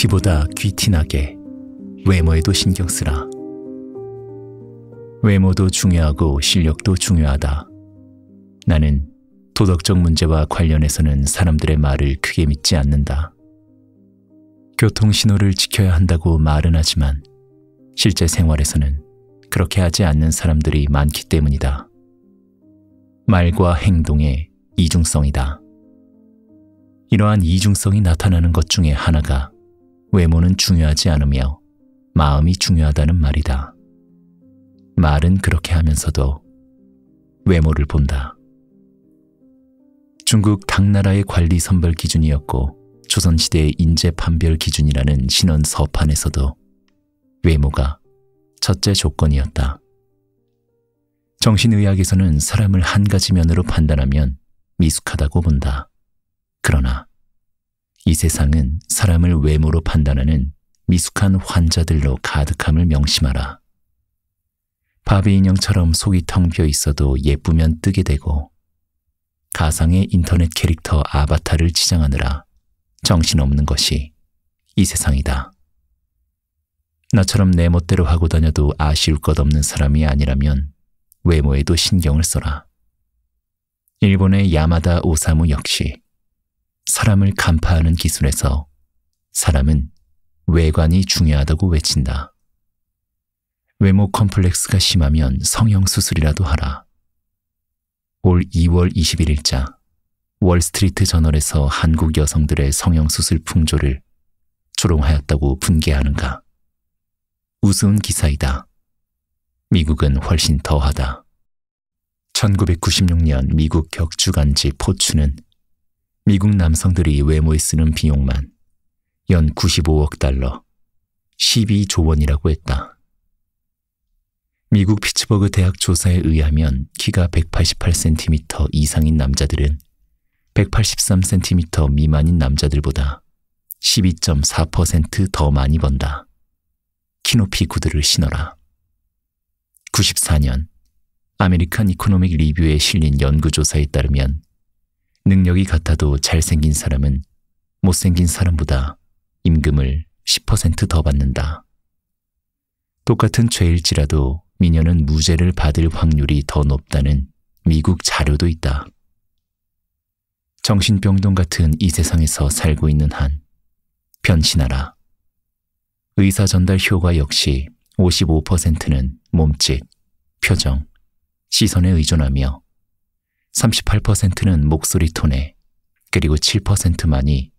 티보다 귀티나게 외모에도 신경 쓰라. 외모도 중요하고 실력도 중요하다. 나는 도덕적 문제와 관련해서는 사람들의 말을 크게 믿지 않는다. 교통신호를 지켜야 한다고 말은 하지만 실제 생활에서는 그렇게 하지 않는 사람들이 많기 때문이다. 말과 행동의 이중성이다. 이러한 이중성이 나타나는 것 중에 하나가 외모는 중요하지 않으며 마음이 중요하다는 말이다. 말은 그렇게 하면서도 외모를 본다. 중국 당나라의 관리 선별 기준이었고 조선시대의 인재 판별 기준이라는 신원 서판에서도 외모가 첫째 조건이었다. 정신의학에서는 사람을 한 가지 면으로 판단하면 미숙하다고 본다. 그러나 이 세상은 사람을 외모로 판단하는 미숙한 환자들로 가득함을 명심하라. 바비 인형처럼 속이 텅 비어 있어도 예쁘면 뜨게 되고 가상의 인터넷 캐릭터 아바타를 치장하느라 정신없는 것이 이 세상이다. 나처럼 내 멋대로 하고 다녀도 아쉬울 것 없는 사람이 아니라면 외모에도 신경을 써라. 일본의 야마다 오사무 역시 사람을 간파하는 기술에서 사람은 외관이 중요하다고 외친다. 외모 컴플렉스가 심하면 성형수술이라도 하라. 올 2월 21일자 월스트리트 저널에서 한국 여성들의 성형수술 풍조를 조롱하였다고 분개하는가. 우스운 기사이다. 미국은 훨씬 더하다. 1996년 미국 격주간지 포춘은 미국 남성들이 외모에 쓰는 비용만 연 95억 달러, 12조 원이라고 했다. 미국 피츠버그 대학 조사에 의하면 키가 188cm 이상인 남자들은 183cm 미만인 남자들보다 12.4%더 많이 번다. 키높이 구두를 신어라. 94년 아메리칸 이코노믹 리뷰에 실린 연구조사에 따르면 능력이 같아도 잘생긴 사람은 못생긴 사람보다 임금을 10%더 받는다. 똑같은 죄일지라도 미녀는 무죄를 받을 확률이 더 높다는 미국 자료도 있다. 정신병동 같은 이 세상에서 살고 있는 한 변신하라. 의사 전달 효과 역시 55%는 몸짓, 표정, 시선에 의존하며 38%는 목소리 톤에 그리고 7%만이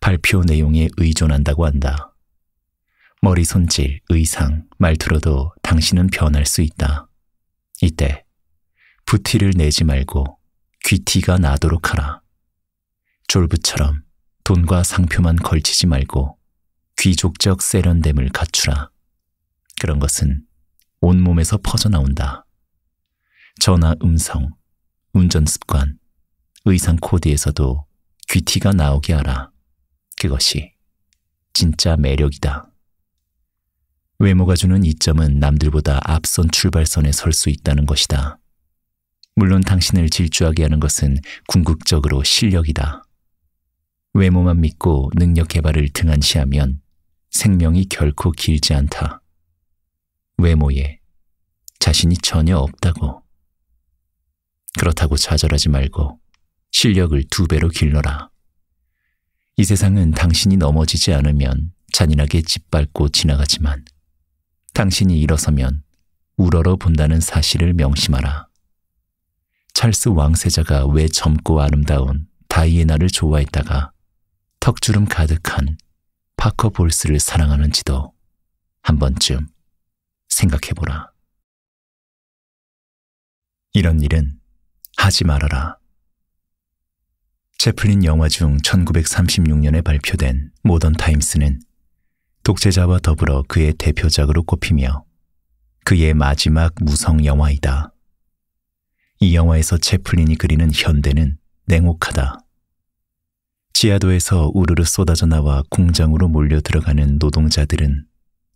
발표 내용에 의존한다고 한다. 머리 손질, 의상, 말투로도 당신은 변할 수 있다. 이때 부티를 내지 말고 귀티가 나도록 하라. 졸부처럼 돈과 상표만 걸치지 말고 귀족적 세련됨을 갖추라. 그런 것은 온몸에서 퍼져나온다. 전화 음성, 운전 습관, 의상 코드에서도 귀티가 나오게 하라. 그것이 진짜 매력이다. 외모가 주는 이점은 남들보다 앞선 출발선에 설 수 있다는 것이다. 물론 당신을 질주하게 하는 것은 궁극적으로 실력이다. 외모만 믿고 능력 개발을 등한시하면 생명이 결코 길지 않다. 외모에 자신이 전혀 없다고. 그렇다고 좌절하지 말고 실력을 두 배로 길러라. 이 세상은 당신이 넘어지지 않으면 잔인하게 짓밟고 지나가지만 당신이 일어서면 우러러 본다는 사실을 명심하라. 찰스 왕세자가 왜 젊고 아름다운 다이애나를 좋아했다가 턱주름 가득한 파커 볼스를 사랑하는지도 한 번쯤 생각해보라. 이런 일은 하지 말아라. 채플린 영화 중 1936년에 발표된 모던 타임스는 독재자와 더불어 그의 대표작으로 꼽히며 그의 마지막 무성 영화이다. 이 영화에서 채플린이 그리는 현대는 냉혹하다. 지하도에서 우르르 쏟아져 나와 공장으로 몰려 들어가는 노동자들은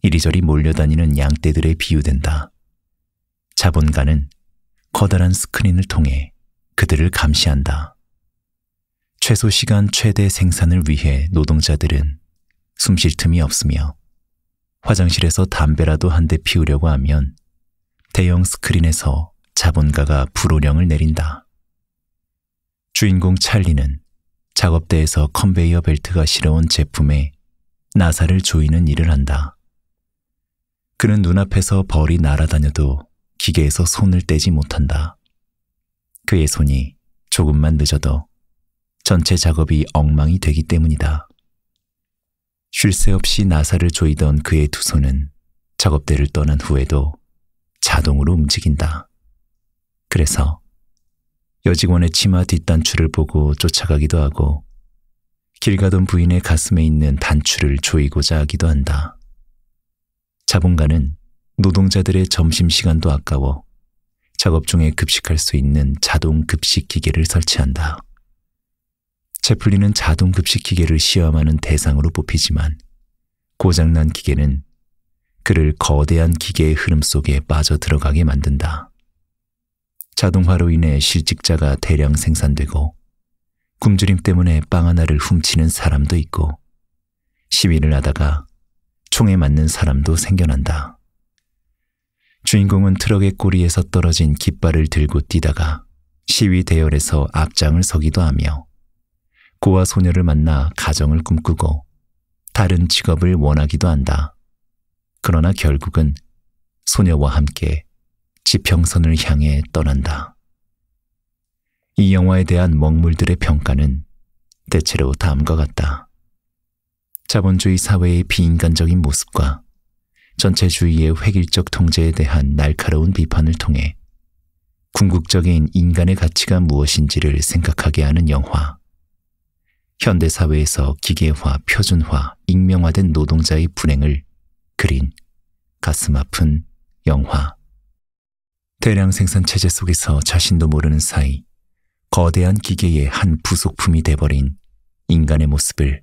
이리저리 몰려다니는 양떼들에 비유된다. 자본가는 커다란 스크린을 통해 그들을 감시한다. 최소 시간 최대 생산을 위해 노동자들은 숨 쉴 틈이 없으며 화장실에서 담배라도 한 대 피우려고 하면 대형 스크린에서 자본가가 불호령을 내린다. 주인공 찰리는 작업대에서 컨베이어 벨트가 실어온 제품에 나사를 조이는 일을 한다. 그는 눈앞에서 벌이 날아다녀도 기계에서 손을 떼지 못한다. 그의 손이 조금만 늦어도 전체 작업이 엉망이 되기 때문이다. 쉴 새 없이 나사를 조이던 그의 두 손은 작업대를 떠난 후에도 자동으로 움직인다. 그래서 여직원의 치마 뒷단추를 보고 쫓아가기도 하고 길 가던 부인의 가슴에 있는 단추를 조이고자 하기도 한다. 자본가는 노동자들의 점심시간도 아까워 작업 중에 급식할 수 있는 자동 급식 기계를 설치한다. 채플린은 자동 급식 기계를 시험하는 대상으로 뽑히지만 고장난 기계는 그를 거대한 기계의 흐름 속에 빠져 들어가게 만든다. 자동화로 인해 실직자가 대량 생산되고 굶주림 때문에 빵 하나를 훔치는 사람도 있고 시위를 하다가 총에 맞는 사람도 생겨난다. 주인공은 트럭의 꼬리에서 떨어진 깃발을 들고 뛰다가 시위 대열에서 앞장을 서기도 하며 고아 소녀를 만나 가정을 꿈꾸고 다른 직업을 원하기도 한다. 그러나 결국은 소녀와 함께 지평선을 향해 떠난다. 이 영화에 대한 먹물들의 평가는 대체로 다음과 같다. 자본주의 사회의 비인간적인 모습과 전체주의의 획일적 통제에 대한 날카로운 비판을 통해 궁극적인 인간의 가치가 무엇인지를 생각하게 하는 영화. 현대 사회에서 기계화, 표준화, 익명화된 노동자의 불행을 그린 가슴 아픈 영화. 대량 생산 체제 속에서 자신도 모르는 사이 거대한 기계의 한 부속품이 돼버린 인간의 모습을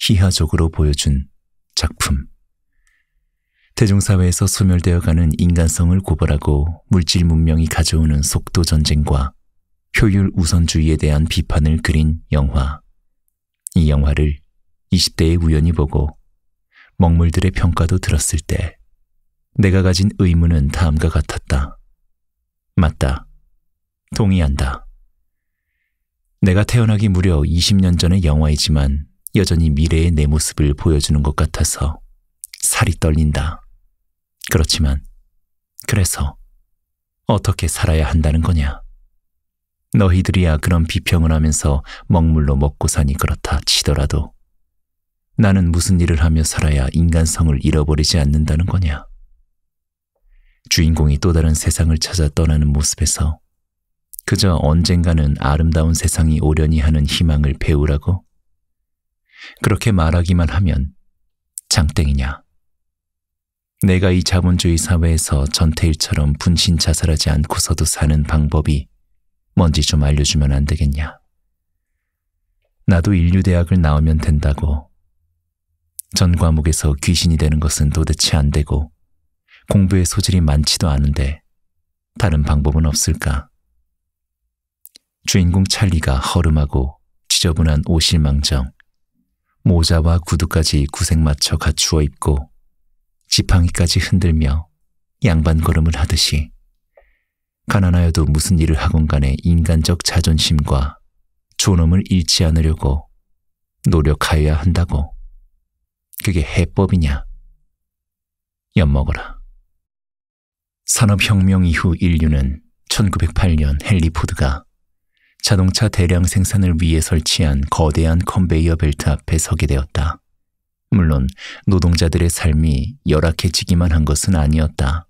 희화적으로 보여준 작품. 대중사회에서 소멸되어가는 인간성을 고발하고 물질 문명이 가져오는 속도 전쟁과 효율 우선주의에 대한 비판을 그린 영화. 이 영화를 20대에 우연히 보고 먹물들의 평가도 들었을 때 내가 가진 의문은 다음과 같았다. 맞다. 동의한다. 내가 태어나기 무려 20년 전의 영화이지만 여전히 미래의 내 모습을 보여주는 것 같아서 살이 떨린다. 그렇지만 그래서 어떻게 살아야 한다는 거냐? 너희들이야 그런 비평을 하면서 먹물로 먹고 사니 그렇다 치더라도 나는 무슨 일을 하며 살아야 인간성을 잃어버리지 않는다는 거냐? 주인공이 또 다른 세상을 찾아 떠나는 모습에서 그저 언젠가는 아름다운 세상이 오려니 하는 희망을 배우라고? 그렇게 말하기만 하면 장땡이냐? 내가 이 자본주의 사회에서 전태일처럼 분신 자살하지 않고서도 사는 방법이 뭔지 좀 알려주면 안 되겠냐. 나도 인류대학을 나오면 된다고. 전 과목에서 귀신이 되는 것은 도대체 안 되고 공부에 소질이 많지도 않은데 다른 방법은 없을까? 주인공 찰리가 허름하고 지저분한 오실망정, 모자와 구두까지 구색 맞춰 갖추어 입고 지팡이까지 흔들며 양반 걸음을 하듯이 가난하여도 무슨 일을 하건 간에 인간적 자존심과 존엄을 잃지 않으려고 노력하여야 한다고. 그게 해법이냐? 엿먹어라. 산업혁명 이후 인류는 1908년 헨리 포드가 자동차 대량 생산을 위해 설치한 거대한 컨베이어 벨트 앞에 서게 되었다. 물론 노동자들의 삶이 열악해지기만 한 것은 아니었다.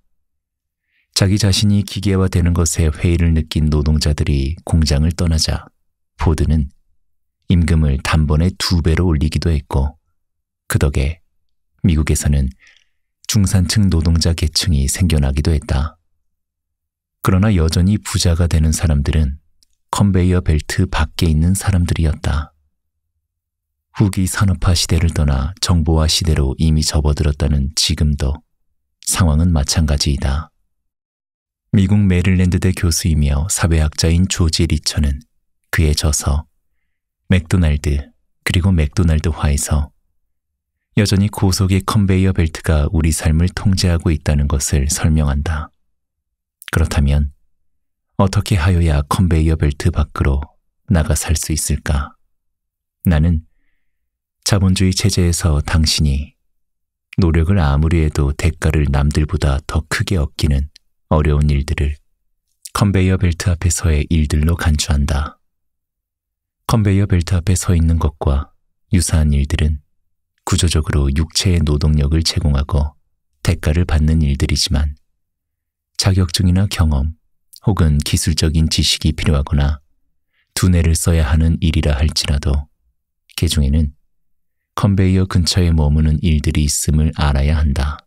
자기 자신이 기계화되는 것에 회의를 느낀 노동자들이 공장을 떠나자 포드는 임금을 단번에 두 배로 올리기도 했고 그 덕에 미국에서는 중산층 노동자 계층이 생겨나기도 했다. 그러나 여전히 부자가 되는 사람들은 컨베이어 벨트 밖에 있는 사람들이었다. 후기 산업화 시대를 떠나 정보화 시대로 이미 접어들었다는 지금도 상황은 마찬가지이다. 미국 메릴랜드대 교수이며 사회학자인 조지 리처는 그의 저서 맥도날드 그리고 맥도날드화에서 여전히 고속의 컨베이어 벨트가 우리 삶을 통제하고 있다는 것을 설명한다. 그렇다면 어떻게 하여야 컨베이어 벨트 밖으로 나가 살 수 있을까? 나는 자본주의 체제에서 당신이 노력을 아무리 해도 대가를 남들보다 더 크게 얻기는 어려운 일들을 컨베이어 벨트 앞에서의 일들로 간주한다. 컨베이어 벨트 앞에 서 있는 것과 유사한 일들은 구조적으로 육체의 노동력을 제공하고 대가를 받는 일들이지만 자격증이나 경험 혹은 기술적인 지식이 필요하거나 두뇌를 써야 하는 일이라 할지라도 개중에는 그 컨베이어 근처에 머무는 일들이 있음을 알아야 한다.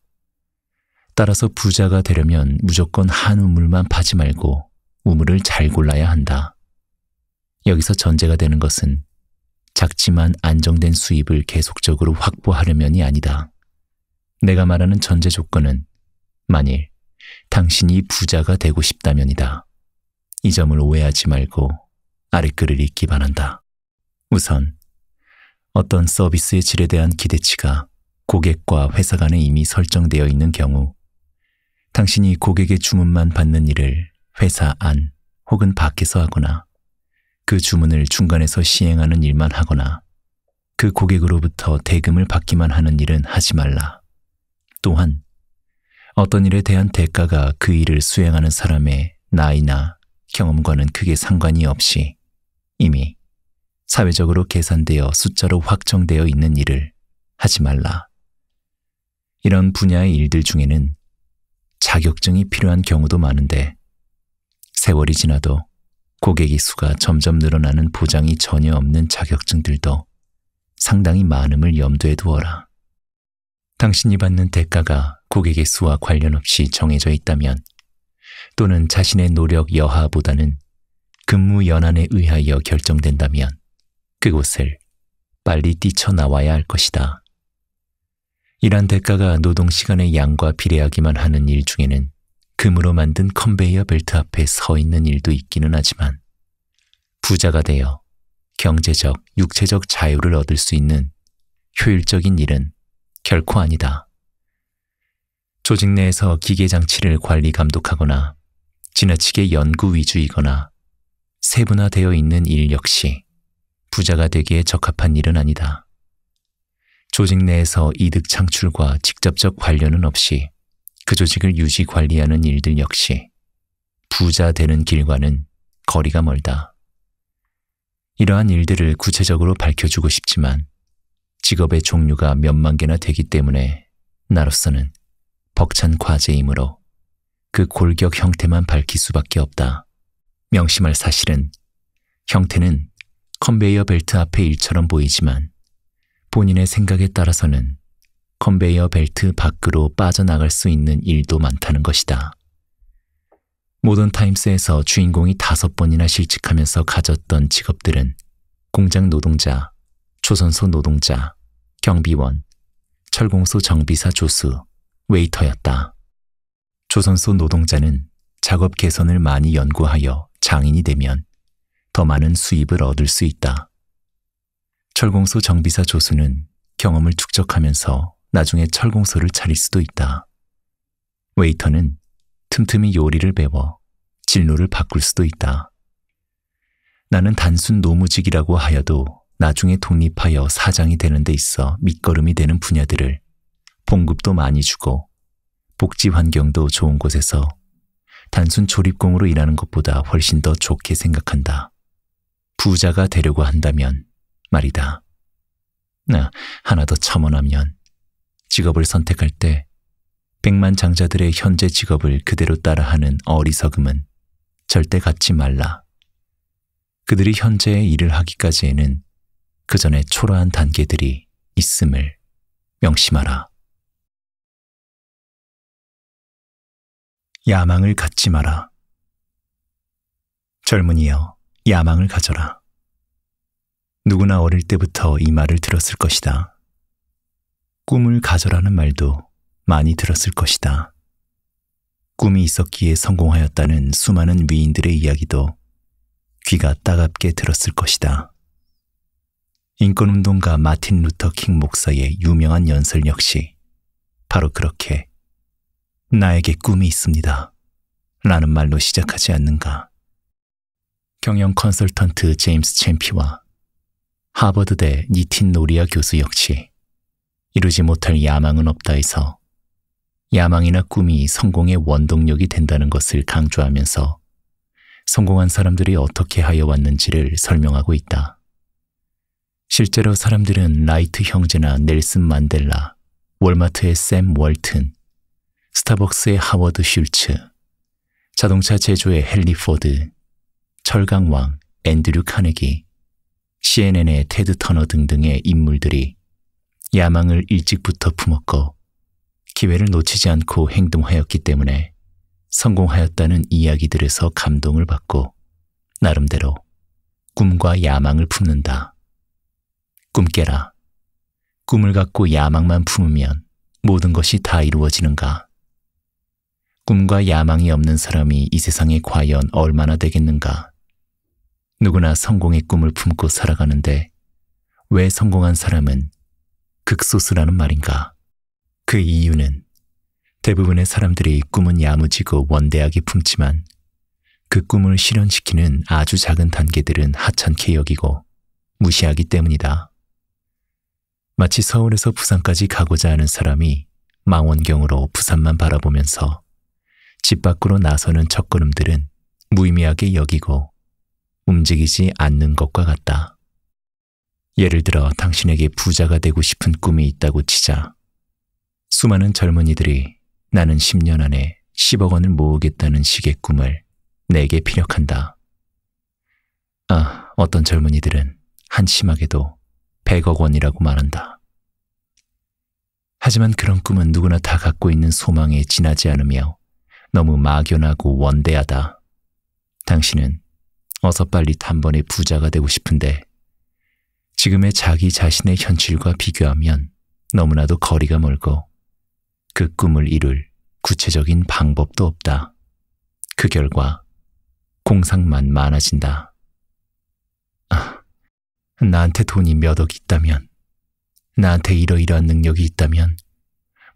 따라서 부자가 되려면 무조건 한 우물만 파지 말고 우물을 잘 골라야 한다. 여기서 전제가 되는 것은 작지만 안정된 수입을 계속적으로 확보하려면이 아니다. 내가 말하는 전제 조건은 만일 당신이 부자가 되고 싶다면이다. 이 점을 오해하지 말고 아랫글을 읽기 바란다. 우선 어떤 서비스의 질에 대한 기대치가 고객과 회사 간에 이미 설정되어 있는 경우 당신이 고객의 주문만 받는 일을 회사 안 혹은 밖에서 하거나 그 주문을 중간에서 시행하는 일만 하거나 그 고객으로부터 대금을 받기만 하는 일은 하지 말라. 또한 어떤 일에 대한 대가가 그 일을 수행하는 사람의 나이나 경험과는 크게 상관이 없이 이미 사회적으로 계산되어 숫자로 확정되어 있는 일을 하지 말라. 이런 분야의 일들 중에는 자격증이 필요한 경우도 많은데 세월이 지나도 고객의 수가 점점 늘어나는 보장이 전혀 없는 자격증들도 상당히 많음을 염두에 두어라. 당신이 받는 대가가 고객의 수와 관련없이 정해져 있다면 또는 자신의 노력 여하보다는 근무 연한에 의하여 결정된다면 그곳을 빨리 뛰쳐나와야 할 것이다. 이란 대가가 노동시간의 양과 비례하기만 하는 일 중에는 금으로 만든 컨베이어 벨트 앞에 서 있는 일도 있기는 하지만 부자가 되어 경제적, 육체적 자유를 얻을 수 있는 효율적인 일은 결코 아니다. 조직 내에서 기계 장치를 관리 감독하거나 지나치게 연구 위주이거나 세분화되어 있는 일 역시 부자가 되기에 적합한 일은 아니다. 조직 내에서 이득 창출과 직접적 관련은 없이 그 조직을 유지 관리하는 일들 역시 부자 되는 길과는 거리가 멀다. 이러한 일들을 구체적으로 밝혀주고 싶지만 직업의 종류가 몇만 개나 되기 때문에 나로서는 벅찬 과제이므로 그 골격 형태만 밝힐 수밖에 없다. 명심할 사실은 형태는 컨베이어 벨트 앞에 일처럼 보이지만 본인의 생각에 따라서는 컨베이어 벨트 밖으로 빠져나갈 수 있는 일도 많다는 것이다. 모던 타임스에서 주인공이 다섯 번이나 실직하면서 가졌던 직업들은 공장 노동자, 조선소 노동자, 경비원, 철공소 정비사 조수, 웨이터였다. 조선소 노동자는 작업 개선을 많이 연구하여 장인이 되면 더 많은 수입을 얻을 수 있다. 철공소 정비사 조수는 경험을 축적하면서 나중에 철공소를 차릴 수도 있다. 웨이터는 틈틈이 요리를 배워 진로를 바꿀 수도 있다. 나는 단순 노무직이라고 하여도 나중에 독립하여 사장이 되는 데 있어 밑거름이 되는 분야들을 봉급도 많이 주고 복지 환경도 좋은 곳에서 단순 조립공으로 일하는 것보다 훨씬 더 좋게 생각한다. 부자가 되려고 한다면 말이다. 나 하나 더첨원하면 직업을 선택할 때 백만 장자들의 현재 직업을 그대로 따라하는 어리석음은 절대 갖지 말라. 그들이 현재의 일을 하기까지에는 그 전에 초라한 단계들이 있음을 명심하라. 야망을 갖지 마라. 젊은이여, 야망을 가져라. 누구나 어릴 때부터 이 말을 들었을 것이다. 꿈을 가져라는 말도 많이 들었을 것이다. 꿈이 있었기에 성공하였다는 수많은 위인들의 이야기도 귀가 따갑게 들었을 것이다. 인권운동가 마틴 루터 킹 목사의 유명한 연설 역시 바로 그렇게 나에게 꿈이 있습니다. 라는 말로 시작하지 않는가. 경영 컨설턴트 제임스 챔피와 하버드대 니틴 노리아 교수 역시 이루지 못할 야망은 없다해서 야망이나 꿈이 성공의 원동력이 된다는 것을 강조하면서 성공한 사람들이 어떻게 하여 왔는지를 설명하고 있다. 실제로 사람들은 라이트 형제나 넬슨 만델라, 월마트의 샘 월튼, 스타벅스의 하워드 슐츠, 자동차 제조의 헨리 포드, 철강왕 앤드류 카네기, CNN의 테드 터너 등등의 인물들이 야망을 일찍부터 품었고 기회를 놓치지 않고 행동하였기 때문에 성공하였다는 이야기들에서 감동을 받고 나름대로 꿈과 야망을 품는다. 꿈깨라. 꿈을 갖고 야망만 품으면 모든 것이 다 이루어지는가? 꿈과 야망이 없는 사람이 이 세상에 과연 얼마나 되겠는가? 누구나 성공의 꿈을 품고 살아가는데 왜 성공한 사람은 극소수라는 말인가? 그 이유는 대부분의 사람들이 꿈은 야무지고 원대하게 품지만 그 꿈을 실현시키는 아주 작은 단계들은 하찮게 여기고 무시하기 때문이다. 마치 서울에서 부산까지 가고자 하는 사람이 망원경으로 부산만 바라보면서 집 밖으로 나서는 첫걸음들은 무의미하게 여기고 움직이지 않는 것과 같다. 예를 들어 당신에게 부자가 되고 싶은 꿈이 있다고 치자. 수많은 젊은이들이 나는 10년 안에 10억 원을 모으겠다는 식의 꿈을 내게 피력한다. 아, 어떤 젊은이들은 한심하게도 100억 원이라고 말한다. 하지만 그런 꿈은 누구나 다 갖고 있는 소망에 지나지 않으며 너무 막연하고 원대하다. 당신은 어서 빨리 단번에 부자가 되고 싶은데 지금의 자기 자신의 현실과 비교하면 너무나도 거리가 멀고 그 꿈을 이룰 구체적인 방법도 없다. 그 결과 공상만 많아진다. 아, 나한테 돈이 몇 억 있다면, 나한테 이러이러한 능력이 있다면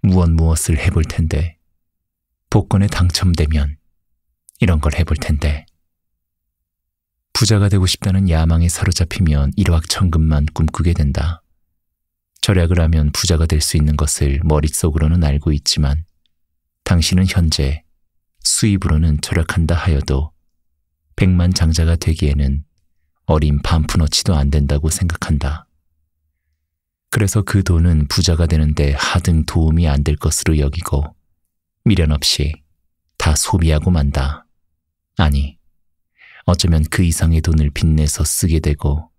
무언 무엇을 해볼 텐데, 복권에 당첨되면 이런 걸 해볼 텐데, 부자가 되고 싶다는 야망에 사로잡히면 일확천금만 꿈꾸게 된다. 절약을 하면 부자가 될 수 있는 것을 머릿속으로는 알고 있지만 당신은 현재 수입으로는 절약한다 하여도 백만 장자가 되기에는 어린 반푼어치도 안 된다고 생각한다. 그래서 그 돈은 부자가 되는데 하등 도움이 안 될 것으로 여기고 미련 없이 다 소비하고 만다. 아니, 어쩌면 그 이상의 돈을 빚내서 쓰게 되고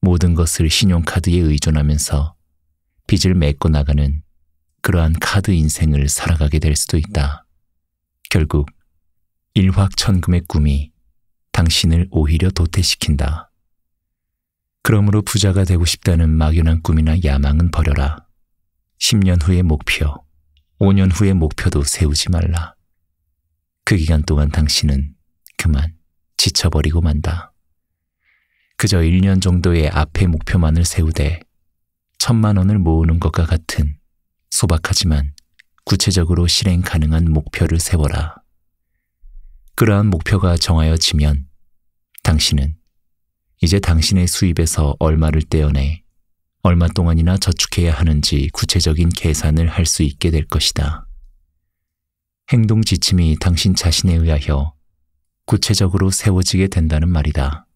모든 것을 신용카드에 의존하면서 빚을 맺고 나가는 그러한 카드 인생을 살아가게 될 수도 있다. 결국 일확천금의 꿈이 당신을 오히려 도태시킨다. 그러므로 부자가 되고 싶다는 막연한 꿈이나 야망은 버려라. 10년 후의 목표, 5년 후의 목표도 세우지 말라. 그 기간 동안 당신은 그만 지쳐버리고 만다. 그저 1년 정도의 앞의 목표만을 세우되 천만 원을 모으는 것과 같은 소박하지만 구체적으로 실행 가능한 목표를 세워라. 그러한 목표가 정하여지면 당신은 이제 당신의 수입에서 얼마를 떼어내 얼마 동안이나 저축해야 하는지 구체적인 계산을 할 수 있게 될 것이다. 행동 지침이 당신 자신에 의하여 구체적으로 세워지게 된다는 말이다.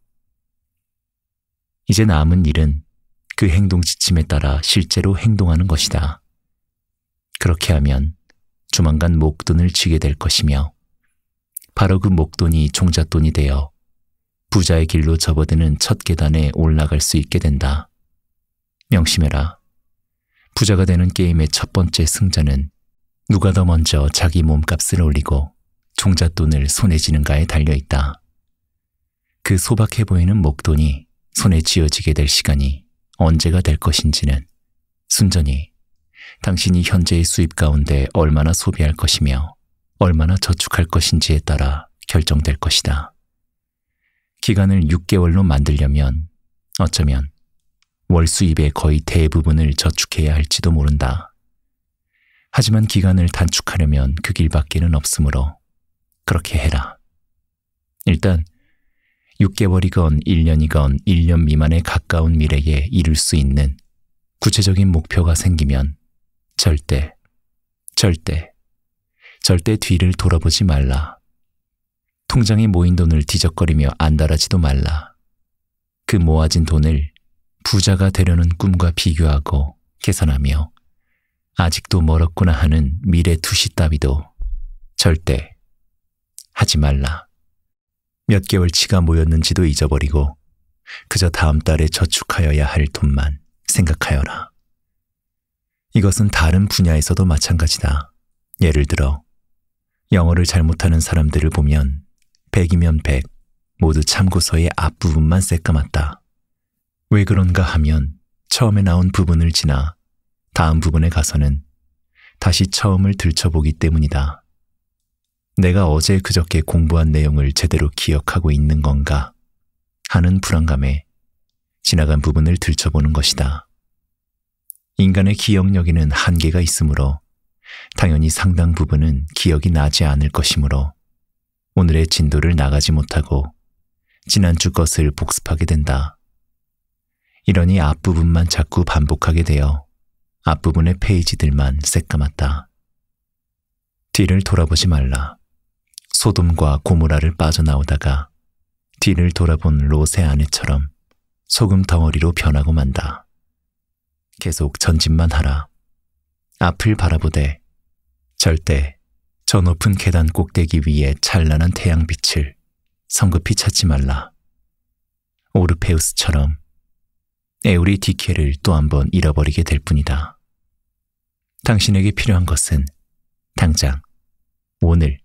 이제 남은 일은 그 행동 지침에 따라 실제로 행동하는 것이다. 그렇게 하면 조만간 목돈을 쥐게 될 것이며 바로 그 목돈이 종잣돈이 되어 부자의 길로 접어드는 첫 계단에 올라갈 수 있게 된다. 명심해라. 부자가 되는 게임의 첫 번째 승자는 누가 더 먼저 자기 몸값을 올리고 종잣돈을 손에 쥐는가에 달려있다. 그 소박해 보이는 목돈이 손에 쥐어지게 될 시간이 언제가 될 것인지는 순전히 당신이 현재의 수입 가운데 얼마나 소비할 것이며 얼마나 저축할 것인지에 따라 결정될 것이다. 기간을 6개월로 만들려면 어쩌면 월 수입의 거의 대부분을 저축해야 할지도 모른다. 하지만 기간을 단축하려면 그 길밖에는 없으므로 그렇게 해라. 일단 6개월이건 1년이건 1년 미만의 가까운 미래에 이룰 수 있는 구체적인 목표가 생기면 절대, 절대, 절대 뒤를 돌아보지 말라. 통장에 모인 돈을 뒤적거리며 안달하지도 말라. 그 모아진 돈을 부자가 되려는 꿈과 비교하고 계산하며 아직도 멀었구나 하는 미래 투시 따위도 절대 하지 말라. 몇 개월치가 모였는지도 잊어버리고 그저 다음 달에 저축하여야 할 돈만 생각하여라. 이것은 다른 분야에서도 마찬가지다. 예를 들어 영어를 잘못하는 사람들을 보면 100이면 100 모두 참고서의 앞부분만 새까맣다. 왜 그런가 하면 처음에 나온 부분을 지나 다음 부분에 가서는 다시 처음을 들춰보기 때문이다. 내가 어제 그저께 공부한 내용을 제대로 기억하고 있는 건가 하는 불안감에 지나간 부분을 들춰보는 것이다. 인간의 기억력에는 한계가 있으므로 당연히 상당 부분은 기억이 나지 않을 것이므로 오늘의 진도를 나가지 못하고 지난주 것을 복습하게 된다. 이러니 앞부분만 자꾸 반복하게 되어 앞부분의 페이지들만 새까맣다. 뒤를 돌아보지 말라. 소돔과 고무라를 빠져나오다가 뒤를 돌아본 롯의 아내처럼 소금 덩어리로 변하고 만다. 계속 전진만 하라. 앞을 바라보되 절대 저 높은 계단 꼭대기 위에 찬란한 태양빛을 성급히 찾지 말라. 오르페우스처럼 에우리디케를 또 한번 잃어버리게 될 뿐이다. 당신에게 필요한 것은 당장, 오늘,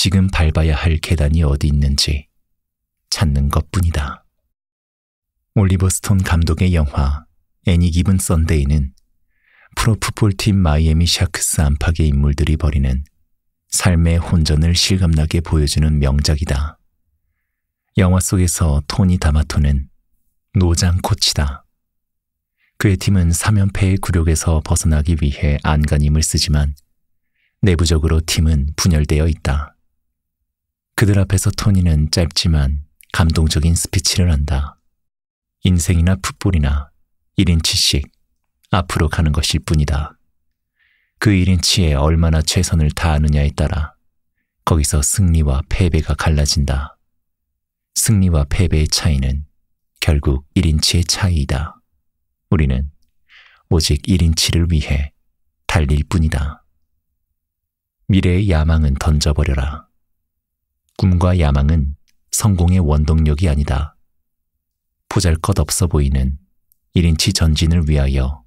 지금 밟아야 할 계단이 어디 있는지 찾는 것 뿐이다. 올리버 스톤 감독의 영화 애니 기븐 썬데이는 프로풋볼팀 마이애미 샤크스 안팎의 인물들이 벌이는 삶의 혼전을 실감나게 보여주는 명작이다. 영화 속에서 토니 다마토는 노장 코치다. 그의 팀은 3연패의 굴욕에서 벗어나기 위해 안간힘을 쓰지만 내부적으로 팀은 분열되어 있다. 그들 앞에서 토니는 짧지만 감동적인 스피치를 한다. 인생이나 풋볼이나 1인치씩 앞으로 가는 것일 뿐이다. 그 1인치에 얼마나 최선을 다하느냐에 따라 거기서 승리와 패배가 갈라진다. 승리와 패배의 차이는 결국 1인치의 차이이다. 우리는 오직 1인치를 위해 달릴 뿐이다. 미래의 야망은 던져버려라. 꿈과 야망은 성공의 원동력이 아니다. 보잘 것 없어 보이는 1인치 전진을 위하여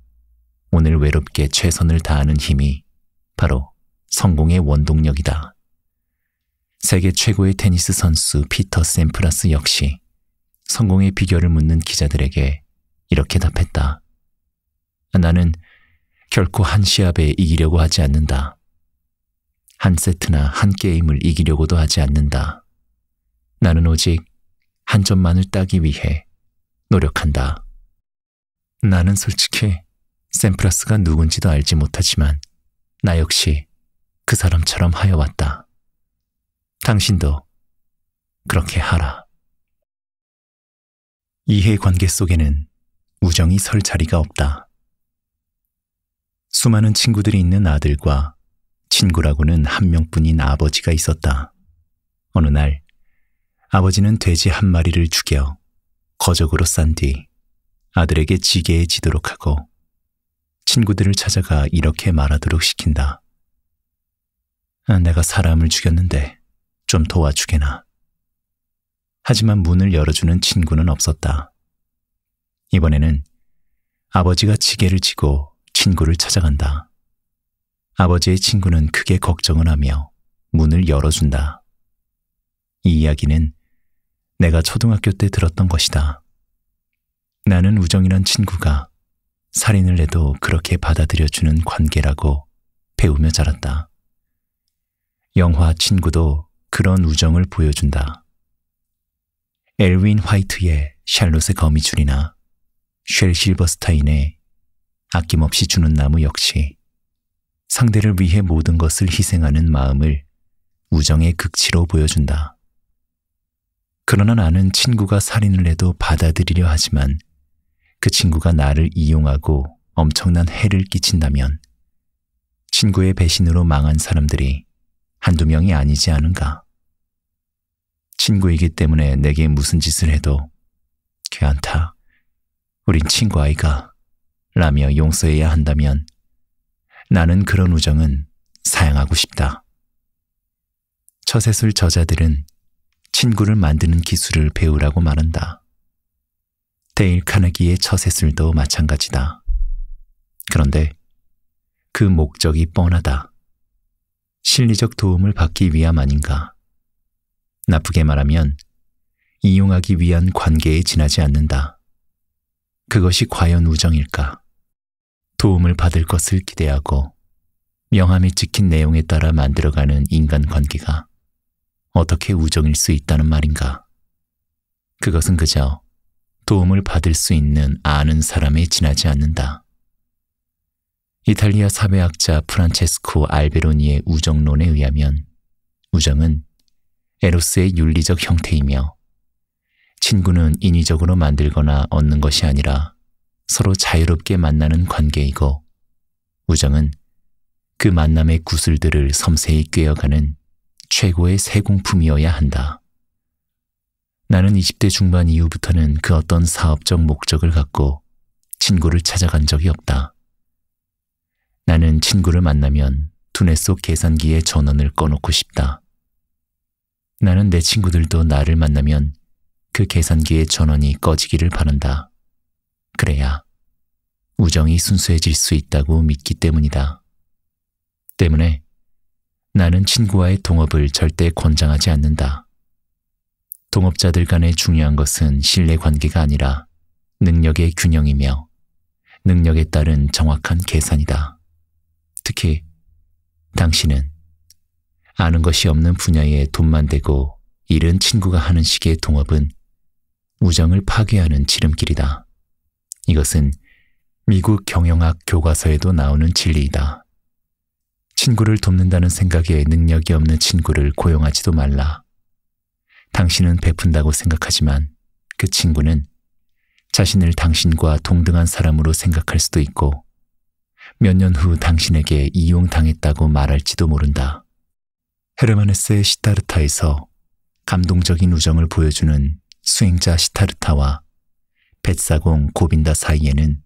오늘 외롭게 최선을 다하는 힘이 바로 성공의 원동력이다. 세계 최고의 테니스 선수 피터 샘프라스 역시 성공의 비결을 묻는 기자들에게 이렇게 답했다. 나는 결코 한 시합에 이기려고 하지 않는다. 한 세트나 한 게임을 이기려고도 하지 않는다. 나는 오직 한 점만을 따기 위해 노력한다. 나는 솔직히 샘프라스가 누군지도 알지 못하지만 나 역시 그 사람처럼 하여 왔다. 당신도 그렇게 하라. 이해관계 속에는 우정이 설 자리가 없다. 수많은 친구들이 있는 아들과 친구라고는 한 명뿐인 아버지가 있었다. 어느 날 아버지는 돼지 한 마리를 죽여 거적으로 싼 뒤 아들에게 지게에 지도록 하고 친구들을 찾아가 이렇게 말하도록 시킨다. 아, 내가 사람을 죽였는데 좀 도와주게나. 하지만 문을 열어주는 친구는 없었다. 이번에는 아버지가 지게를 지고 친구를 찾아간다. 아버지의 친구는 크게 걱정을 하며 문을 열어준다. 이 이야기는 내가 초등학교 때 들었던 것이다. 나는 우정이란 친구가 살인을 해도 그렇게 받아들여주는 관계라고 배우며 자랐다. 영화 친구도 그런 우정을 보여준다. 엘윈 화이트의 샬롯의 거미줄이나 쉘 실버스타인의 아낌없이 주는 나무 역시 상대를 위해 모든 것을 희생하는 마음을 우정의 극치로 보여준다. 그러나 나는 친구가 살인을 해도 받아들이려 하지만 그 친구가 나를 이용하고 엄청난 해를 끼친다면 친구의 배신으로 망한 사람들이 한두 명이 아니지 않은가. 친구이기 때문에 내게 무슨 짓을 해도 괜찮다. 우린 친구 아이가 라며 용서해야 한다면 나는 그런 우정은 사양하고 싶다. 처세술 저자들은 친구를 만드는 기술을 배우라고 말한다. 데일 카네기의 처세술도 마찬가지다. 그런데 그 목적이 뻔하다. 심리적 도움을 받기 위함 아닌가. 나쁘게 말하면 이용하기 위한 관계에 지나지 않는다. 그것이 과연 우정일까? 도움을 받을 것을 기대하고 명함이 찍힌 내용에 따라 만들어가는 인간관계가 어떻게 우정일 수 있다는 말인가. 그것은 그저 도움을 받을 수 있는 아는 사람에 지나지 않는다. 이탈리아 사회학자 프란체스코 알베로니의 우정론에 의하면 우정은 에로스의 윤리적 형태이며 친구는 인위적으로 만들거나 얻는 것이 아니라 서로 자유롭게 만나는 관계이고 우정은 그 만남의 구슬들을 섬세히 꿰어가는 최고의 세공품이어야 한다. 나는 20대 중반 이후부터는 그 어떤 사업적 목적을 갖고 친구를 찾아간 적이 없다. 나는 친구를 만나면 두뇌 속 계산기에 전원을 꺼놓고 싶다. 나는 내 친구들도 나를 만나면 그 계산기의 전원이 꺼지기를 바란다. 그래야 우정이 순수해질 수 있다고 믿기 때문이다. 때문에 나는 친구와의 동업을 절대 권장하지 않는다. 동업자들 간의 중요한 것은 신뢰 관계가 아니라 능력의 균형이며 능력에 따른 정확한 계산이다. 특히 당신은 아는 것이 없는 분야에 돈만 대고 잃은 친구가 하는 식의 동업은 우정을 파괴하는 지름길이다. 이것은 미국 경영학 교과서에도 나오는 진리이다. 친구를 돕는다는 생각에 능력이 없는 친구를 고용하지도 말라. 당신은 베푼다고 생각하지만 그 친구는 자신을 당신과 동등한 사람으로 생각할 수도 있고 몇 년 후 당신에게 이용당했다고 말할지도 모른다. 헤르만에스의 시타르타에서 감동적인 우정을 보여주는 수행자 시타르타와 뱃사공 고빈다 사이에는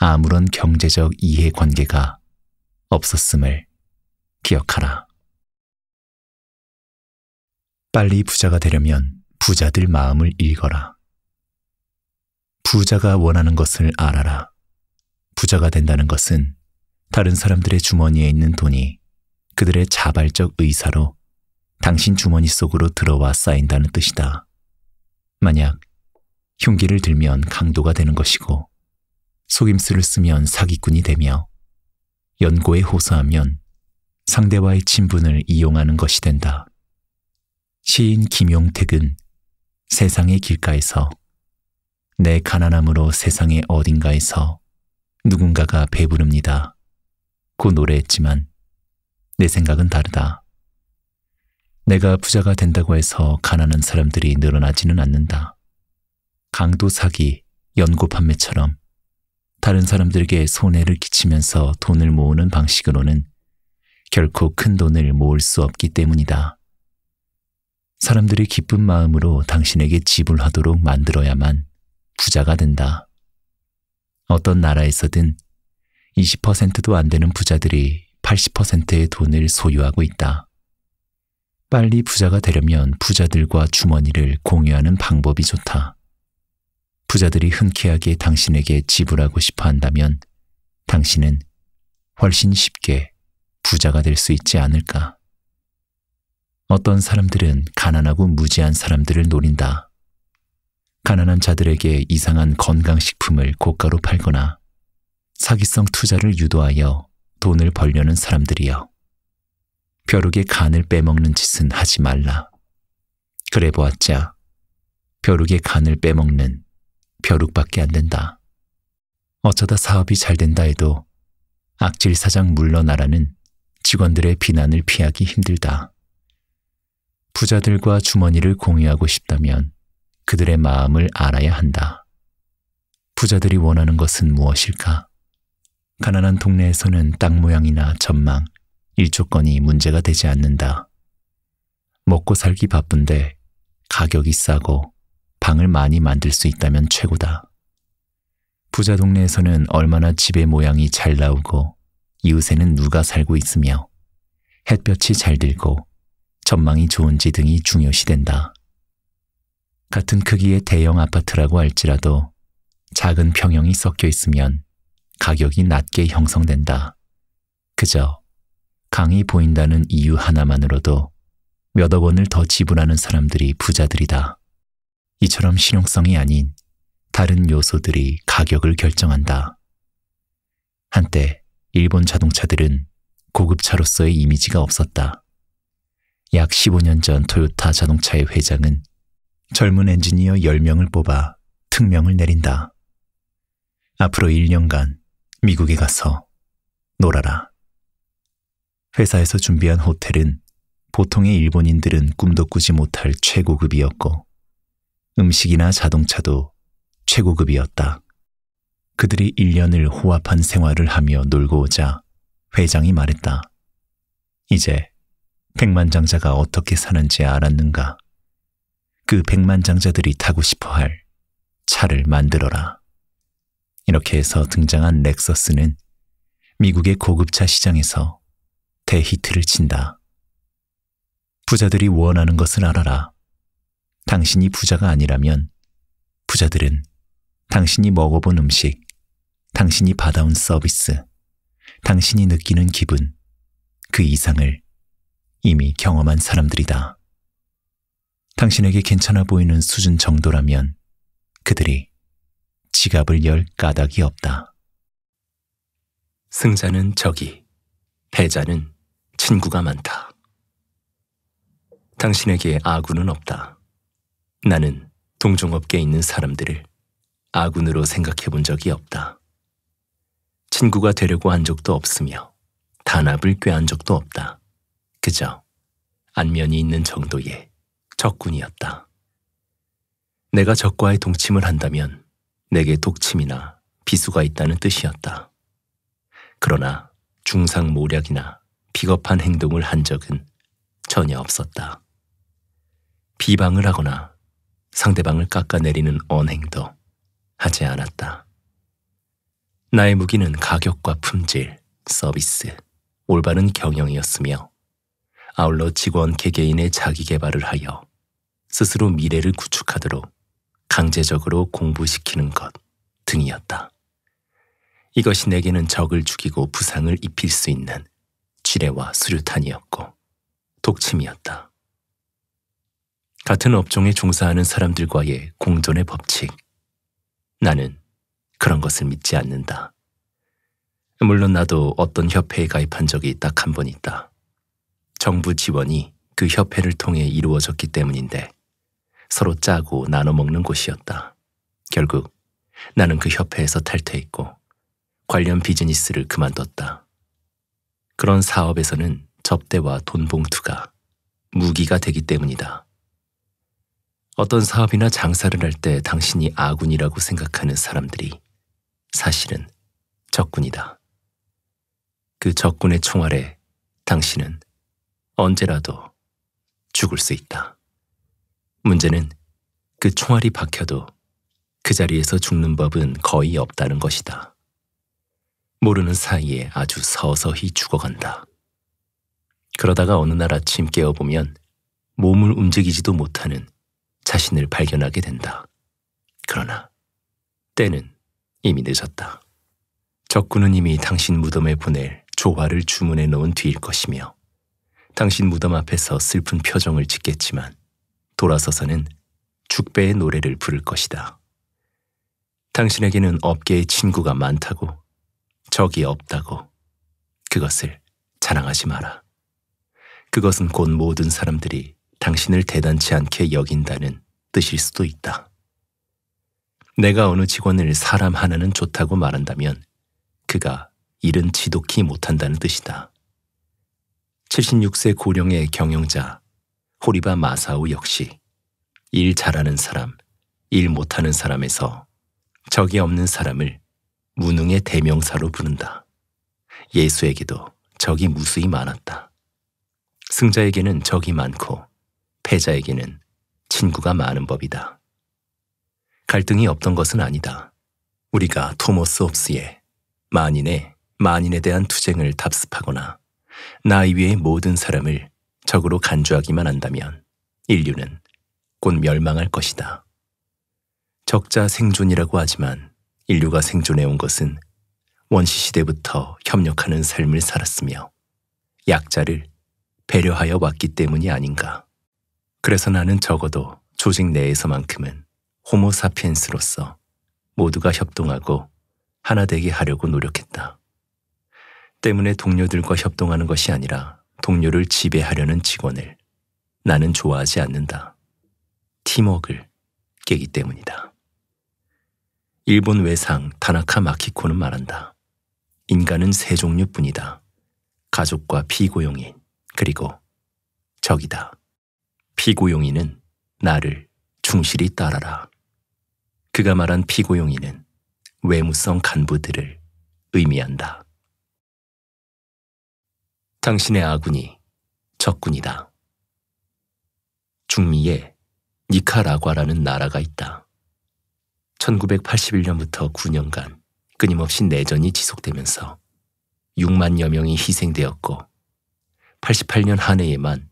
아무런 경제적 이해관계가 없었음을 기억하라. 빨리 부자가 되려면 부자들 마음을 읽어라. 부자가 원하는 것을 알아라. 부자가 된다는 것은 다른 사람들의 주머니에 있는 돈이 그들의 자발적 의사로 당신 주머니 속으로 들어와 쌓인다는 뜻이다. 만약 흉기를 들면 강도가 되는 것이고 속임수를 쓰면 사기꾼이 되며 연고에 호소하면 상대와의 친분을 이용하는 것이 된다. 시인 김용택은 세상의 길가에서 내 가난함으로 세상의 어딘가에서 누군가가 배부릅니다. 고 노래했지만 내 생각은 다르다. 내가 부자가 된다고 해서 가난한 사람들이 늘어나지는 않는다. 강도 사기, 연고 판매처럼 다른 사람들에게 손해를 끼치면서 돈을 모으는 방식으로는 결코 큰 돈을 모을 수 없기 때문이다. 사람들이 기쁜 마음으로 당신에게 지불하도록 만들어야만 부자가 된다. 어떤 나라에서든 20%도 안 되는 부자들이 80%의 돈을 소유하고 있다. 빨리 부자가 되려면 부자들과 주머니를 공유하는 방법이 좋다. 부자들이 흔쾌하게 당신에게 지불하고 싶어 한다면 당신은 훨씬 쉽게 부자가 될 수 있지 않을까. 어떤 사람들은 가난하고 무지한 사람들을 노린다. 가난한 자들에게 이상한 건강식품을 고가로 팔거나 사기성 투자를 유도하여 돈을 벌려는 사람들이여. 벼룩의 간을 빼먹는 짓은 하지 말라. 그래 보았자 벼룩의 간을 빼먹는 벼룩밖에 안 된다. 어쩌다 사업이 잘 된다 해도 악질 사장 물러나라는 직원들의 비난을 피하기 힘들다. 부자들과 주머니를 공유하고 싶다면 그들의 마음을 알아야 한다. 부자들이 원하는 것은 무엇일까? 가난한 동네에서는 땅 모양이나 전망, 일조건이 문제가 되지 않는다. 먹고 살기 바쁜데 가격이 싸고 방을 많이 만들 수 있다면 최고다. 부자 동네에서는 얼마나 집의 모양이 잘 나오고 이웃에는 누가 살고 있으며 햇볕이 잘 들고 전망이 좋은지 등이 중요시된다. 같은 크기의 대형 아파트라고 할지라도 작은 평형이 섞여 있으면 가격이 낮게 형성된다. 그저 강이 보인다는 이유 하나만으로도 몇억 원을 더 지불하는 사람들이 부자들이다. 이처럼 실용성이 아닌 다른 요소들이 가격을 결정한다. 한때 일본 자동차들은 고급차로서의 이미지가 없었다. 약 15년 전 토요타 자동차의 회장은 젊은 엔지니어 10명을 뽑아 특명을 내린다. 앞으로 1년간 미국에 가서 놀아라. 회사에서 준비한 호텔은 보통의 일본인들은 꿈도 꾸지 못할 최고급이었고 음식이나 자동차도 최고급이었다. 그들이 1년을 호화판 생활을 하며 놀고 오자 회장이 말했다. 이제 백만장자가 어떻게 사는지 알았는가. 그 백만장자들이 타고 싶어 할 차를 만들어라. 이렇게 해서 등장한 렉서스는 미국의 고급차 시장에서 대히트를 친다. 부자들이 원하는 것을 알아라. 당신이 부자가 아니라면 부자들은 당신이 먹어본 음식, 당신이 받아온 서비스, 당신이 느끼는 기분, 그 이상을 이미 경험한 사람들이다. 당신에게 괜찮아 보이는 수준 정도라면 그들이 지갑을 열 까닭이 없다. 승자는 적이, 패자는 친구가 많다. 당신에게 아군은 없다. 나는 동종업계에 있는 사람들을 아군으로 생각해 본 적이 없다. 친구가 되려고 한 적도 없으며 단합을 꾀한 적도 없다. 그저 안면이 있는 정도의 적군이었다. 내가 적과의 동침을 한다면 내게 독침이나 비수가 있다는 뜻이었다. 그러나 중상 모략이나 비겁한 행동을 한 적은 전혀 없었다. 비방을 하거나 상대방을 깎아내리는 언행도 하지 않았다. 나의 무기는 가격과 품질, 서비스, 올바른 경영이었으며 아울러 직원 개개인의 자기 개발을 하여 스스로 미래를 구축하도록 강제적으로 공부시키는 것 등이었다. 이것이 내게는 적을 죽이고 부상을 입힐 수 있는 지뢰와 수류탄이었고 독침이었다. 같은 업종에 종사하는 사람들과의 공존의 법칙. 나는 그런 것을 믿지 않는다. 물론 나도 어떤 협회에 가입한 적이 딱 한 번 있다. 정부 지원이 그 협회를 통해 이루어졌기 때문인데 서로 짜고 나눠 먹는 곳이었다. 결국 나는 그 협회에서 탈퇴했고 관련 비즈니스를 그만뒀다. 그런 사업에서는 접대와 돈 봉투가 무기가 되기 때문이다. 어떤 사업이나 장사를 할 때 당신이 아군이라고 생각하는 사람들이 사실은 적군이다. 그 적군의 총알에 당신은 언제라도 죽을 수 있다. 문제는 그 총알이 박혀도 그 자리에서 죽는 법은 거의 없다는 것이다. 모르는 사이에 아주 서서히 죽어간다. 그러다가 어느 날 아침 깨어보면 몸을 움직이지도 못하는 자신을 발견하게 된다. 그러나 때는 이미 늦었다. 적군은 이미 당신 무덤에 보낼 조화를 주문해 놓은 뒤일 것이며 당신 무덤 앞에서 슬픈 표정을 짓겠지만 돌아서서는 죽배의 노래를 부를 것이다. 당신에게는 업계의 친구가 많다고 적이 없다고 그것을 자랑하지 마라. 그것은 곧 모든 사람들이 당신을 대단치 않게 여긴다는 뜻일 수도 있다. 내가 어느 직원을 사람 하나는 좋다고 말한다면 그가 일은 지독히 못한다는 뜻이다. 76세 고령의 경영자 호리바 마사오 역시 일 잘하는 사람, 일 못하는 사람에서 적이 없는 사람을 무능의 대명사로 부른다. 예수에게도 적이 무수히 많았다. 승자에게는 적이 많고 패자에게는 친구가 많은 법이다. 갈등이 없던 것은 아니다. 우리가 토모스옵스의 만인의 만인에 대한 투쟁을 답습하거나 나이 위의 모든 사람을 적으로 간주하기만 한다면 인류는 곧 멸망할 것이다. 적자 생존이라고 하지만 인류가 생존해온 것은 원시 시대부터 협력하는 삶을 살았으며 약자를 배려하여 왔기 때문이 아닌가. 그래서 나는 적어도 조직 내에서만큼은 호모사피엔스로서 모두가 협동하고 하나 되게 하려고 노력했다. 때문에 동료들과 협동하는 것이 아니라 동료를 지배하려는 직원을 나는 좋아하지 않는다. 팀웍을 깨기 때문이다. 일본 외상 다나카 마키코는 말한다. 인간은 세 종류뿐이다. 가족과 피고용인 그리고 적이다. 피고용인은 나를 충실히 따라라. 그가 말한 피고용인은 외무성 간부들을 의미한다. 당신의 아군이 적군이다. 중미에 니카라과라는 나라가 있다. 1981년부터 9년간 끊임없이 내전이 지속되면서 6만여 명이 희생되었고 88년 한 해에만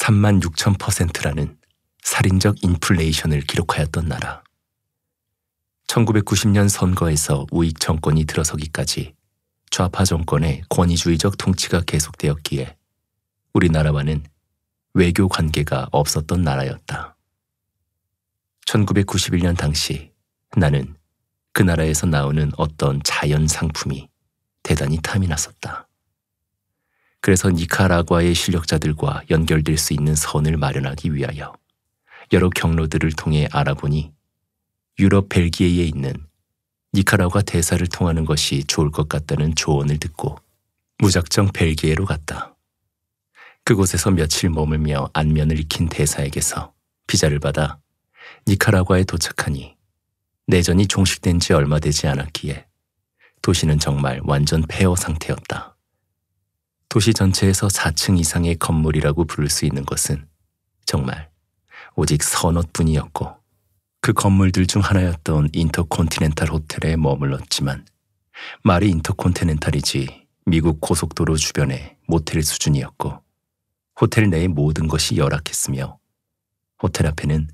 3만 6천 퍼센트라는 살인적 인플레이션을 기록하였던 나라. 1990년 선거에서 우익 정권이 들어서기까지 좌파 정권의 권위주의적 통치가 계속되었기에 우리나라와는 외교 관계가 없었던 나라였다. 1991년 당시 나는 그 나라에서 나오는 어떤 자연 상품이 대단히 탐이 났었다. 그래서 니카라과의 실력자들과 연결될 수 있는 선을 마련하기 위하여 여러 경로들을 통해 알아보니 유럽 벨기에에 있는 니카라과 대사를 통하는 것이 좋을 것 같다는 조언을 듣고 무작정 벨기에로 갔다. 그곳에서 며칠 머물며 안면을 익힌 대사에게서 비자를 받아 니카라과에 도착하니 내전이 종식된 지 얼마 되지 않았기에 도시는 정말 완전 폐허 상태였다. 도시 전체에서 4층 이상의 건물이라고 부를 수 있는 것은 정말 오직 선옷뿐이었고 그 건물들 중 하나였던 인터콘티넨탈 호텔에 머물렀지만 말이 인터콘티넨탈이지 미국 고속도로 주변의 모텔 수준이었고 호텔 내의 모든 것이 열악했으며 호텔 앞에는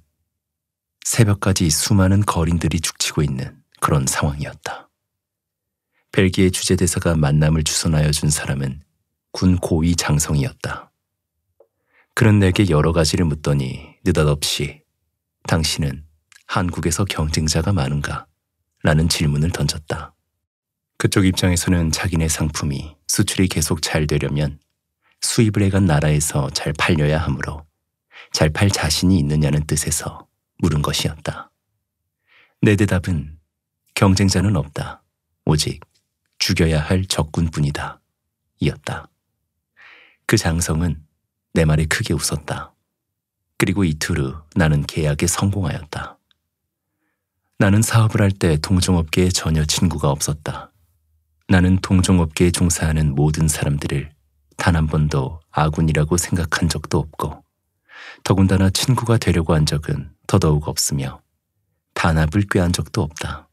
새벽까지 수많은 거린들이 죽치고 있는 그런 상황이었다. 벨기에 주재대사가 만남을 주선하여 준 사람은 군 고위 장성이었다. 그런 내게 여러 가지를 묻더니 느닷없이 당신은 한국에서 경쟁자가 많은가? 라는 질문을 던졌다. 그쪽 입장에서는 자기네 상품이 수출이 계속 잘 되려면 수입을 해간 나라에서 잘 팔려야 하므로 잘 팔 자신이 있느냐는 뜻에서 물은 것이었다. 내 대답은 경쟁자는 없다. 오직 죽여야 할 적군뿐이다. 이었다. 그 장성은 내 말에 크게 웃었다. 그리고 이틀 후 나는 계약에 성공하였다. 나는 사업을 할 때 동종업계에 전혀 친구가 없었다. 나는 동종업계에 종사하는 모든 사람들을 단 한 번도 아군이라고 생각한 적도 없고, 더군다나 친구가 되려고 한 적은 더더욱 없으며, 단합을 꾀한 적도 없다.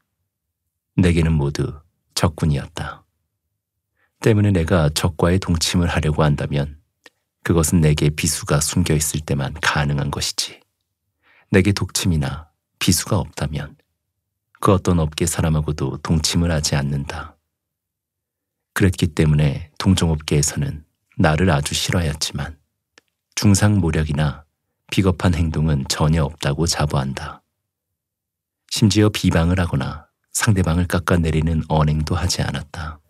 내게는 모두 적군이었다. 때문에 내가 적과의 동침을 하려고 한다면 그것은 내게 비수가 숨겨 있을 때만 가능한 것이지. 내게 독침이나 비수가 없다면 그 어떤 업계 사람하고도 동침을 하지 않는다. 그랬기 때문에 동종업계에서는 나를 아주 싫어하였지만 중상 모략이나 비겁한 행동은 전혀 없다고 자부한다. 심지어 비방을 하거나 상대방을 깎아내리는 언행도 하지 않았다.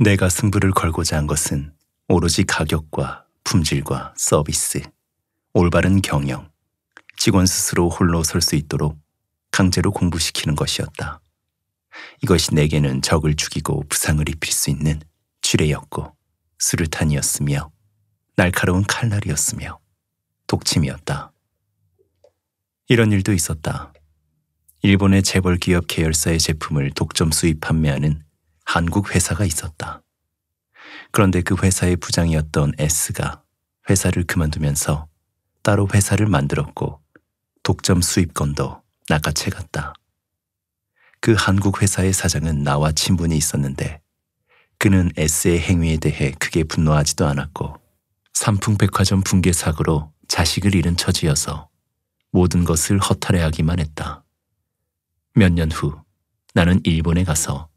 내가 승부를 걸고자 한 것은 오로지 가격과 품질과 서비스, 올바른 경영, 직원 스스로 홀로 설 수 있도록 강제로 공부시키는 것이었다. 이것이 내게는 적을 죽이고 부상을 입힐 수 있는 쥐레였고 수류탄이었으며 날카로운 칼날이었으며 독침이었다. 이런 일도 있었다. 일본의 재벌 기업 계열사의 제품을 독점 수입 판매하는 한국 회사가 있었다. 그런데 그 회사의 부장이었던 S가 회사를 그만두면서 따로 회사를 만들었고 독점 수입권도 낚아채 갔다. 그 한국 회사의 사장은 나와 친분이 있었는데 그는 S의 행위에 대해 크게 분노하지도 않았고 삼풍백화점 붕괴 사고로 자식을 잃은 처지여서 모든 것을 허탈해하기만 했다. 몇 년 후 나는 일본에 가서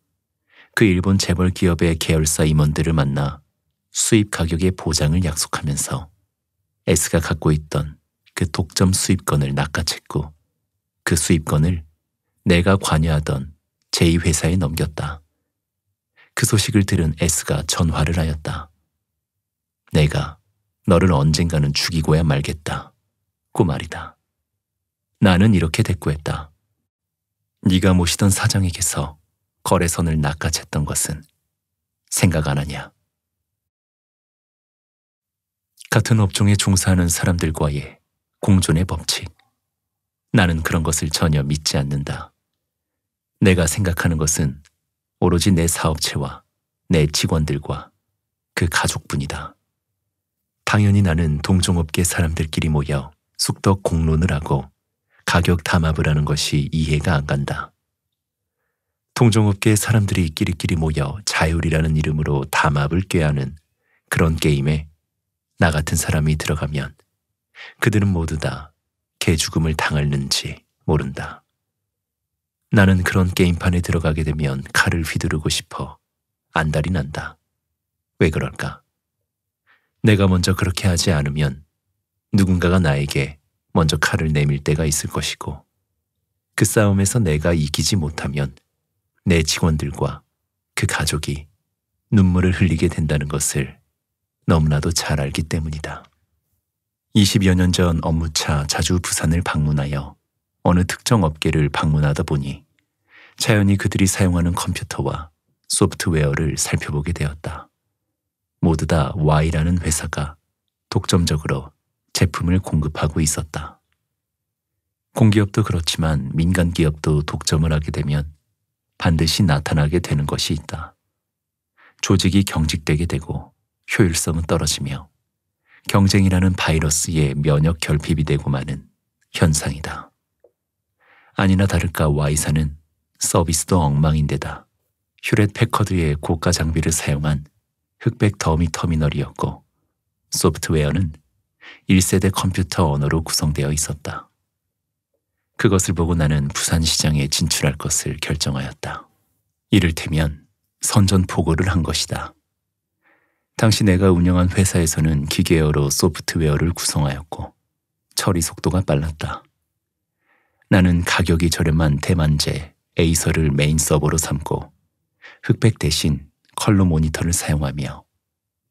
그 일본 재벌 기업의 계열사 임원들을 만나 수입 가격의 보장을 약속하면서 S가 갖고 있던 그 독점 수입권을 낚아챘고 그 수입권을 내가 관여하던 제2회사에 넘겼다. 그 소식을 들은 S가 전화를 하였다. 내가 너를 언젠가는 죽이고야 말겠다. 고 말이다. 나는 이렇게 대꾸했다. 네가 모시던 사장에게서 거래선을 낚아챘던 것은 생각 안 하냐. 같은 업종에 종사하는 사람들과의 공존의 법칙. 나는 그런 것을 전혀 믿지 않는다. 내가 생각하는 것은 오로지 내 사업체와 내 직원들과 그 가족뿐이다. 당연히 나는 동종업계 사람들끼리 모여 숙덕 공론을 하고 가격 담합을 하는 것이 이해가 안 간다. 통종업계 사람들이 끼리끼리 모여 자율이라는 이름으로 담합을 꾀하는 그런 게임에 나 같은 사람이 들어가면 그들은 모두 다 개죽음을 당할는지 모른다. 나는 그런 게임판에 들어가게 되면 칼을 휘두르고 싶어 안달이 난다. 왜 그럴까? 내가 먼저 그렇게 하지 않으면 누군가가 나에게 먼저 칼을 내밀 때가 있을 것이고 그 싸움에서 내가 이기지 못하면 내 직원들과 그 가족이 눈물을 흘리게 된다는 것을 너무나도 잘 알기 때문이다. 20여 년 전 업무차 자주 부산을 방문하여 어느 특정 업계를 방문하다 보니 자연히 그들이 사용하는 컴퓨터와 소프트웨어를 살펴보게 되었다. 모두 다 Y라는 회사가 독점적으로 제품을 공급하고 있었다. 공기업도 그렇지만 민간 기업도 독점을 하게 되면 반드시 나타나게 되는 것이 있다. 조직이 경직되게 되고 효율성은 떨어지며 경쟁이라는 바이러스의 면역 결핍이 되고 마는 현상이다. 아니나 다를까 와이사는 서비스도 엉망인데다 휴렛 패커드의 고가 장비를 사용한 흑백 더미 터미널이었고 소프트웨어는 1세대 컴퓨터 언어로 구성되어 있었다. 그것을 보고 나는 부산시장에 진출할 것을 결정하였다. 이를테면 선전포고를 한 것이다. 당시 내가 운영한 회사에서는 기계어로 소프트웨어를 구성하였고 처리 속도가 빨랐다. 나는 가격이 저렴한 대만제 에이서를 메인 서버로 삼고 흑백 대신 컬러 모니터를 사용하며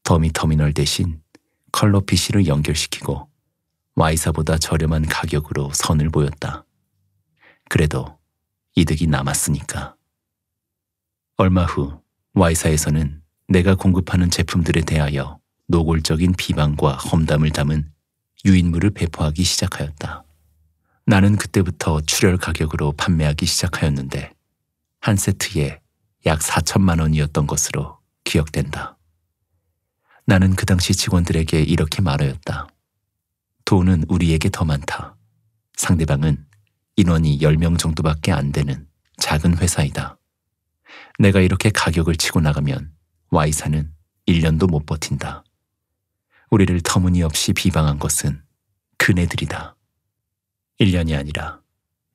더미 터미널 대신 컬러 PC를 연결시키고 Y사보다 저렴한 가격으로 선을 보였다. 그래도 이득이 남았으니까. 얼마 후 Y사에서는 내가 공급하는 제품들에 대하여 노골적인 비방과 험담을 담은 유인물을 배포하기 시작하였다. 나는 그때부터 출혈 가격으로 판매하기 시작하였는데 한 세트에 약 4천만 원이었던 것으로 기억된다. 나는 그 당시 직원들에게 이렇게 말하였다. 돈은 우리에게 더 많다. 상대방은 인원이 10명 정도밖에 안 되는 작은 회사이다. 내가 이렇게 가격을 치고 나가면 Y사는 1년도 못 버틴다. 우리를 터무니없이 비방한 것은 그네들이다. 1년이 아니라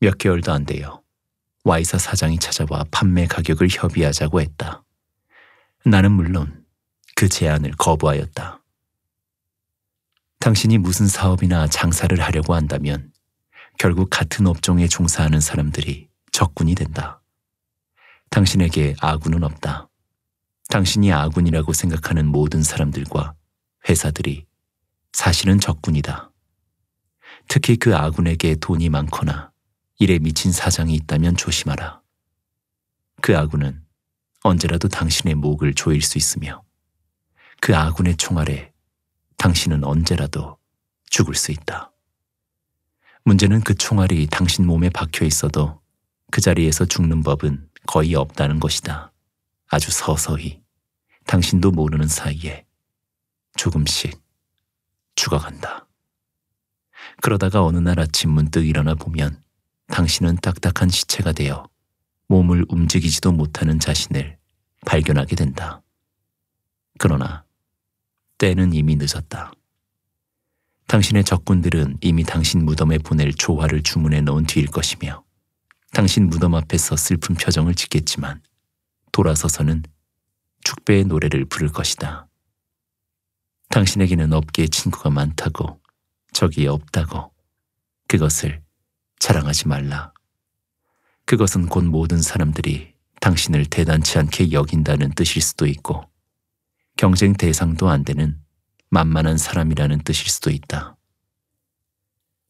몇 개월도 안 돼요. Y사 사장이 찾아와 판매 가격을 협의하자고 했다. 나는 물론 그 제안을 거부하였다. 당신이 무슨 사업이나 장사를 하려고 한다면 결국 같은 업종에 종사하는 사람들이 적군이 된다. 당신에게 아군은 없다. 당신이 아군이라고 생각하는 모든 사람들과 회사들이 사실은 적군이다. 특히 그 아군에게 돈이 많거나 일에 미친 사장이 있다면 조심하라. 그 아군은 언제라도 당신의 목을 조일 수 있으며 그 아군의 총알에 당신은 언제라도 죽을 수 있다. 문제는 그 총알이 당신 몸에 박혀 있어도 그 자리에서 죽는 법은 거의 없다는 것이다. 아주 서서히 당신도 모르는 사이에 조금씩 죽어간다. 그러다가 어느 날 아침 문득 일어나 보면 당신은 딱딱한 시체가 되어 몸을 움직이지도 못하는 자신을 발견하게 된다. 그러나 때는 이미 늦었다. 당신의 적군들은 이미 당신 무덤에 보낼 조화를 주문해 놓은 뒤일 것이며 당신 무덤 앞에서 슬픈 표정을 짓겠지만 돌아서서는 축배의 노래를 부를 것이다. 당신에게는 업계의 친구가 많다고 적이 없다고 그것을 자랑하지 말라. 그것은 곧 모든 사람들이 당신을 대단치 않게 여긴다는 뜻일 수도 있고 경쟁 대상도 안 되는 만만한 사람이라는 뜻일 수도 있다.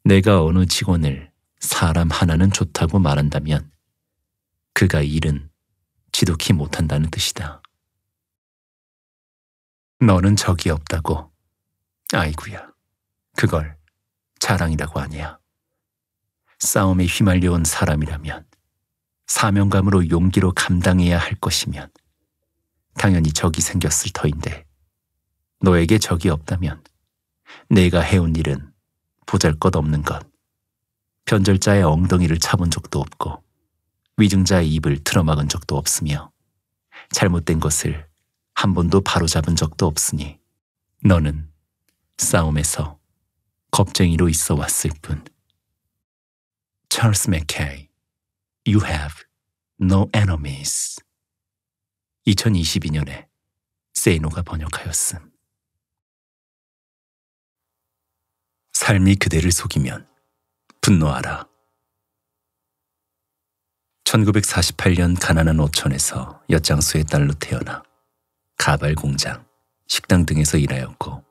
내가 어느 직원을 사람 하나는 좋다고 말한다면 그가 일은 지독히 못한다는 뜻이다. 너는 적이 없다고. 아이구야. 그걸 자랑이라고 하냐. 싸움에 휘말려온 사람이라면 사명감으로 용기로 감당해야 할 것이면 당연히 적이 생겼을 터인데 너에게 적이 없다면 내가 해온 일은 보잘 것 없는 것. 변절자의 엉덩이를 차본 적도 없고 위증자의 입을 틀어막은 적도 없으며 잘못된 것을 한 번도 바로잡은 적도 없으니 너는 싸움에서 겁쟁이로 있어 왔을 뿐. 찰스 맥케이 You have no enemies 2022년에 세이노가 번역하였음. 삶이 그대를 속이면 분노하라. 1948년 가난한 오촌에서 엿장수의 딸로 태어나 가발 공장, 식당 등에서 일하였고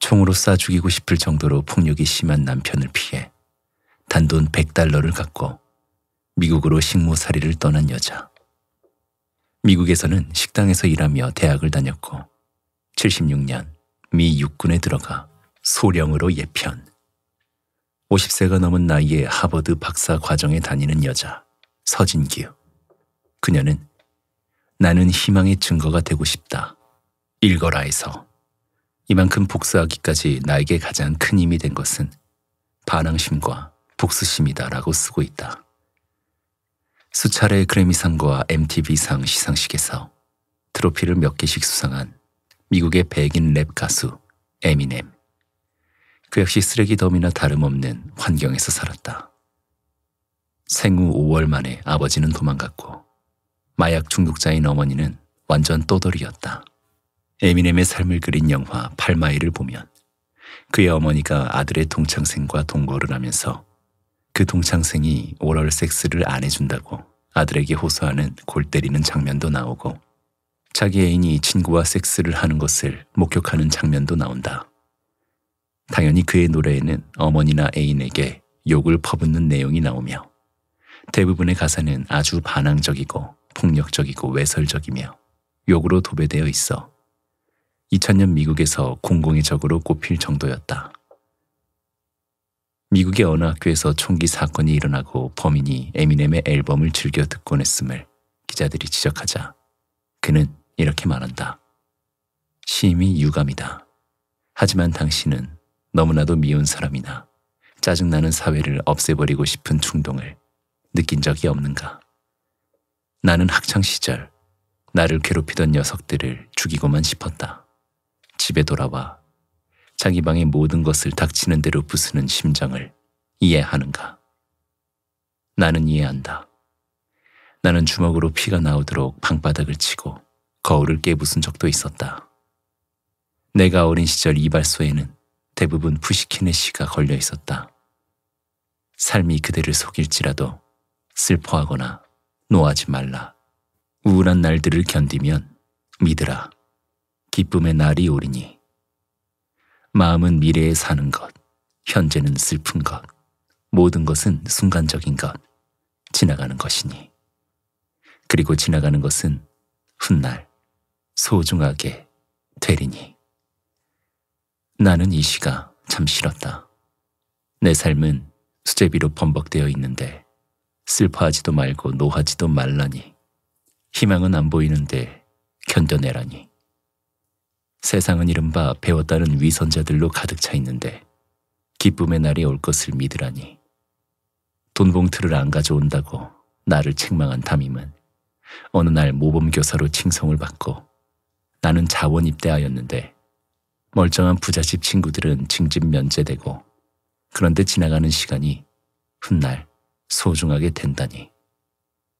총으로 쏴 죽이고 싶을 정도로 폭력이 심한 남편을 피해 단돈 100달러를 갖고 미국으로 식모살이를 떠난 여자. 미국에서는 식당에서 일하며 대학을 다녔고 76년 미 육군에 들어가 소령으로 예편. 50세가 넘은 나이에 하버드 박사 과정에 다니는 여자 서진규. 그녀는 나는 희망의 증거가 되고 싶다. 읽어라에서 이만큼 복수하기까지 나에게 가장 큰 힘이 된 것은 반항심과 복수심이다라고 쓰고 있다. 수차례 그래미상과 MTV상 시상식에서 트로피를 몇 개씩 수상한 미국의 백인 랩 가수 에미넴. 그 역시 쓰레기 더미나 다름없는 환경에서 살았다. 생후 5월 만에 아버지는 도망갔고 마약 중독자인 어머니는 완전 떠돌이였다. 에미넴의 삶을 그린 영화 팔마일을 보면 그의 어머니가 아들의 동창생과 동거를 하면서 그 동창생이 오럴 섹스를 안 해준다고 아들에게 호소하는 골 때리는 장면도 나오고 자기 애인이 친구와 섹스를 하는 것을 목격하는 장면도 나온다. 당연히 그의 노래에는 어머니나 애인에게 욕을 퍼붓는 내용이 나오며 대부분의 가사는 아주 반항적이고 폭력적이고 외설적이며 욕으로 도배되어 있어 2000년 미국에서 공공의 적으로 꼽힐 정도였다. 미국의 어느 학교에서 총기 사건이 일어나고 범인이 에미넴의 앨범을 즐겨 듣곤 했음을 기자들이 지적하자 그는 이렇게 말한다. 시임이 유감이다. 하지만 당신은 너무나도 미운 사람이나 짜증나는 사회를 없애버리고 싶은 충동을 느낀 적이 없는가. 나는 학창 시절 나를 괴롭히던 녀석들을 죽이고만 싶었다. 집에 돌아와 자기 방의 모든 것을 닥치는 대로 부수는 심정을 이해하는가. 나는 이해한다. 나는 주먹으로 피가 나오도록 방바닥을 치고 거울을 깨부순 적도 있었다. 내가 어린 시절 이발소에는 대부분 부시킨의 시가 걸려 있었다. 삶이 그대를 속일지라도 슬퍼하거나 노하지 말라. 우울한 날들을 견디면 믿으라. 기쁨의 날이 오리니. 마음은 미래에 사는 것, 현재는 슬픈 것, 모든 것은 순간적인 것, 지나가는 것이니. 그리고 지나가는 것은 훗날 소중하게 되리니. 나는 이 시가 참 싫었다. 내 삶은 수제비로 범벅되어 있는데 슬퍼하지도 말고 노하지도 말라니 희망은 안 보이는데 견뎌내라니 세상은 이른바 배웠다는 위선자들로 가득 차 있는데 기쁨의 날이 올 것을 믿으라니 돈 봉투를 안 가져온다고 나를 책망한 담임은 어느 날 모범교사로 칭송을 받고 나는 자원 입대하였는데 멀쩡한 부잣집 친구들은 징집 면제되고 그런데 지나가는 시간이 훗날 소중하게 된다니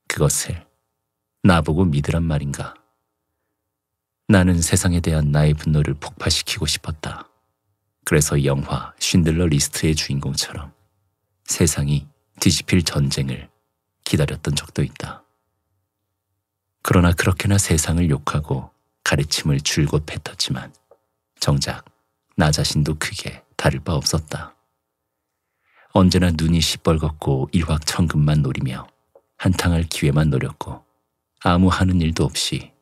그것을 나보고 믿으란 말인가. 나는 세상에 대한 나의 분노를 폭파시키고 싶었다. 그래서 영화 쉰들러 리스트의 주인공처럼 세상이 뒤집힐 전쟁을 기다렸던 적도 있다. 그러나 그렇게나 세상을 욕하고 가르침을 줄곧 뱉었지만 정작 나 자신도 크게 다를 바 없었다. 언제나 눈이 시뻘겋고 일확천금만 노리며 한탕할 기회만 노렸고 아무 하는 일도 없이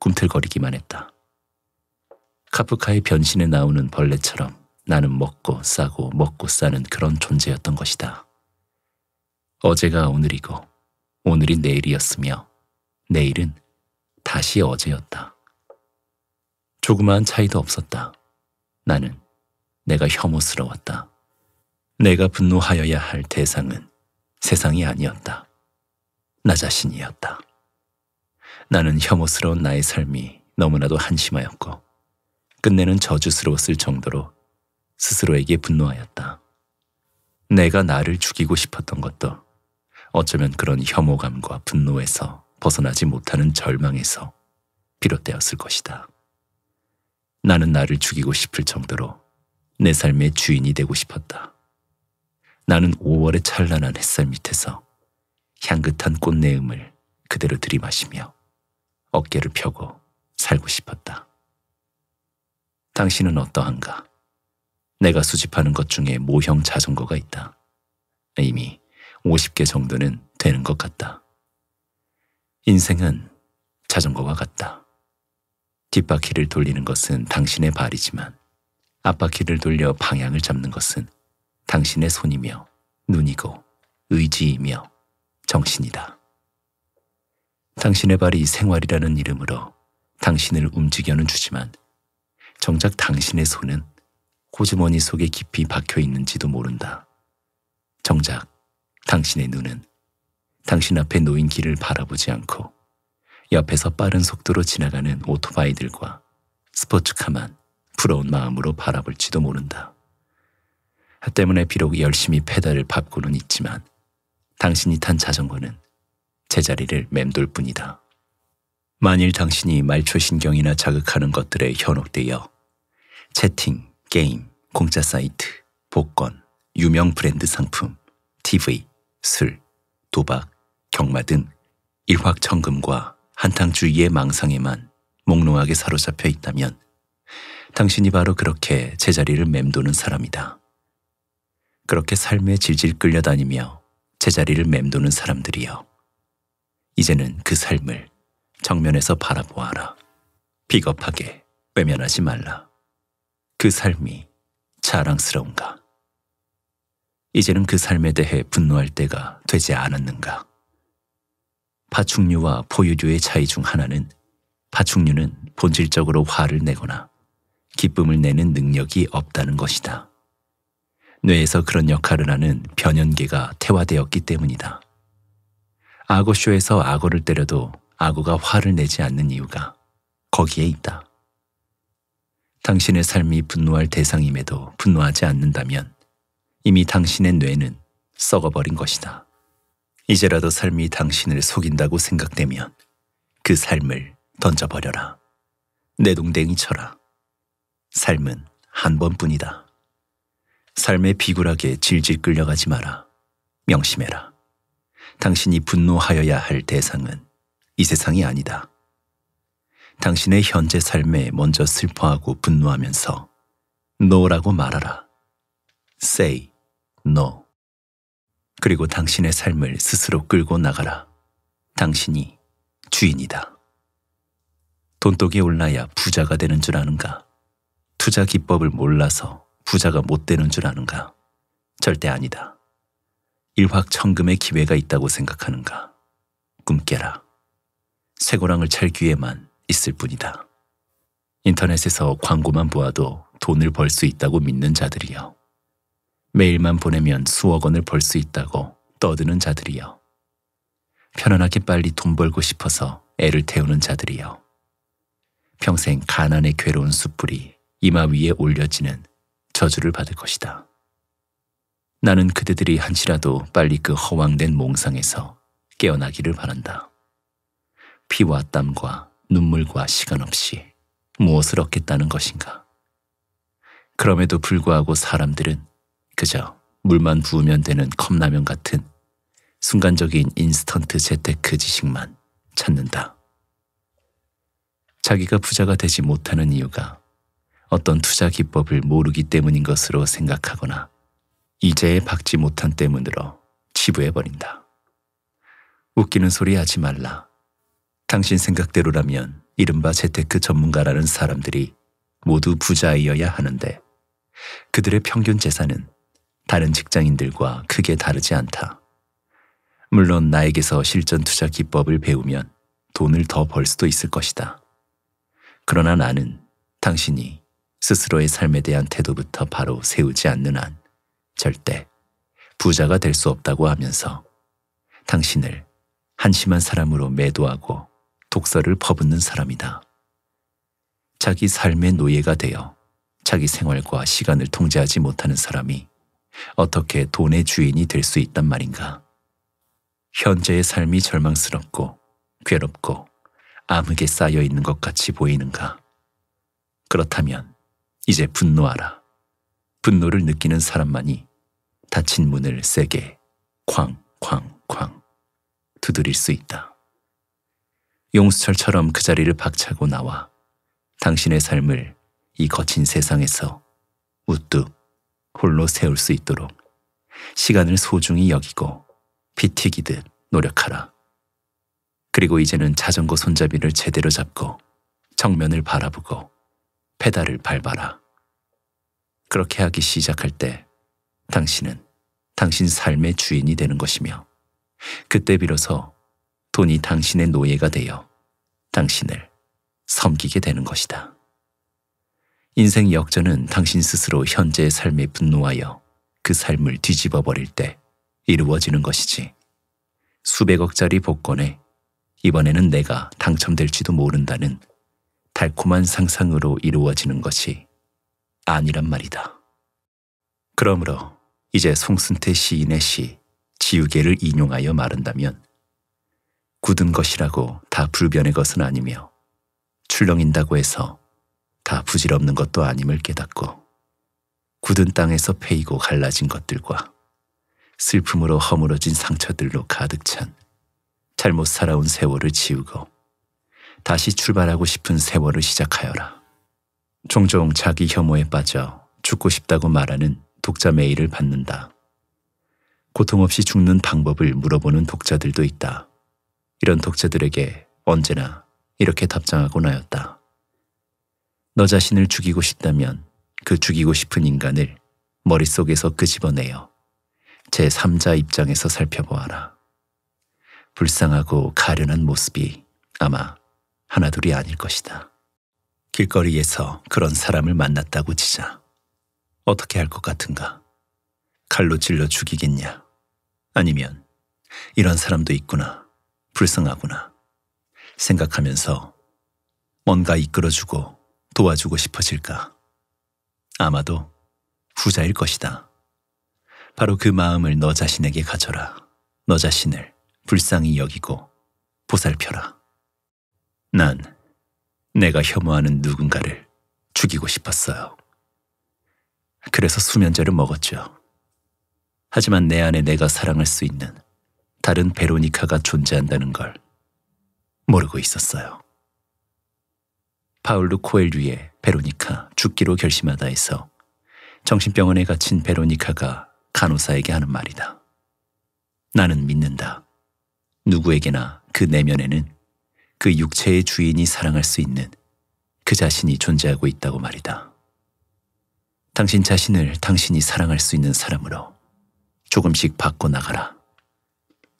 꿈틀거리기만 했다. 카프카의 변신에 나오는 벌레처럼 나는 먹고 싸고 먹고 싸는 그런 존재였던 것이다. 어제가 오늘이고 오늘이 내일이었으며 내일은 다시 어제였다. 조그마한 차이도 없었다. 나는 내가 혐오스러웠다. 내가 분노하여야 할 대상은 세상이 아니었다. 나 자신이었다. 나는 혐오스러운 나의 삶이 너무나도 한심하였고 끝내는 저주스러웠을 정도로 스스로에게 분노하였다. 내가 나를 죽이고 싶었던 것도 어쩌면 그런 혐오감과 분노에서 벗어나지 못하는 절망에서 비롯되었을 것이다. 나는 나를 죽이고 싶을 정도로 내 삶의 주인이 되고 싶었다. 나는 5월의 찬란한 햇살 밑에서 향긋한 꽃내음을 그대로 들이마시며 어깨를 펴고 살고 싶었다. 당신은 어떠한가? 내가 수집하는 것 중에 모형 자전거가 있다. 이미 50개 정도는 되는 것 같다. 인생은 자전거와 같다. 뒷바퀴를 돌리는 것은 당신의 발이지만 앞바퀴를 돌려 방향을 잡는 것은 당신의 손이며 눈이고 의지이며 정신이다. 당신의 발이 생활이라는 이름으로 당신을 움직여는 주지만 정작 당신의 손은 호주머니 속에 깊이 박혀 있는지도 모른다. 정작 당신의 눈은 당신 앞에 놓인 길을 바라보지 않고 옆에서 빠른 속도로 지나가는 오토바이들과 스포츠카만 부러운 마음으로 바라볼지도 모른다. 때문에 비록 열심히 페달을 밟고는 있지만 당신이 탄 자전거는 제자리를 맴돌 뿐이다. 만일 당신이 말초신경이나 자극하는 것들에 현혹되어 채팅, 게임, 공짜 사이트, 복권, 유명 브랜드 상품, TV, 술, 도박, 경마 등 일확천금과 한탕 주위의 망상에만 몽롱하게 사로잡혀 있다면 당신이 바로 그렇게 제자리를 맴도는 사람이다. 그렇게 삶에 질질 끌려다니며 제자리를 맴도는 사람들이여. 이제는 그 삶을 정면에서 바라보아라. 비겁하게 외면하지 말라. 그 삶이 자랑스러운가? 이제는 그 삶에 대해 분노할 때가 되지 않았는가? 파충류와 포유류의 차이 중 하나는 파충류는 본질적으로 화를 내거나 기쁨을 내는 능력이 없다는 것이다. 뇌에서 그런 역할을 하는 변연계가 퇴화되었기 때문이다. 악어쇼에서 악어를 때려도 악어가 화를 내지 않는 이유가 거기에 있다. 당신의 삶이 분노할 대상임에도 분노하지 않는다면 이미 당신의 뇌는 썩어버린 것이다. 이제라도 삶이 당신을 속인다고 생각되면 그 삶을 던져버려라. 내 동댕이 쳐라. 삶은 한 번뿐이다. 삶에 비굴하게 질질 끌려가지 마라. 명심해라. 당신이 분노하여야 할 대상은 이 세상이 아니다. 당신의 현재 삶에 먼저 슬퍼하고 분노하면서 노라고 말하라. say no. 그리고 당신의 삶을 스스로 끌고 나가라. 당신이 주인이다. 돈독이 올라야 부자가 되는 줄 아는가? 투자 기법을 몰라서 부자가 못 되는 줄 아는가? 절대 아니다. 일확천금의 기회가 있다고 생각하는가? 꿈깨라. 쇠고랑을 찰 기회만 있을 뿐이다. 인터넷에서 광고만 보아도 돈을 벌 수 있다고 믿는 자들이여. 매일만 보내면 수억 원을 벌 수 있다고 떠드는 자들이여 편안하게 빨리 돈 벌고 싶어서 애를 태우는 자들이여 평생 가난의 괴로운 숯불이 이마 위에 올려지는 저주를 받을 것이다. 나는 그대들이 한시라도 빨리 그 허황된 몽상에서 깨어나기를 바란다. 피와 땀과 눈물과 시간 없이 무엇을 얻겠다는 것인가. 그럼에도 불구하고 사람들은 그저 물만 부으면 되는 컵라면 같은 순간적인 인스턴트 재테크 지식만 찾는다. 자기가 부자가 되지 못하는 이유가 어떤 투자 기법을 모르기 때문인 것으로 생각하거나 이제의 박지 못한 때문으로 치부해버린다. 웃기는 소리 하지 말라. 당신 생각대로라면 이른바 재테크 전문가라는 사람들이 모두 부자이어야 하는데 그들의 평균 재산은 다른 직장인들과 크게 다르지 않다. 물론 나에게서 실전 투자 기법을 배우면 돈을 더 벌 수도 있을 것이다. 그러나 나는 당신이 스스로의 삶에 대한 태도부터 바로 세우지 않는 한 절대 부자가 될 수 없다고 하면서 당신을 한심한 사람으로 매도하고 독서를 퍼붓는 사람이다. 자기 삶의 노예가 되어 자기 생활과 시간을 통제하지 못하는 사람이 어떻게 돈의 주인이 될 수 있단 말인가. 현재의 삶이 절망스럽고 괴롭고 암흑에 쌓여 있는 것 같이 보이는가. 그렇다면 이제 분노하라. 분노를 느끼는 사람만이 닫힌 문을 세게 쾅쾅쾅 두드릴 수 있다. 용수철처럼 그 자리를 박차고 나와 당신의 삶을 이 거친 세상에서 우뚝 홀로 세울 수 있도록 시간을 소중히 여기고 비튀기듯 노력하라. 그리고 이제는 자전거 손잡이를 제대로 잡고 정면을 바라보고 페달을 밟아라. 그렇게 하기 시작할 때 당신은 당신 삶의 주인이 되는 것이며 그때 비로소 돈이 당신의 노예가 되어 당신을 섬기게 되는 것이다. 인생 역전은 당신 스스로 현재의 삶에 분노하여 그 삶을 뒤집어 버릴 때 이루어지는 것이지. 수백억짜리 복권에 이번에는 내가 당첨될지도 모른다는 달콤한 상상으로 이루어지는 것이 아니란 말이다. 그러므로 이제 송순태 시인의 시 지우개를 인용하여 말한다면 굳은 것이라고 다 불변의 것은 아니며 출렁인다고 해서 다 부질없는 것도 아님을 깨닫고 굳은 땅에서 패이고 갈라진 것들과 슬픔으로 허물어진 상처들로 가득 찬 잘못 살아온 세월을 지우고 다시 출발하고 싶은 세월을 시작하여라. 종종 자기 혐오에 빠져 죽고 싶다고 말하는 독자 메일을 받는다. 고통 없이 죽는 방법을 물어보는 독자들도 있다. 이런 독자들에게 언제나 이렇게 답장하고나였다 너 자신을 죽이고 싶다면 그 죽이고 싶은 인간을 머릿속에서 끄집어내어 제3자 입장에서 살펴보아라. 불쌍하고 가련한 모습이 아마 하나둘이 아닐 것이다. 길거리에서 그런 사람을 만났다고 치자. 어떻게 할 것 같은가? 칼로 찔러 죽이겠냐? 아니면 이런 사람도 있구나. 불쌍하구나. 생각하면서 뭔가 이끌어주고 도와주고 싶어질까? 아마도 후자일 것이다. 바로 그 마음을 너 자신에게 가져라. 너 자신을 불쌍히 여기고 보살펴라. 난 내가 혐오하는 누군가를 죽이고 싶었어요. 그래서 수면제를 먹었죠. 하지만 내 안에 내가 사랑할 수 있는 다른 베로니카가 존재한다는 걸 모르고 있었어요. 파울루 코엘류의 베로니카 죽기로 결심하다에서 정신병원에 갇힌 베로니카가 간호사에게 하는 말이다. 나는 믿는다. 누구에게나 그 내면에는 그 육체의 주인이 사랑할 수 있는 그 자신이 존재하고 있다고 말이다. 당신 자신을 당신이 사랑할 수 있는 사람으로 조금씩 바꿔나가라.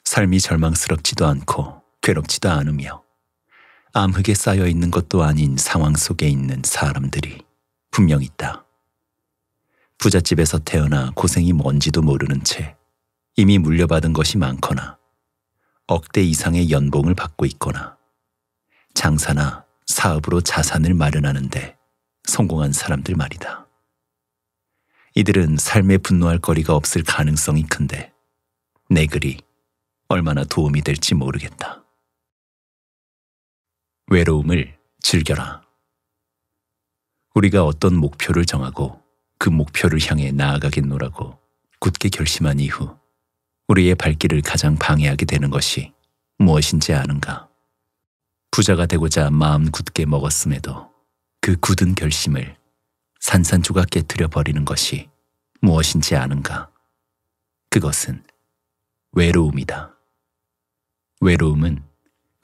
삶이 절망스럽지도 않고 괴롭지도 않으며 암흑에 쌓여 있는 것도 아닌 상황 속에 있는 사람들이 분명 있다. 부잣집에서 태어나 고생이 뭔지도 모르는 채 이미 물려받은 것이 많거나 억대 이상의 연봉을 받고 있거나 장사나 사업으로 자산을 마련하는데 성공한 사람들 말이다. 이들은 삶에 분노할 거리가 없을 가능성이 큰데 내 글이 얼마나 도움이 될지 모르겠다. 외로움을 즐겨라. 우리가 어떤 목표를 정하고 그 목표를 향해 나아가겠노라고 굳게 결심한 이후 우리의 발길을 가장 방해하게 되는 것이 무엇인지 아는가? 부자가 되고자 마음 굳게 먹었음에도 그 굳은 결심을 산산조각 깨뜨려 버리는 것이 무엇인지 아는가? 그것은 외로움이다. 외로움은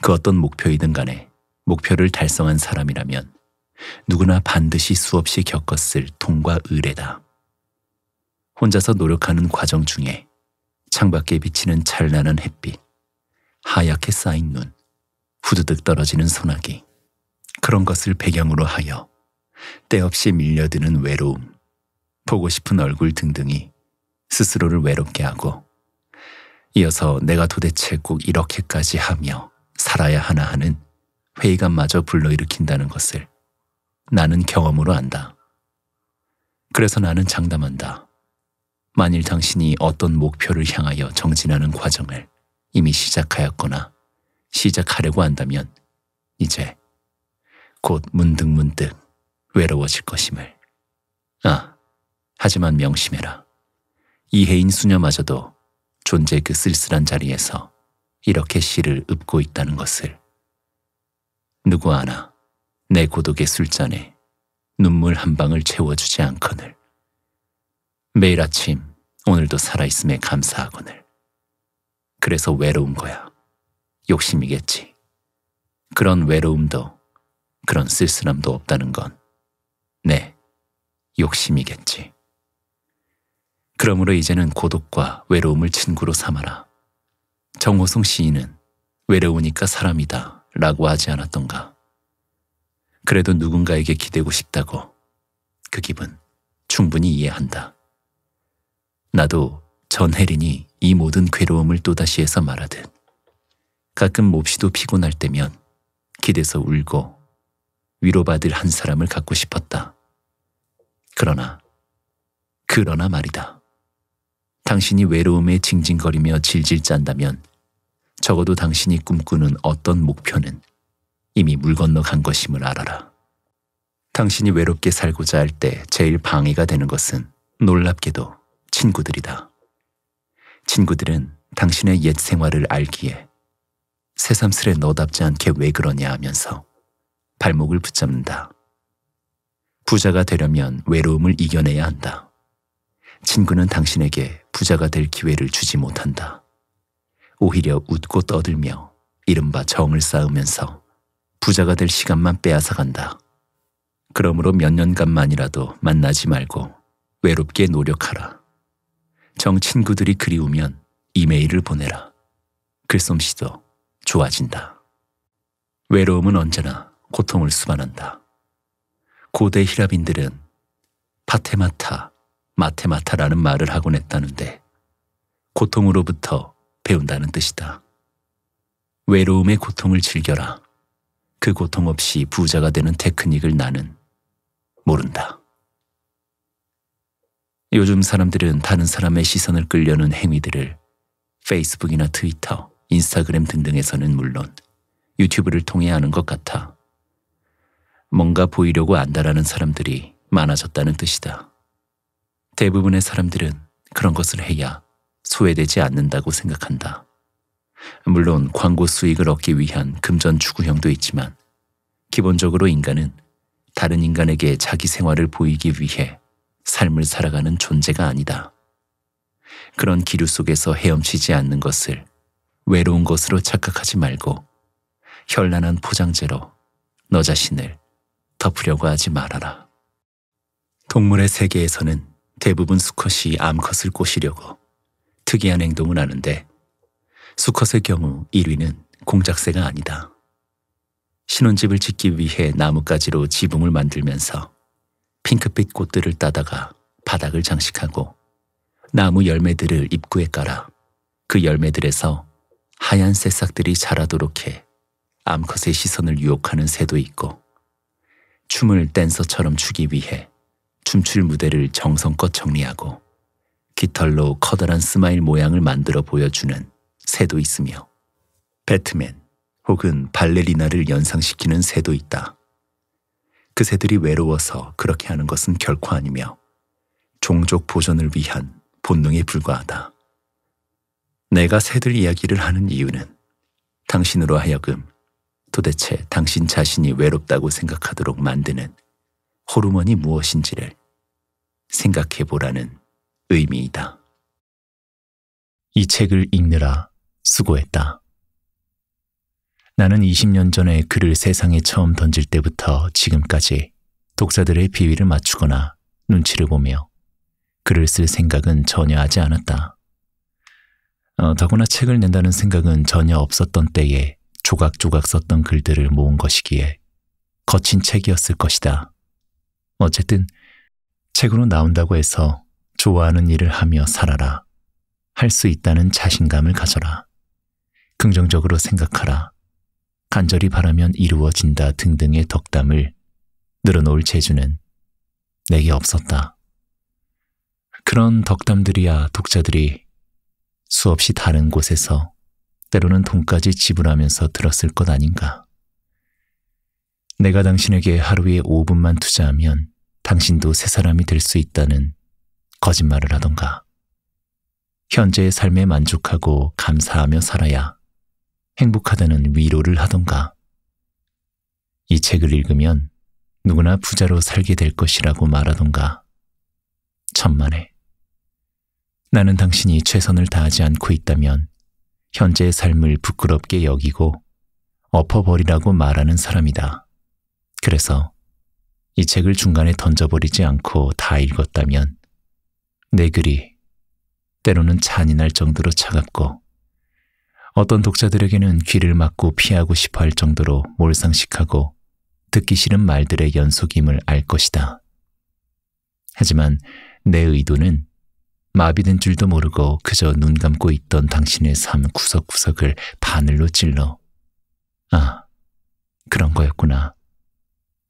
그 어떤 목표이든 간에 목표를 달성한 사람이라면 누구나 반드시 수없이 겪었을 통과 의뢰다. 혼자서 노력하는 과정 중에 창밖에 비치는 찬란한 햇빛, 하얗게 쌓인 눈, 후드득 떨어지는 소나기, 그런 것을 배경으로 하여 때없이 밀려드는 외로움, 보고 싶은 얼굴 등등이 스스로를 외롭게 하고 이어서 내가 도대체 꼭 이렇게까지 하며 살아야 하나 하는 회의감마저 불러일으킨다는 것을 나는 경험으로 안다. 그래서 나는 장담한다. 만일 당신이 어떤 목표를 향하여 정진하는 과정을 이미 시작하였거나 시작하려고 한다면 이제 곧 문득문득 외로워질 것임을. 아, 하지만 명심해라. 이해인 수녀마저도 존재 그 쓸쓸한 자리에서 이렇게 시를 읊고 있다는 것을. 누구 하나 내 고독의 술잔에 눈물 한 방울 채워주지 않거늘. 매일 아침 오늘도 살아있음에 감사하거늘. 그래서 외로운 거야. 욕심이겠지. 그런 외로움도 그런 쓸쓸함도 없다는 건 네, 욕심이겠지. 그러므로 이제는 고독과 외로움을 친구로 삼아라. 정호성 시인은 외로우니까 사람이다 라고 하지 않았던가. 그래도 누군가에게 기대고 싶다고 그 기분 충분히 이해한다. 나도 전혜린이 이 모든 괴로움을 또다시 해서 말하듯 가끔 몹시도 피곤할 때면 기대서 울고 위로받을 한 사람을 갖고 싶었다. 그러나, 그러나 말이다. 당신이 외로움에 징징거리며 질질 짠다면 적어도 당신이 꿈꾸는 어떤 목표는 이미 물 건너 간 것임을 알아라. 당신이 외롭게 살고자 할 때 제일 방해가 되는 것은 놀랍게도 친구들이다. 친구들은 당신의 옛 생활을 알기에 새삼스레 너답지 않게 왜 그러냐 하면서 발목을 붙잡는다. 부자가 되려면 외로움을 이겨내야 한다. 친구는 당신에게 부자가 될 기회를 주지 못한다. 오히려 웃고 떠들며 이른바 정을 쌓으면서 부자가 될 시간만 빼앗아간다. 그러므로 몇 년간만이라도 만나지 말고 외롭게 노력하라. 정 친구들이 그리우면 이메일을 보내라. 글솜씨도 좋아진다. 외로움은 언제나 고통을 수반한다. 고대 히라빈들은 파테마타, 마테마타라는 말을 하곤 했다는데 고통으로부터 배운다는 뜻이다. 외로움의 고통을 즐겨라. 그 고통 없이 부자가 되는 테크닉을 나는 모른다. 요즘 사람들은 다른 사람의 시선을 끌려는 행위들을 페이스북이나 트위터, 인스타그램 등등에서는 물론 유튜브를 통해 하는 것 같아. 뭔가 보이려고 안다라는 사람들이 많아졌다는 뜻이다. 대부분의 사람들은 그런 것을 해야 소외되지 않는다고 생각한다. 물론 광고 수익을 얻기 위한 금전 추구형도 있지만 기본적으로 인간은 다른 인간에게 자기 생활을 보이기 위해 삶을 살아가는 존재가 아니다. 그런 기류 속에서 헤엄치지 않는 것을 외로운 것으로 착각하지 말고 현란한 포장재로 너 자신을 덮으려고 하지 말아라. 동물의 세계에서는 대부분 수컷이 암컷을 꼬시려고 특이한 행동을 하는데 수컷의 경우 1위는 공작새가 아니다. 신혼집을 짓기 위해 나뭇가지로 지붕을 만들면서 핑크빛 꽃들을 따다가 바닥을 장식하고 나무 열매들을 입구에 깔아 그 열매들에서 하얀 새싹들이 자라도록 해 암컷의 시선을 유혹하는 새도 있고 춤을 댄서처럼 추기 위해 춤출 무대를 정성껏 정리하고 깃털로 커다란 스마일 모양을 만들어 보여주는 새도 있으며 배트맨 혹은 발레리나를 연상시키는 새도 있다. 그 새들이 외로워서 그렇게 하는 것은 결코 아니며 종족 보존을 위한 본능에 불과하다. 내가 새들 이야기를 하는 이유는 당신으로 하여금 도대체 당신 자신이 외롭다고 생각하도록 만드는 호르몬이 무엇인지를 생각해 보라는 의미이다. 이 책을 읽느라 수고했다. 나는 20년 전에 글을 세상에 처음 던질 때부터 지금까지 독자들의 비위를 맞추거나 눈치를 보며 글을 쓸 생각은 전혀 하지 않았다. 어, 더구나 책을 낸다는 생각은 전혀 없었던 때에 조각조각 썼던 글들을 모은 것이기에 거친 책이었을 것이다. 어쨌든 책으로 나온다고 해서 좋아하는 일을 하며 살아라. 할 수 있다는 자신감을 가져라. 긍정적으로 생각하라. 간절히 바라면 이루어진다 등등의 덕담을 늘어놓을 재주는 내게 없었다. 그런 덕담들이야 독자들이 수없이 다른 곳에서 때로는 돈까지 지불하면서 들었을 것 아닌가. 내가 당신에게 하루에 5분만 투자하면 당신도 새 사람이 될 수 있다는 거짓말을 하던가. 현재의 삶에 만족하고 감사하며 살아야 행복하다는 위로를 하던가. 이 책을 읽으면 누구나 부자로 살게 될 것이라고 말하던가. 천만에. 나는 당신이 최선을 다하지 않고 있다면 현재의 삶을 부끄럽게 여기고 엎어버리라고 말하는 사람이다. 그래서 이 책을 중간에 던져버리지 않고 다 읽었다면 내 글이 때로는 잔인할 정도로 차갑고 어떤 독자들에게는 귀를 막고 피하고 싶어 할 정도로 몰상식하고 듣기 싫은 말들의 연속임을 알 것이다. 하지만 내 의도는 마비된 줄도 모르고 그저 눈 감고 있던 당신의 삶 구석구석을 바늘로 찔러 아, 그런 거였구나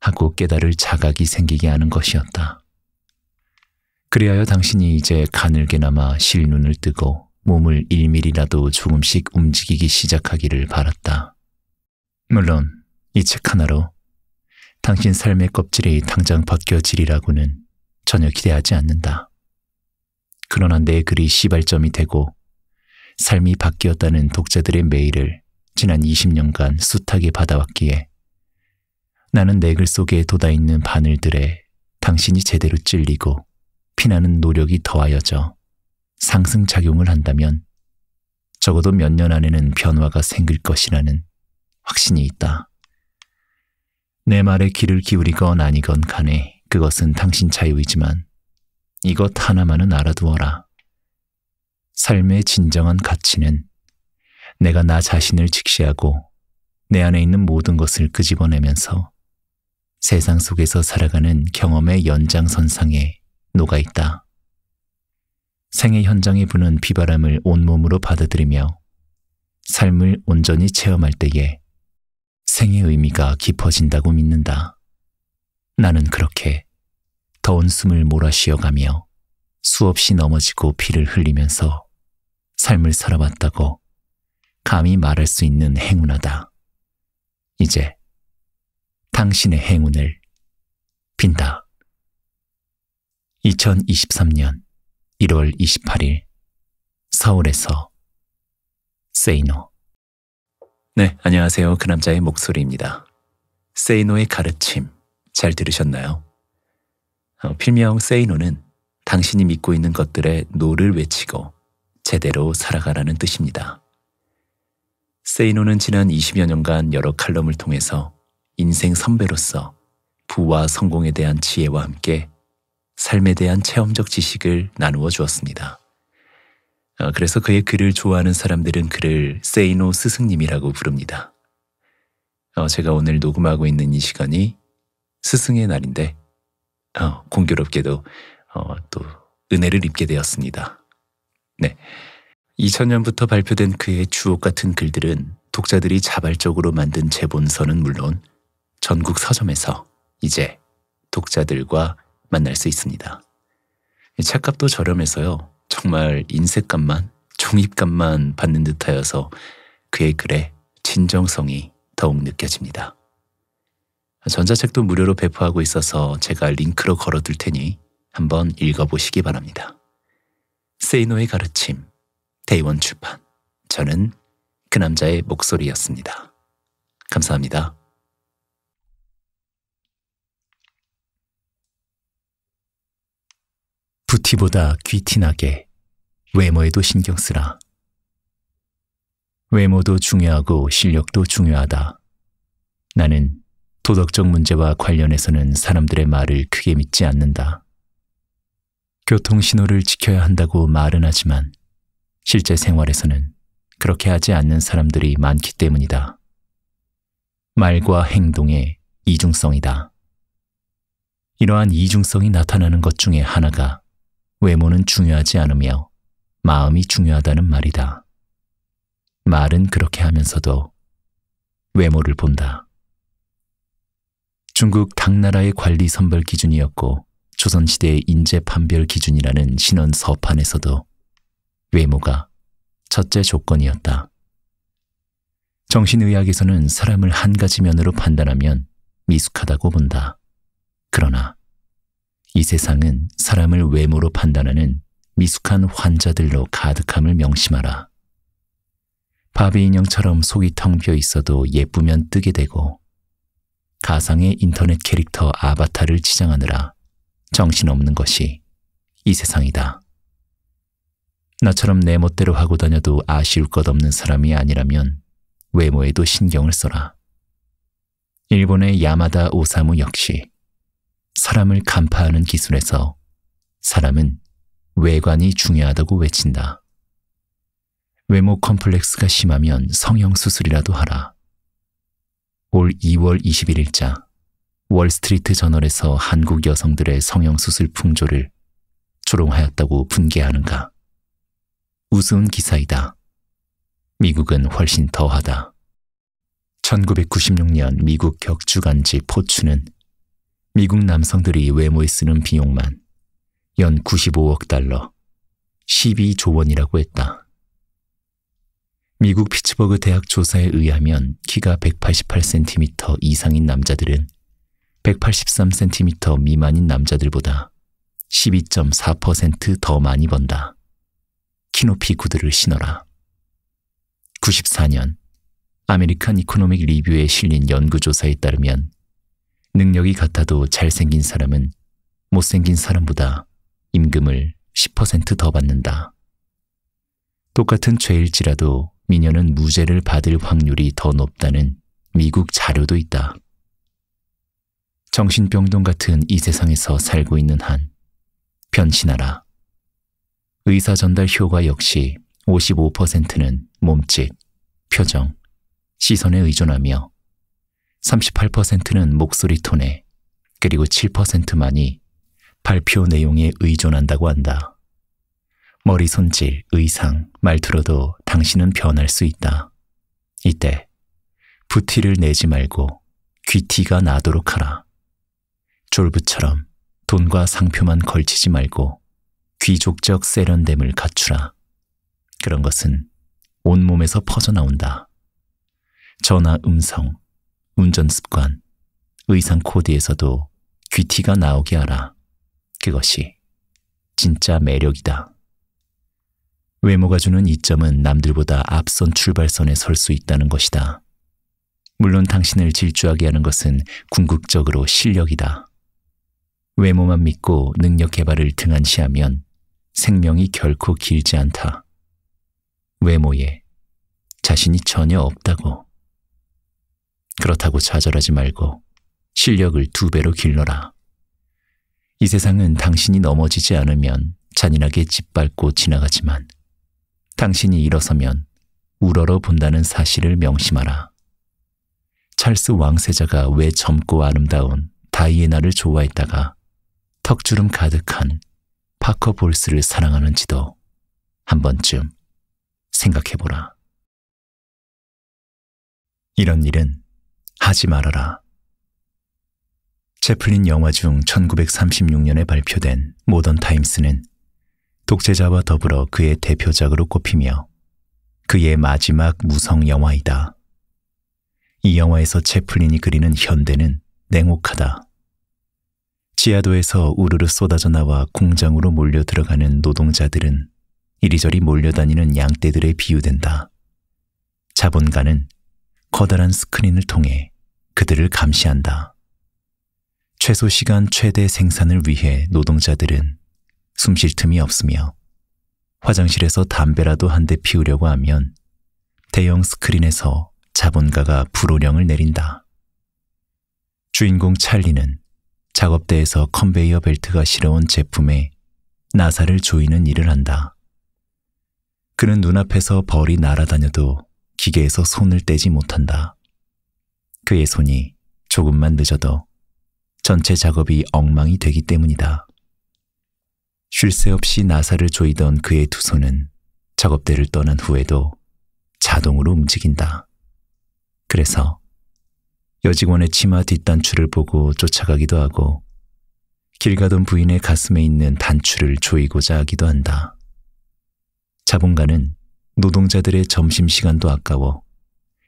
하고 깨달을 자각이 생기게 하는 것이었다. 그리하여 당신이 이제 가늘게나마 실눈을 뜨고 몸을 1밀이라도 조금씩 움직이기 시작하기를 바랐다. 물론 이 책 하나로 당신 삶의 껍질이 당장 벗겨지리라고는 전혀 기대하지 않는다. 그러나 내 글이 시발점이 되고 삶이 바뀌었다는 독자들의 메일을 지난 20년간 숱하게 받아왔기에 나는 내 글 속에 돋아있는 바늘들에 당신이 제대로 찔리고 피나는 노력이 더하여져 상승작용을 한다면 적어도 몇 년 안에는 변화가 생길 것이라는 확신이 있다. 내 말에 귀를 기울이건 아니건 간에 그것은 당신 자유이지만 이것 하나만은 알아두어라. 삶의 진정한 가치는 내가 나 자신을 직시하고 내 안에 있는 모든 것을 끄집어내면서 세상 속에서 살아가는 경험의 연장선상에 녹아있다. 생의 현장에 부는 비바람을 온몸으로 받아들이며 삶을 온전히 체험할 때에 생의 의미가 깊어진다고 믿는다. 나는 그렇게 더운 숨을 몰아쉬어가며 수없이 넘어지고 피를 흘리면서 삶을 살아왔다고 감히 말할 수 있는 행운하다. 이제 당신의 행운을 빈다. 2023년 1월 28일 서울에서 세이노 네, 안녕하세요. 그 남자의 목소리입니다. 세이노의 가르침 잘 들으셨나요? 어, 필명 세이노는 당신이 믿고 있는 것들의 노를 외치고 제대로 살아가라는 뜻입니다. 세이노는 지난 20여 년간 여러 칼럼을 통해서 인생 선배로서 부와 성공에 대한 지혜와 함께 삶에 대한 체험적 지식을 나누어 주었습니다. 어, 그래서 그의 글을 좋아하는 사람들은 그를 세이노 스승님이라고 부릅니다. 어, 제가 오늘 녹음하고 있는 이 시간이 스승의 날인데 어, 공교롭게도 또 은혜를 입게 되었습니다. 네. 2000년부터 발표된 그의 주옥 같은 글들은 독자들이 자발적으로 만든 제본서는 물론 전국 서점에서 이제 독자들과 만날 수 있습니다. 차값도 저렴해서요. 정말 인색값만, 종입값만 받는 듯하여서 그의 글에 진정성이 더욱 느껴집니다. 전자책도 무료로 배포하고 있어서 제가 링크로 걸어둘 테니 한번 읽어보시기 바랍니다. 세이노의 가르침, 대원 출판. 저는 그 남자의 목소리였습니다. 감사합니다. 부티보다 귀티나게 외모에도 신경 쓰라. 외모도 중요하고 실력도 중요하다. 나는 도덕적 문제와 관련해서는 사람들의 말을 크게 믿지 않는다. 교통신호를 지켜야 한다고 말은 하지만 실제 생활에서는 그렇게 하지 않는 사람들이 많기 때문이다. 말과 행동의 이중성이다. 이러한 이중성이 나타나는 것 중에 하나가 외모는 중요하지 않으며 마음이 중요하다는 말이다. 말은 그렇게 하면서도 외모를 본다. 중국 당나라의 관리 선별 기준이었고 조선시대의 인재 판별 기준이라는 신원 서판에서도 외모가 첫째 조건이었다. 정신의학에서는 사람을 한 가지 면으로 판단하면 미숙하다고 본다. 그러나 이 세상은 사람을 외모로 판단하는 미숙한 환자들로 가득함을 명심하라. 바비 인형처럼 속이 텅 비어 있어도 예쁘면 뜨게 되고 가상의 인터넷 캐릭터 아바타를 지장하느라 정신없는 것이 이 세상이다. 나처럼 내 멋대로 하고 다녀도 아쉬울 것 없는 사람이 아니라면 외모에도 신경을 써라. 일본의 야마다 오사무 역시 사람을 간파하는 기술에서 사람은 외관이 중요하다고 외친다. 외모 컴플렉스가 심하면 성형수술이라도 하라. 올 2월 21일자 월스트리트 저널에서 한국 여성들의 성형수술 풍조를 조롱하였다고 분개하는가. 우스운 기사이다. 미국은 훨씬 더하다. 1996년 미국 격주간지 포춘은 미국 남성들이 외모에 쓰는 비용만 연 95억 달러, 12조 원이라고 했다. 미국 피츠버그 대학 조사에 의하면 키가 188cm 이상인 남자들은 183cm 미만인 남자들보다 12.4%더 많이 번다. 키높이 구두를 신어라. 94년 아메리칸 이코노믹 리뷰에 실린 연구조사에 따르면 능력이 같아도 잘생긴 사람은 못생긴 사람보다 임금을 10%더 받는다. 똑같은 죄일지라도 미녀는 무죄를 받을 확률이 더 높다는 미국 자료도 있다. 정신병동 같은 이 세상에서 살고 있는 한 변신하라. 의사 전달 효과 역시 55%는 몸짓, 표정, 시선에 의존하며 38%는 목소리 톤에 그리고 7%만이 발표 내용에 의존한다고 한다. 머리 손질, 의상, 말투로도 당신은 변할 수 있다. 이때 부티를 내지 말고 귀티가 나도록 하라. 졸부처럼 돈과 상표만 걸치지 말고 귀족적 세련됨을 갖추라. 그런 것은 온몸에서 퍼져나온다. 전화 음성, 운전 습관, 의상 코드에서도 귀티가 나오게 하라. 그것이 진짜 매력이다. 외모가 주는 이점은 남들보다 앞선 출발선에 설 수 있다는 것이다. 물론 당신을 질주하게 하는 것은 궁극적으로 실력이다. 외모만 믿고 능력 개발을 등한시하면 생명이 결코 길지 않다. 외모에 자신이 전혀 없다고. 그렇다고 좌절하지 말고 실력을 두 배로 길러라. 이 세상은 당신이 넘어지지 않으면 잔인하게 짓밟고 지나가지만 당신이 일어서면 우러러 본다는 사실을 명심하라. 찰스 왕세자가 왜 젊고 아름다운 다이애나를 좋아했다가 턱주름 가득한 파커 볼스를 사랑하는지도 한 번쯤 생각해보라. 이런 일은 하지 말아라. 채플린 영화 중 1936년에 발표된 모던 타임스는 독재자와 더불어 그의 대표작으로 꼽히며 그의 마지막 무성 영화이다. 이 영화에서 채플린이 그리는 현대는 냉혹하다. 지하도에서 우르르 쏟아져 나와 공장으로 몰려 들어가는 노동자들은 이리저리 몰려다니는 양떼들에 비유된다. 자본가는 커다란 스크린을 통해 그들을 감시한다. 최소 시간 최대 생산을 위해 노동자들은 숨 쉴 틈이 없으며 화장실에서 담배라도 한 대 피우려고 하면 대형 스크린에서 자본가가 불호령을 내린다. 주인공 찰리는 작업대에서 컨베이어 벨트가 실어온 제품에 나사를 조이는 일을 한다. 그는 눈앞에서 벌이 날아다녀도 기계에서 손을 떼지 못한다. 그의 손이 조금만 늦어도 전체 작업이 엉망이 되기 때문이다. 쉴 새 없이 나사를 조이던 그의 두 손은 작업대를 떠난 후에도 자동으로 움직인다. 그래서 여직원의 치마 뒷단추를 보고 쫓아가기도 하고 길 가던 부인의 가슴에 있는 단추를 조이고자 하기도 한다. 자본가는 노동자들의 점심시간도 아까워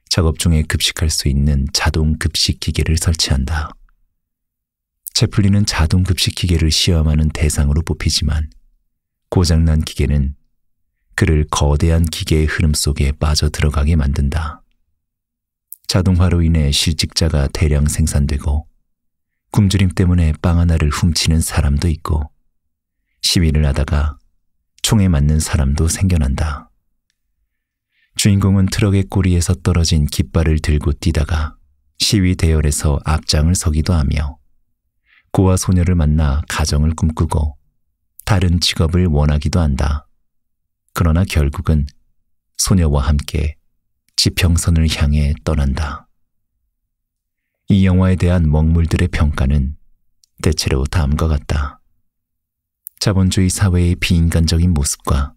작업 중에 급식할 수 있는 자동 급식 기계를 설치한다. 채플린은 자동 급식 기계를 시험하는 대상으로 뽑히지만 고장난 기계는 그를 거대한 기계의 흐름 속에 빠져 들어가게 만든다. 자동화로 인해 실직자가 대량 생산되고 굶주림 때문에 빵 하나를 훔치는 사람도 있고 시위를 하다가 총에 맞는 사람도 생겨난다. 주인공은 트럭의 꼬리에서 떨어진 깃발을 들고 뛰다가 시위 대열에서 앞장을 서기도 하며 고아 소녀를 만나 가정을 꿈꾸고 다른 직업을 원하기도 한다. 그러나 결국은 소녀와 함께 지평선을 향해 떠난다. 이 영화에 대한 먹물들의 평가는 대체로 다음과 같다. 자본주의 사회의 비인간적인 모습과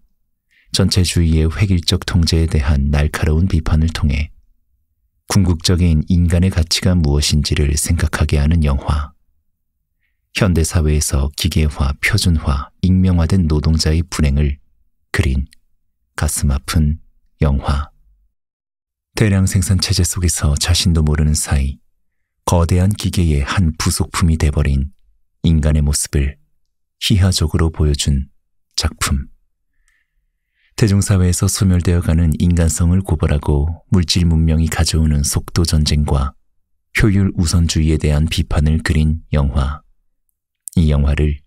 전체주의의 획일적 통제에 대한 날카로운 비판을 통해 궁극적인 인간의 가치가 무엇인지를 생각하게 하는 영화. 현대 사회에서 기계화, 표준화, 익명화된 노동자의 불행을 그린 가슴 아픈 영화. 대량 생산 체제 속에서 자신도 모르는 사이 거대한 기계의 한 부속품이 돼버린 인간의 모습을 희화적으로 보여준 작품. 대중사회에서 소멸되어가는 인간성을 고발하고 물질 문명이 가져오는 속도 전쟁과 효율 우선주의에 대한 비판을 그린 영화. 이 영화를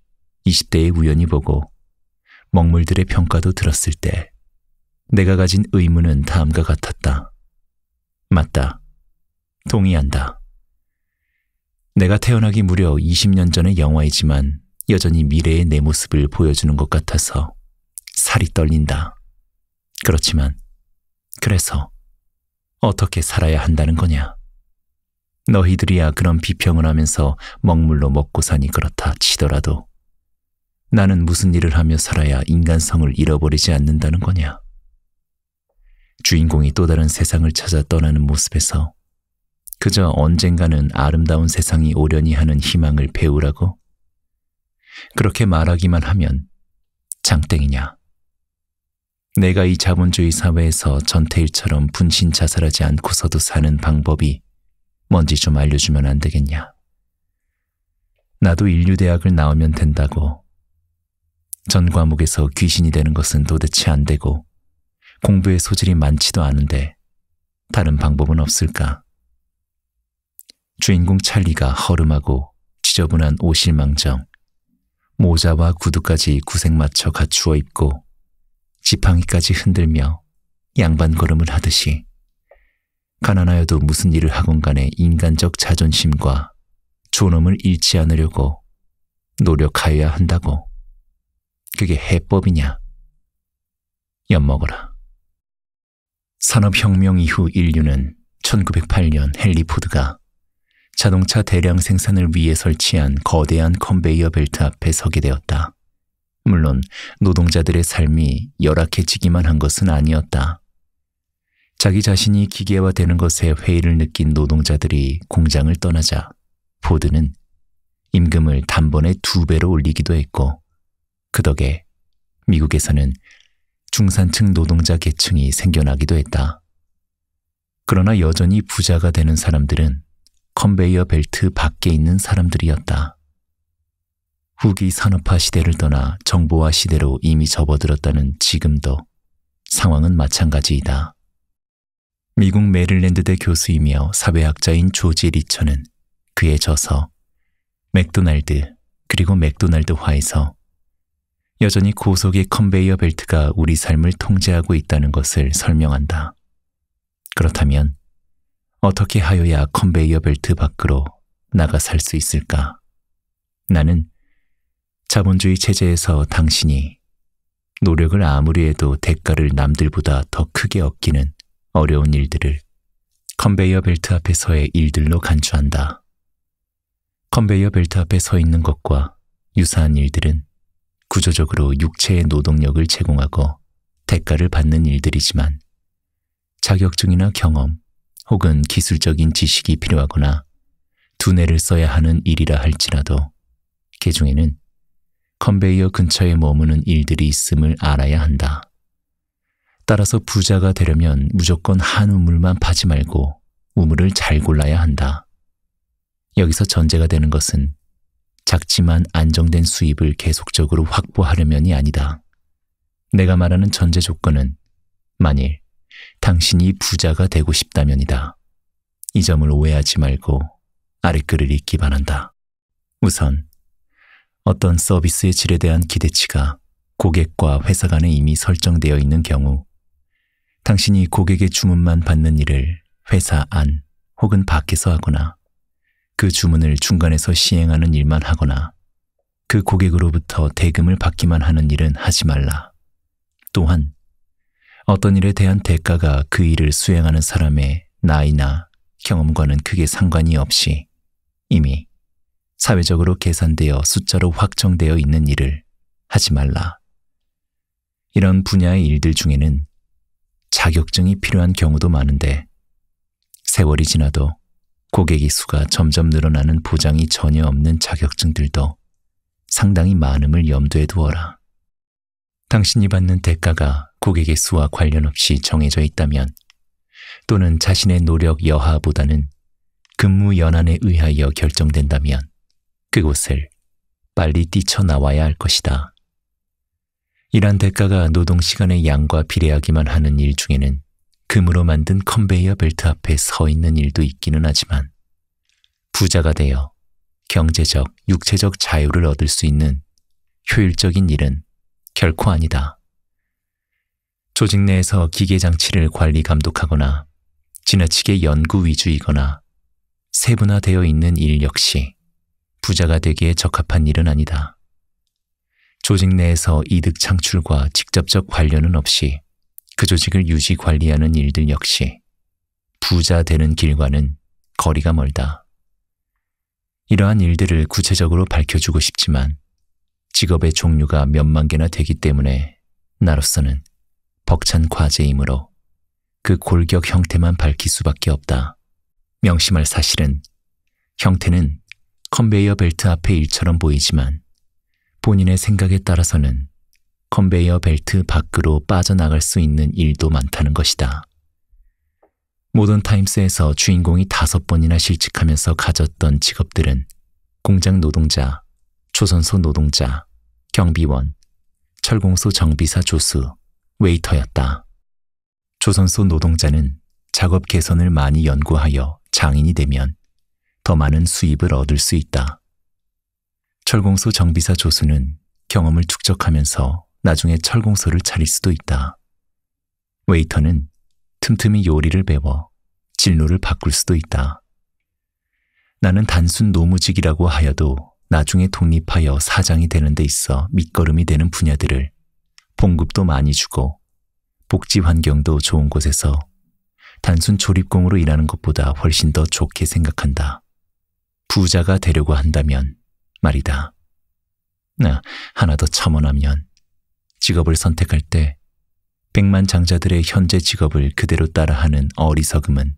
20대에 우연히 보고 먹물들의 평가도 들었을 때 내가 가진 의문은 다음과 같았다. 맞다. 동의한다. 내가 태어나기 무려 20년 전의 영화이지만 여전히 미래의 내 모습을 보여주는 것 같아서 살이 떨린다. 그렇지만 그래서 어떻게 살아야 한다는 거냐? 너희들이야 그런 비평을 하면서 먹물로 먹고 사니 그렇다 치더라도 나는 무슨 일을 하며 살아야 인간성을 잃어버리지 않는다는 거냐? 주인공이 또 다른 세상을 찾아 떠나는 모습에서 그저 언젠가는 아름다운 세상이 오려니 하는 희망을 배우라고? 그렇게 말하기만 하면 장땡이냐? 내가 이 자본주의 사회에서 전태일처럼 분신 자살하지 않고서도 사는 방법이 뭔지 좀 알려주면 안 되겠냐. 나도 인류대학을 나오면 된다고. 전 과목에서 귀신이 되는 것은 도대체 안 되고 공부에 소질이 많지도 않은데 다른 방법은 없을까? 주인공 찰리가 허름하고 지저분한 오실망정, 모자와 구두까지 구색 맞춰 갖추어 입고 지팡이까지 흔들며 양반 걸음을 하듯이 가난하여도 무슨 일을 하건 간에 인간적 자존심과 존엄을 잃지 않으려고 노력하여야 한다고. 그게 해법이냐? 엿먹어라. 산업혁명 이후 인류는 1908년 헨리 포드가 자동차 대량 생산을 위해 설치한 거대한 컨베이어 벨트 앞에 서게 되었다. 물론 노동자들의 삶이 열악해지기만 한 것은 아니었다. 자기 자신이 기계화되는 것에 회의를 느낀 노동자들이 공장을 떠나자 포드는 임금을 단번에 두 배로 올리기도 했고 그 덕에 미국에서는 중산층 노동자 계층이 생겨나기도 했다. 그러나 여전히 부자가 되는 사람들은 컨베이어 벨트 밖에 있는 사람들이었다. 후기 산업화 시대를 떠나 정보화 시대로 이미 접어들었다는 지금도 상황은 마찬가지이다. 미국 메릴랜드대 교수이며 사회학자인 조지 리처는 그의 저서 맥도날드 그리고 맥도날드화에서 여전히 고속의 컨베이어 벨트가 우리 삶을 통제하고 있다는 것을 설명한다. 그렇다면 어떻게 하여야 컨베이어 벨트 밖으로 나가 살 수 있을까? 나는 자본주의 체제에서 당신이 노력을 아무리 해도 대가를 남들보다 더 크게 얻기는 어려운 일들을 컨베이어 벨트 앞에서의 일들로 간주한다. 컨베이어 벨트 앞에 서 있는 것과 유사한 일들은 구조적으로 육체의 노동력을 제공하고 대가를 받는 일들이지만 자격증이나 경험 혹은 기술적인 지식이 필요하거나 두뇌를 써야 하는 일이라 할지라도 개중에는 그 컨베이어 근처에 머무는 일들이 있음을 알아야 한다. 따라서 부자가 되려면 무조건 한 우물만 파지 말고 우물을 잘 골라야 한다. 여기서 전제가 되는 것은 작지만 안정된 수입을 계속적으로 확보하려면이 아니다. 내가 말하는 전제 조건은 만일 당신이 부자가 되고 싶다면이다. 이 점을 오해하지 말고 아랫글을 읽기 바란다. 우선 어떤 서비스의 질에 대한 기대치가 고객과 회사 간에 이미 설정되어 있는 경우 당신이 고객의 주문만 받는 일을 회사 안 혹은 밖에서 하거나 그 주문을 중간에서 시행하는 일만 하거나 그 고객으로부터 대금을 받기만 하는 일은 하지 말라. 또한 어떤 일에 대한 대가가 그 일을 수행하는 사람의 나이나 경험과는 크게 상관이 없이 이미 사회적으로 계산되어 숫자로 확정되어 있는 일을 하지 말라. 이런 분야의 일들 중에는 자격증이 필요한 경우도 많은데 세월이 지나도 고객의 수가 점점 늘어나는 보장이 전혀 없는 자격증들도 상당히 많음을 염두에 두어라. 당신이 받는 대가가 고객의 수와 관련없이 정해져 있다면 또는 자신의 노력 여하보다는 근무 연한에 의하여 결정된다면 그곳을 빨리 뛰쳐나와야 할 것이다. 이란 대가가 노동시간의 양과 비례하기만 하는 일 중에는 금으로 만든 컨베이어 벨트 앞에 서 있는 일도 있기는 하지만 부자가 되어 경제적, 육체적 자유를 얻을 수 있는 효율적인 일은 결코 아니다. 조직 내에서 기계 장치를 관리 감독하거나 지나치게 연구 위주이거나 세분화되어 있는 일 역시 부자가 되기에 적합한 일은 아니다. 조직 내에서 이득 창출과 직접적 관련은 없이 그 조직을 유지 관리하는 일들 역시 부자 되는 길과는 거리가 멀다. 이러한 일들을 구체적으로 밝혀주고 싶지만 직업의 종류가 몇만 개나 되기 때문에 나로서는 벅찬 과제이므로 그 골격 형태만 밝힐 수밖에 없다. 명심할 사실은 형태는 컨베이어 벨트 앞에 일처럼 보이지만 본인의 생각에 따라서는 컨베이어 벨트 밖으로 빠져나갈 수 있는 일도 많다는 것이다. 모던 타임스에서 주인공이 다섯 번이나 실직하면서 가졌던 직업들은 공장 노동자, 조선소 노동자, 경비원, 철공소 정비사 조수, 웨이터였다. 조선소 노동자는 작업 개선을 많이 연구하여 장인이 되면 더 많은 수입을 얻을 수 있다. 철공소 정비사 조수는 경험을 축적하면서 나중에 철공소를 차릴 수도 있다. 웨이터는 틈틈이 요리를 배워 진로를 바꿀 수도 있다. 나는 단순 노무직이라고 하여도 나중에 독립하여 사장이 되는 데 있어 밑거름이 되는 분야들을 봉급도 많이 주고 복지 환경도 좋은 곳에서 단순 조립공으로 일하는 것보다 훨씬 더 좋게 생각한다. 부자가 되려고 한다면 말이다. 나 하나 더 첨언하면 직업을 선택할 때 백만 장자들의 현재 직업을 그대로 따라하는 어리석음은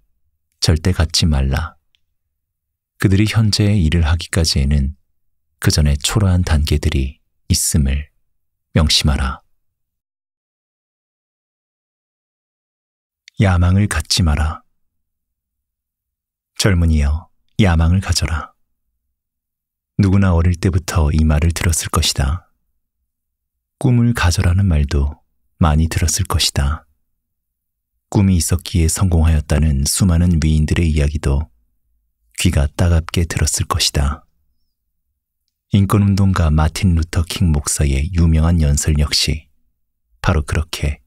절대 갖지 말라. 그들이 현재의 일을 하기까지에는 그 전에 초라한 단계들이 있음을 명심하라. 야망을 갖지 마라. 젊은이여, 야망을 가져라. 누구나 어릴 때부터 이 말을 들었을 것이다. 꿈을 가져라는 말도 많이 들었을 것이다. 꿈이 있었기에 성공하였다는 수많은 위인들의 이야기도 귀가 따갑게 들었을 것이다. 인권운동가 마틴 루터 킹 목사의 유명한 연설 역시 바로 그렇게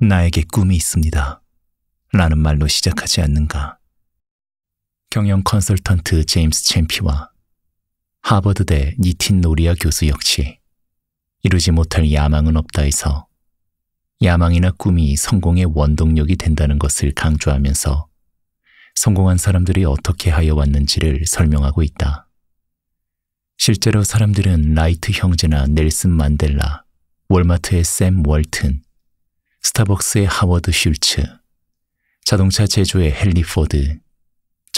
나에게 꿈이 있습니다. 라는 말로 시작하지 않는가. 경영 컨설턴트 제임스 챔피와 하버드대 니틴 노리아 교수 역시 이루지 못할 야망은 없다해서 야망이나 꿈이 성공의 원동력이 된다는 것을 강조하면서 성공한 사람들이 어떻게 하여 왔는지를 설명하고 있다. 실제로 사람들은 라이트 형제나 넬슨 만델라, 월마트의 샘 월튼, 스타벅스의 하워드 슐츠, 자동차 제조의 헨리 포드,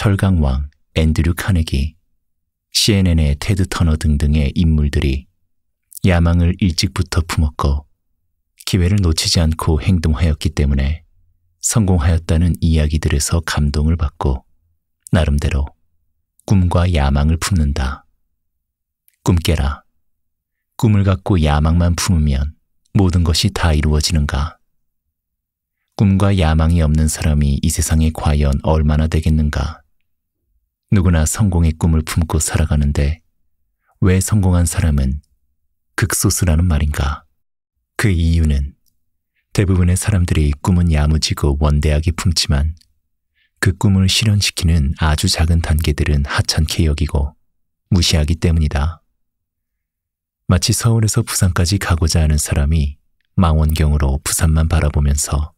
철강왕 앤드류 카네기, CNN의 테드 터너 등등의 인물들이 야망을 일찍부터 품었고 기회를 놓치지 않고 행동하였기 때문에 성공하였다는 이야기들에서 감동을 받고 나름대로 꿈과 야망을 품는다. 꿈깨라. 꿈을 갖고 야망만 품으면 모든 것이 다 이루어지는가? 꿈과 야망이 없는 사람이 이 세상에 과연 얼마나 되겠는가? 누구나 성공의 꿈을 품고 살아가는데 왜 성공한 사람은 극소수라는 말인가? 그 이유는 대부분의 사람들이 꿈은 야무지고 원대하게 품지만 그 꿈을 실현시키는 아주 작은 단계들은 하찮게 여기고 무시하기 때문이다. 마치 서울에서 부산까지 가고자 하는 사람이 망원경으로 부산만 바라보면서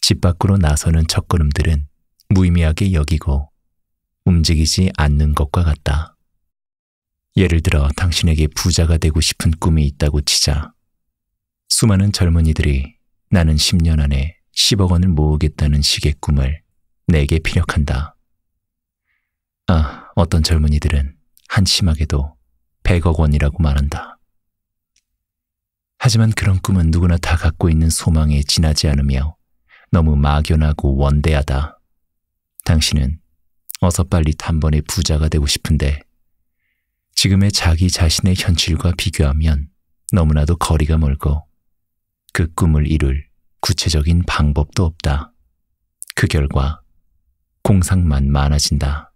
집 밖으로 나서는 첫걸음들은 무의미하게 여기고 움직이지 않는 것과 같다. 예를 들어 당신에게 부자가 되고 싶은 꿈이 있다고 치자. 수많은 젊은이들이 나는 10년 안에 10억 원을 모으겠다는 식의 꿈을 내게 피력한다. 아, 어떤 젊은이들은 한심하게도 100억 원이라고 말한다. 하지만 그런 꿈은 누구나 다 갖고 있는 소망에 지나지 않으며 너무 막연하고 원대하다. 당신은 어서 빨리 단번에 부자가 되고 싶은데 지금의 자기 자신의 현실과 비교하면 너무나도 거리가 멀고 그 꿈을 이룰 구체적인 방법도 없다. 그 결과 공상만 많아진다.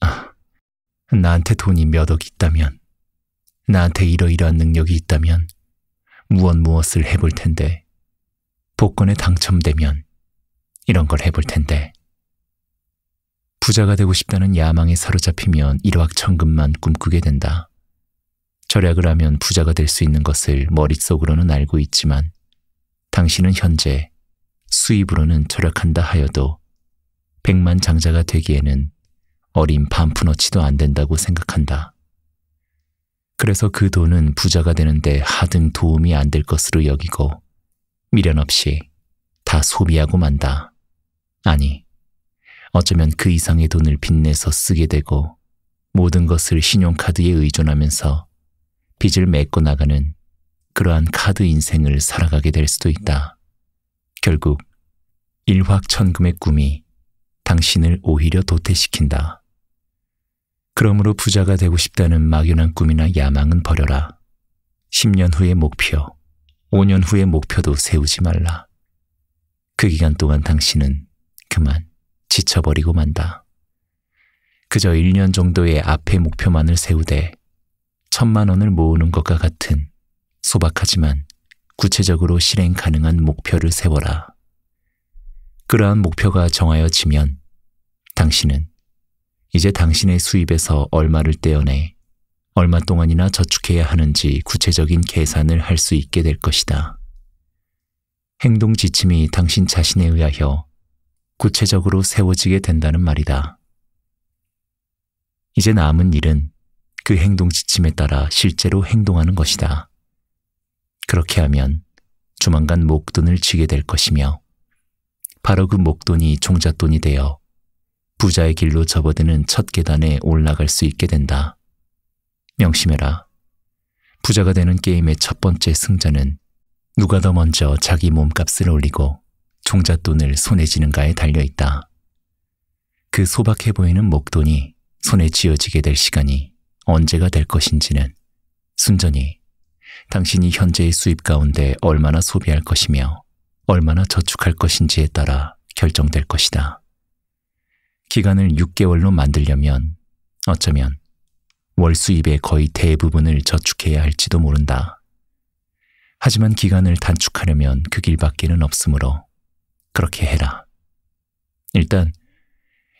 아, 나한테 돈이 몇 억 있다면, 나한테 이러이러한 능력이 있다면 무언 무엇을 해볼 텐데, 복권에 당첨되면 이런 걸 해볼 텐데, 부자가 되고 싶다는 야망에 사로잡히면 일확천금만 꿈꾸게 된다. 절약을 하면 부자가 될 수 있는 것을 머릿속으로는 알고 있지만 당신은 현재 수입으로는 절약한다 하여도 백만 장자가 되기에는 어린 반푼어치도 안 된다고 생각한다. 그래서 그 돈은 부자가 되는데 하등 도움이 안 될 것으로 여기고 미련 없이 다 소비하고 만다. 아니, 어쩌면 그 이상의 돈을 빚내서 쓰게 되고 모든 것을 신용카드에 의존하면서 빚을 맺고 나가는 그러한 카드 인생을 살아가게 될 수도 있다. 결국 일확천금의 꿈이 당신을 오히려 도태시킨다. 그러므로 부자가 되고 싶다는 막연한 꿈이나 야망은 버려라. 10년 후의 목표, 5년 후의 목표도 세우지 말라. 그 기간 동안 당신은 그만 지쳐버리고 만다. 그저 1년 정도의 앞의 목표만을 세우되 천만 원을 모으는 것과 같은 소박하지만 구체적으로 실행 가능한 목표를 세워라. 그러한 목표가 정하여지면 당신은 이제 당신의 수입에서 얼마를 떼어내 얼마 동안이나 저축해야 하는지 구체적인 계산을 할 수 있게 될 것이다. 행동 지침이 당신 자신에 의하여 구체적으로 세워지게 된다는 말이다. 이제 남은 일은 그 행동 지침에 따라 실제로 행동하는 것이다. 그렇게 하면 조만간 목돈을 쥐게 될 것이며 바로 그 목돈이 종잣돈이 되어 부자의 길로 접어드는 첫 계단에 올라갈 수 있게 된다. 명심해라. 부자가 되는 게임의 첫 번째 승자는 누가 더 먼저 자기 몸값을 올리고 종잣돈을 손에 쥐는가에 달려있다. 그 소박해 보이는 목돈이 손에 쥐어지게 될 시간이 언제가 될 것인지는 순전히 당신이 현재의 수입 가운데 얼마나 소비할 것이며 얼마나 저축할 것인지에 따라 결정될 것이다. 기간을 6개월로 만들려면 어쩌면 월 수입의 거의 대부분을 저축해야 할지도 모른다. 하지만 기간을 단축하려면 그 길밖에는 없으므로 그렇게 해라. 일단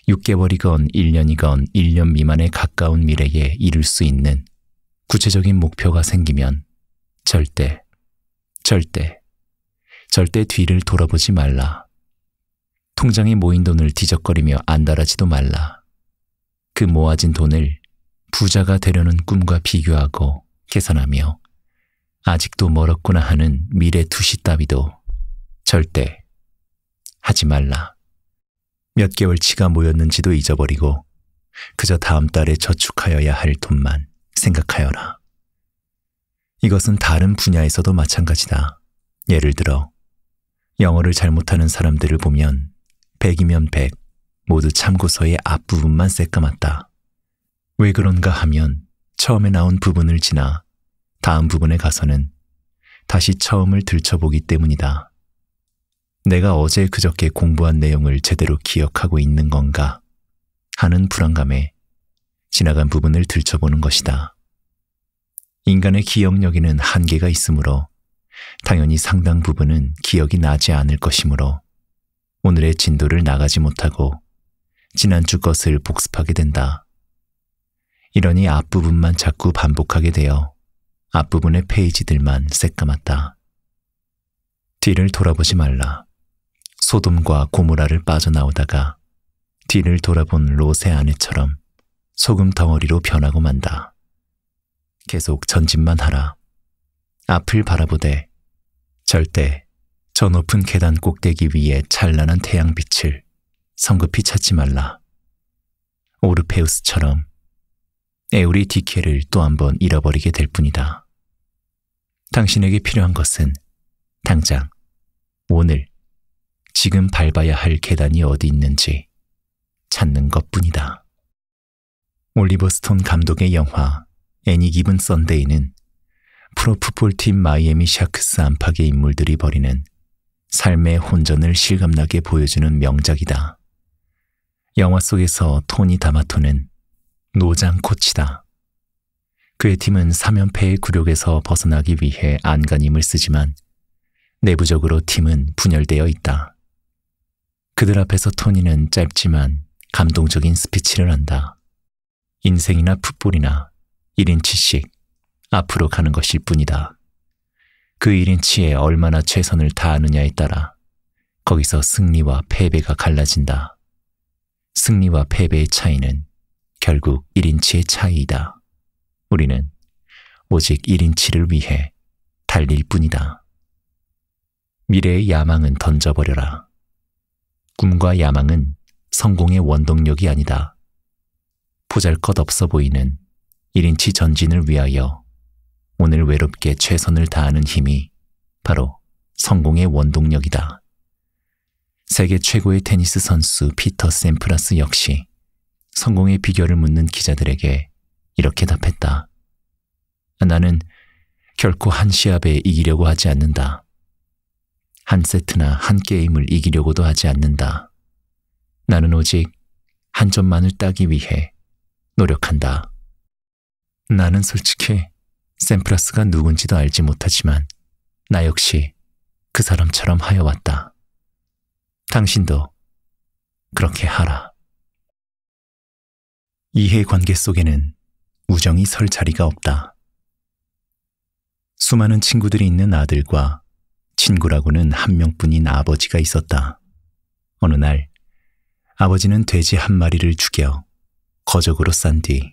6개월이건 1년이건 1년 미만의 가까운 미래에 이룰 수 있는 구체적인 목표가 생기면 절대, 절대, 절대 뒤를 돌아보지 말라. 통장에 모인 돈을 뒤적거리며 안달하지도 말라. 그 모아진 돈을 부자가 되려는 꿈과 비교하고 계산하며 아직도 멀었구나 하는 미래 투시 따위도 절대, 하지 말라. 몇 개월치가 모였는지도 잊어버리고 그저 다음 달에 저축하여야 할 돈만 생각하여라. 이것은 다른 분야에서도 마찬가지다. 예를 들어 영어를 잘못하는 사람들을 보면 100이면 100 모두 참고서의 앞부분만 새까맣다. 왜 그런가 하면 처음에 나온 부분을 지나 다음 부분에 가서는 다시 처음을 들춰보기 때문이다. 내가 어제 그저께 공부한 내용을 제대로 기억하고 있는 건가 하는 불안감에 지나간 부분을 들춰보는 것이다. 인간의 기억력에는 한계가 있으므로 당연히 상당 부분은 기억이 나지 않을 것이므로 오늘의 진도를 나가지 못하고 지난주 것을 복습하게 된다. 이러니 앞부분만 자꾸 반복하게 되어 앞부분의 페이지들만 새까맣다. 뒤를 돌아보지 말라. 소돔과 고무라를 빠져나오다가 뒤를 돌아본 롯의 아내처럼 소금 덩어리로 변하고 만다. 계속 전진만 하라. 앞을 바라보되 절대 저 높은 계단 꼭대기 위에 찬란한 태양빛을 성급히 찾지 말라. 오르페우스처럼 에우리디케를 또 한번 잃어버리게 될 뿐이다. 당신에게 필요한 것은 당장, 오늘, 지금 밟아야 할 계단이 어디 있는지 찾는 것 뿐이다. 올리버 스톤 감독의 영화 애니 기븐 썬데이는 프로풋볼팀 마이애미 샤크스 안팎의 인물들이 벌이는 삶의 혼전을 실감나게 보여주는 명작이다. 영화 속에서 토니 다마토는 노장 코치다. 그의 팀은 3연패의 굴욕에서 벗어나기 위해 안간힘을 쓰지만 내부적으로 팀은 분열되어 있다. 그들 앞에서 토니는 짧지만 감동적인 스피치를 한다. 인생이나 풋볼이나 1인치씩 앞으로 가는 것일 뿐이다. 그 1인치에 얼마나 최선을 다하느냐에 따라 거기서 승리와 패배가 갈라진다. 승리와 패배의 차이는 결국 1인치의 차이이다. 우리는 오직 1인치를 위해 달릴 뿐이다. 미래의 야망은 던져버려라. 꿈과 야망은 성공의 원동력이 아니다. 보잘 것 없어 보이는 1인치 전진을 위하여 오늘 외롭게 최선을 다하는 힘이 바로 성공의 원동력이다. 세계 최고의 테니스 선수 피터 샘프라스 역시 성공의 비결을 묻는 기자들에게 이렇게 답했다. 나는 결코 한 시합에 이기려고 하지 않는다. 한 세트나 한 게임을 이기려고도 하지 않는다. 나는 오직 한 점만을 따기 위해 노력한다. 나는 솔직히 샘프라스가 누군지도 알지 못하지만 나 역시 그 사람처럼 하여왔다. 당신도 그렇게 하라. 이해관계 속에는 우정이 설 자리가 없다. 수많은 친구들이 있는 아들과 친구라고는 한 명뿐인 아버지가 있었다. 어느 날 아버지는 돼지 한 마리를 죽여 거적으로 싼 뒤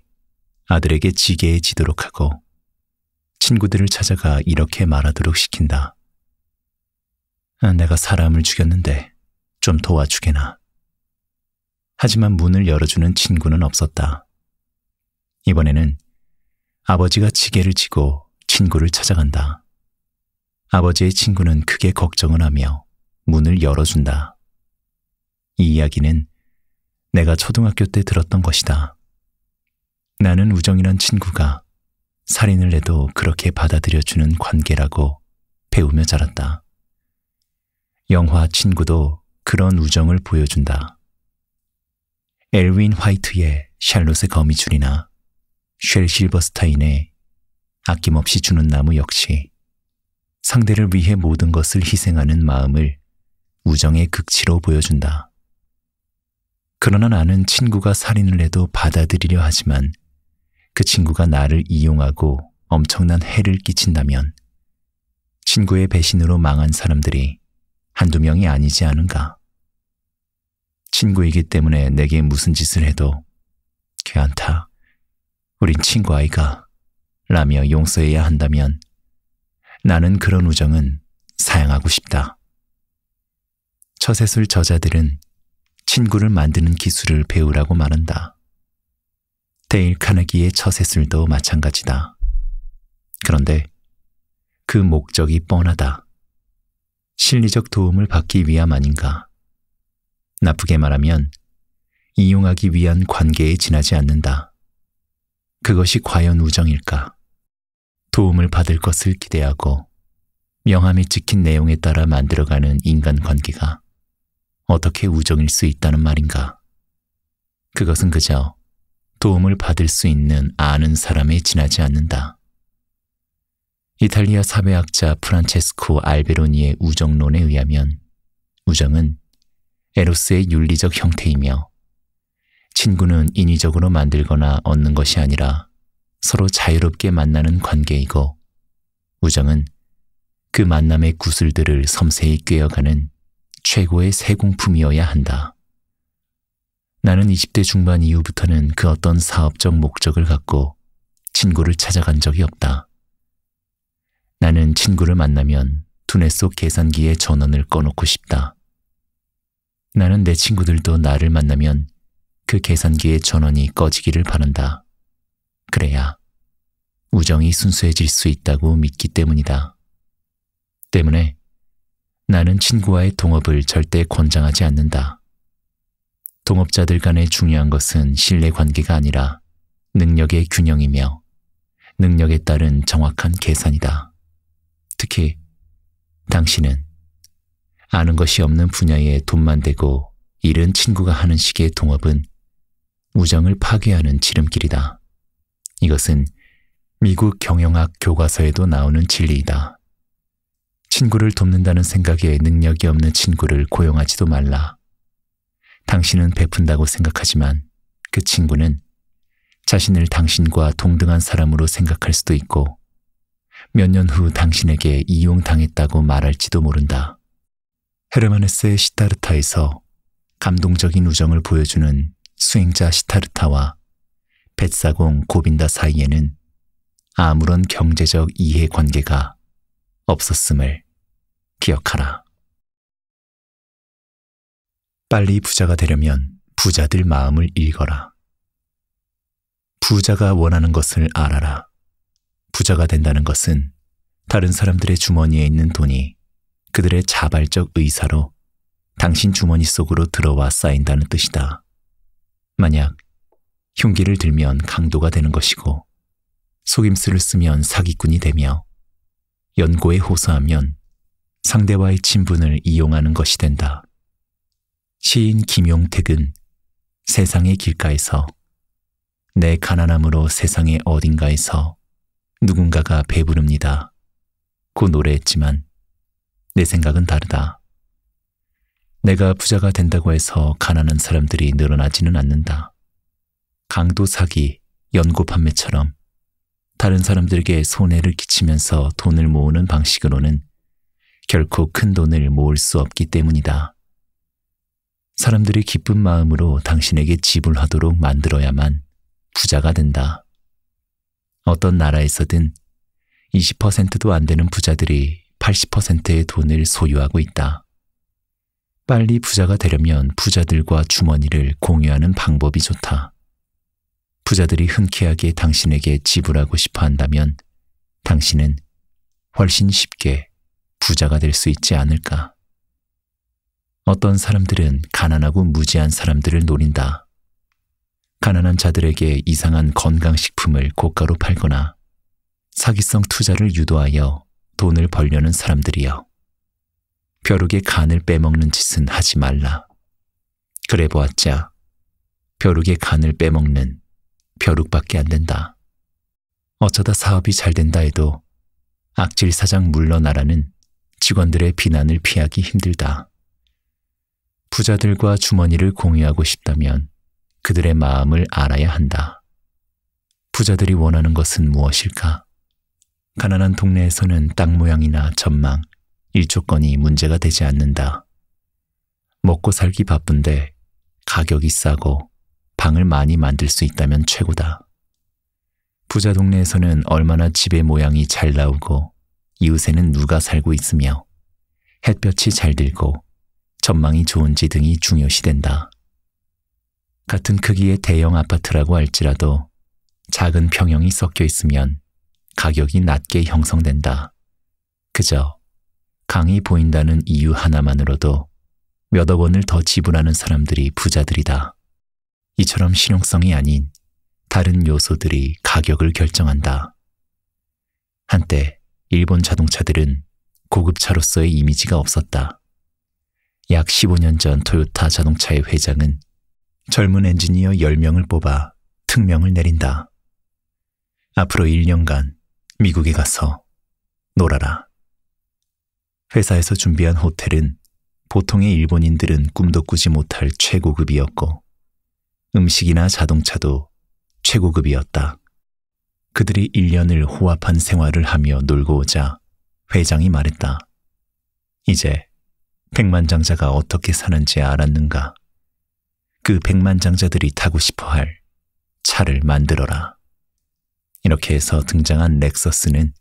아들에게 지게에 지도록 하고 친구들을 찾아가 이렇게 말하도록 시킨다. 아, 내가 사람을 죽였는데 좀 도와주게나. 하지만 문을 열어주는 친구는 없었다. 이번에는 아버지가 지게를 지고 친구를 찾아간다. 아버지의 친구는 크게 걱정을 하며 문을 열어준다. 이 이야기는 내가 초등학교 때 들었던 것이다. 나는 우정이란 친구가 살인을 해도 그렇게 받아들여주는 관계라고 배우며 자랐다. 영화 친구도 그런 우정을 보여준다. 엘윈 화이트의 샬롯의 거미줄이나 쉘 실버스타인의 아낌없이 주는 나무 역시 상대를 위해 모든 것을 희생하는 마음을 우정의 극치로 보여준다. 그러나 나는 친구가 살인을 해도 받아들이려 하지만 그 친구가 나를 이용하고 엄청난 해를 끼친다면 친구의 배신으로 망한 사람들이 한두 명이 아니지 않은가. 친구이기 때문에 내게 무슨 짓을 해도 괜찮다. 우린 친구 아이가 라며 용서해야 한다면 나는 그런 우정은 사양하고 싶다. 처세술 저자들은 친구를 만드는 기술을 배우라고 말한다. 데일 카네기의 처세술도 마찬가지다. 그런데 그 목적이 뻔하다. 심리적 도움을 받기 위함 아닌가. 나쁘게 말하면 이용하기 위한 관계에 지나지 않는다. 그것이 과연 우정일까? 도움을 받을 것을 기대하고 명함이 찍힌 내용에 따라 만들어가는 인간관계가 어떻게 우정일 수 있다는 말인가. 그것은 그저 도움을 받을 수 있는 아는 사람에 지나지 않는다. 이탈리아 사회학자 프란체스코 알베로니의 우정론에 의하면 우정은 에로스의 윤리적 형태이며 친구는 인위적으로 만들거나 얻는 것이 아니라 서로 자유롭게 만나는 관계이고 우정은 그 만남의 구슬들을 섬세히 꿰어가는 최고의 세공품이어야 한다. 나는 20대 중반 이후부터는 그 어떤 사업적 목적을 갖고 친구를 찾아간 적이 없다. 나는 친구를 만나면 두뇌 속 계산기에 전원을 꺼놓고 싶다. 나는 내 친구들도 나를 만나면 그 계산기의 전원이 꺼지기를 바란다. 그래야 우정이 순수해질 수 있다고 믿기 때문이다. 때문에 나는 친구와의 동업을 절대 권장하지 않는다. 동업자들 간의 중요한 것은 신뢰 관계가 아니라 능력의 균형이며 능력에 따른 정확한 계산이다. 특히 당신은 아는 것이 없는 분야에 돈만 대고 잃은 친구가 하는 식의 동업은 우정을 파괴하는 지름길이다. 이것은 미국 경영학 교과서에도 나오는 진리이다. 친구를 돕는다는 생각에 능력이 없는 친구를 고용하지도 말라. 당신은 베푼다고 생각하지만 그 친구는 자신을 당신과 동등한 사람으로 생각할 수도 있고 몇 년 후 당신에게 이용당했다고 말할지도 모른다. 헤르만네스의 시타르타에서 감동적인 우정을 보여주는 수행자 시타르타와 뱃사공 고빈다 사이에는 아무런 경제적 이해관계가 없었음을 기억하라. 빨리 부자가 되려면 부자들 마음을 읽어라. 부자가 원하는 것을 알아라. 부자가 된다는 것은 다른 사람들의 주머니에 있는 돈이 그들의 자발적 의사로 당신 주머니 속으로 들어와 쌓인다는 뜻이다. 만약 흉기를 들면 강도가 되는 것이고 속임수를 쓰면 사기꾼이 되며 연고에 호소하면 상대와의 친분을 이용하는 것이 된다. 시인 김용택은 세상의 길가에서 내 가난함으로 세상의 어딘가에서 누군가가 배부릅니다. 고 노래했지만 내 생각은 다르다. 내가 부자가 된다고 해서 가난한 사람들이 늘어나지는 않는다. 강도 사기, 연고 판매처럼 다른 사람들에게 손해를 끼치면서 돈을 모으는 방식으로는 결코 큰 돈을 모을 수 없기 때문이다. 사람들이 기쁜 마음으로 당신에게 지불하도록 만들어야만 부자가 된다. 어떤 나라에서든 20%도 안 되는 부자들이 80%의 돈을 소유하고 있다. 빨리 부자가 되려면 부자들과 주머니를 공유하는 방법이 좋다. 부자들이 흔쾌하게 당신에게 지불하고 싶어 한다면 당신은 훨씬 쉽게 부자가 될 수 있지 않을까. 어떤 사람들은 가난하고 무지한 사람들을 노린다. 가난한 자들에게 이상한 건강식품을 고가로 팔거나 사기성 투자를 유도하여 돈을 벌려는 사람들이여. 벼룩의 간을 빼먹는 짓은 하지 말라. 그래 보았자 벼룩의 간을 빼먹는 벼룩밖에 안 된다. 어쩌다 사업이 잘 된다 해도 악질 사장 물러나라는 직원들의 비난을 피하기 힘들다. 부자들과 주머니를 공유하고 싶다면 그들의 마음을 알아야 한다. 부자들이 원하는 것은 무엇일까? 가난한 동네에서는 땅 모양이나 전망, 일조건이 문제가 되지 않는다. 먹고 살기 바쁜데 가격이 싸고 방을 많이 만들 수 있다면 최고다. 부자 동네에서는 얼마나 집의 모양이 잘 나오고 이웃에는 누가 살고 있으며 햇볕이 잘 들고 전망이 좋은지 등이 중요시된다. 같은 크기의 대형 아파트라고 할지라도 작은 평형이 섞여 있으면 가격이 낮게 형성된다. 그저 강이 보인다는 이유 하나만으로도 몇억 원을 더 지불하는 사람들이 부자들이다. 이처럼 실용성이 아닌 다른 요소들이 가격을 결정한다. 한때 일본 자동차들은 고급차로서의 이미지가 없었다. 약 15년 전 토요타 자동차의 회장은 젊은 엔지니어 10명을 뽑아 특명을 내린다. 앞으로 1년간 미국에 가서 놀아라. 회사에서 준비한 호텔은 보통의 일본인들은 꿈도 꾸지 못할 최고급이었고 음식이나 자동차도 최고급이었다. 그들이 1년을 호화판 생활을 하며 놀고 오자 회장이 말했다. 이제 백만장자가 어떻게 사는지 알았는가. 그 백만장자들이 타고 싶어 할 차를 만들어라. 이렇게 해서 등장한 렉서스는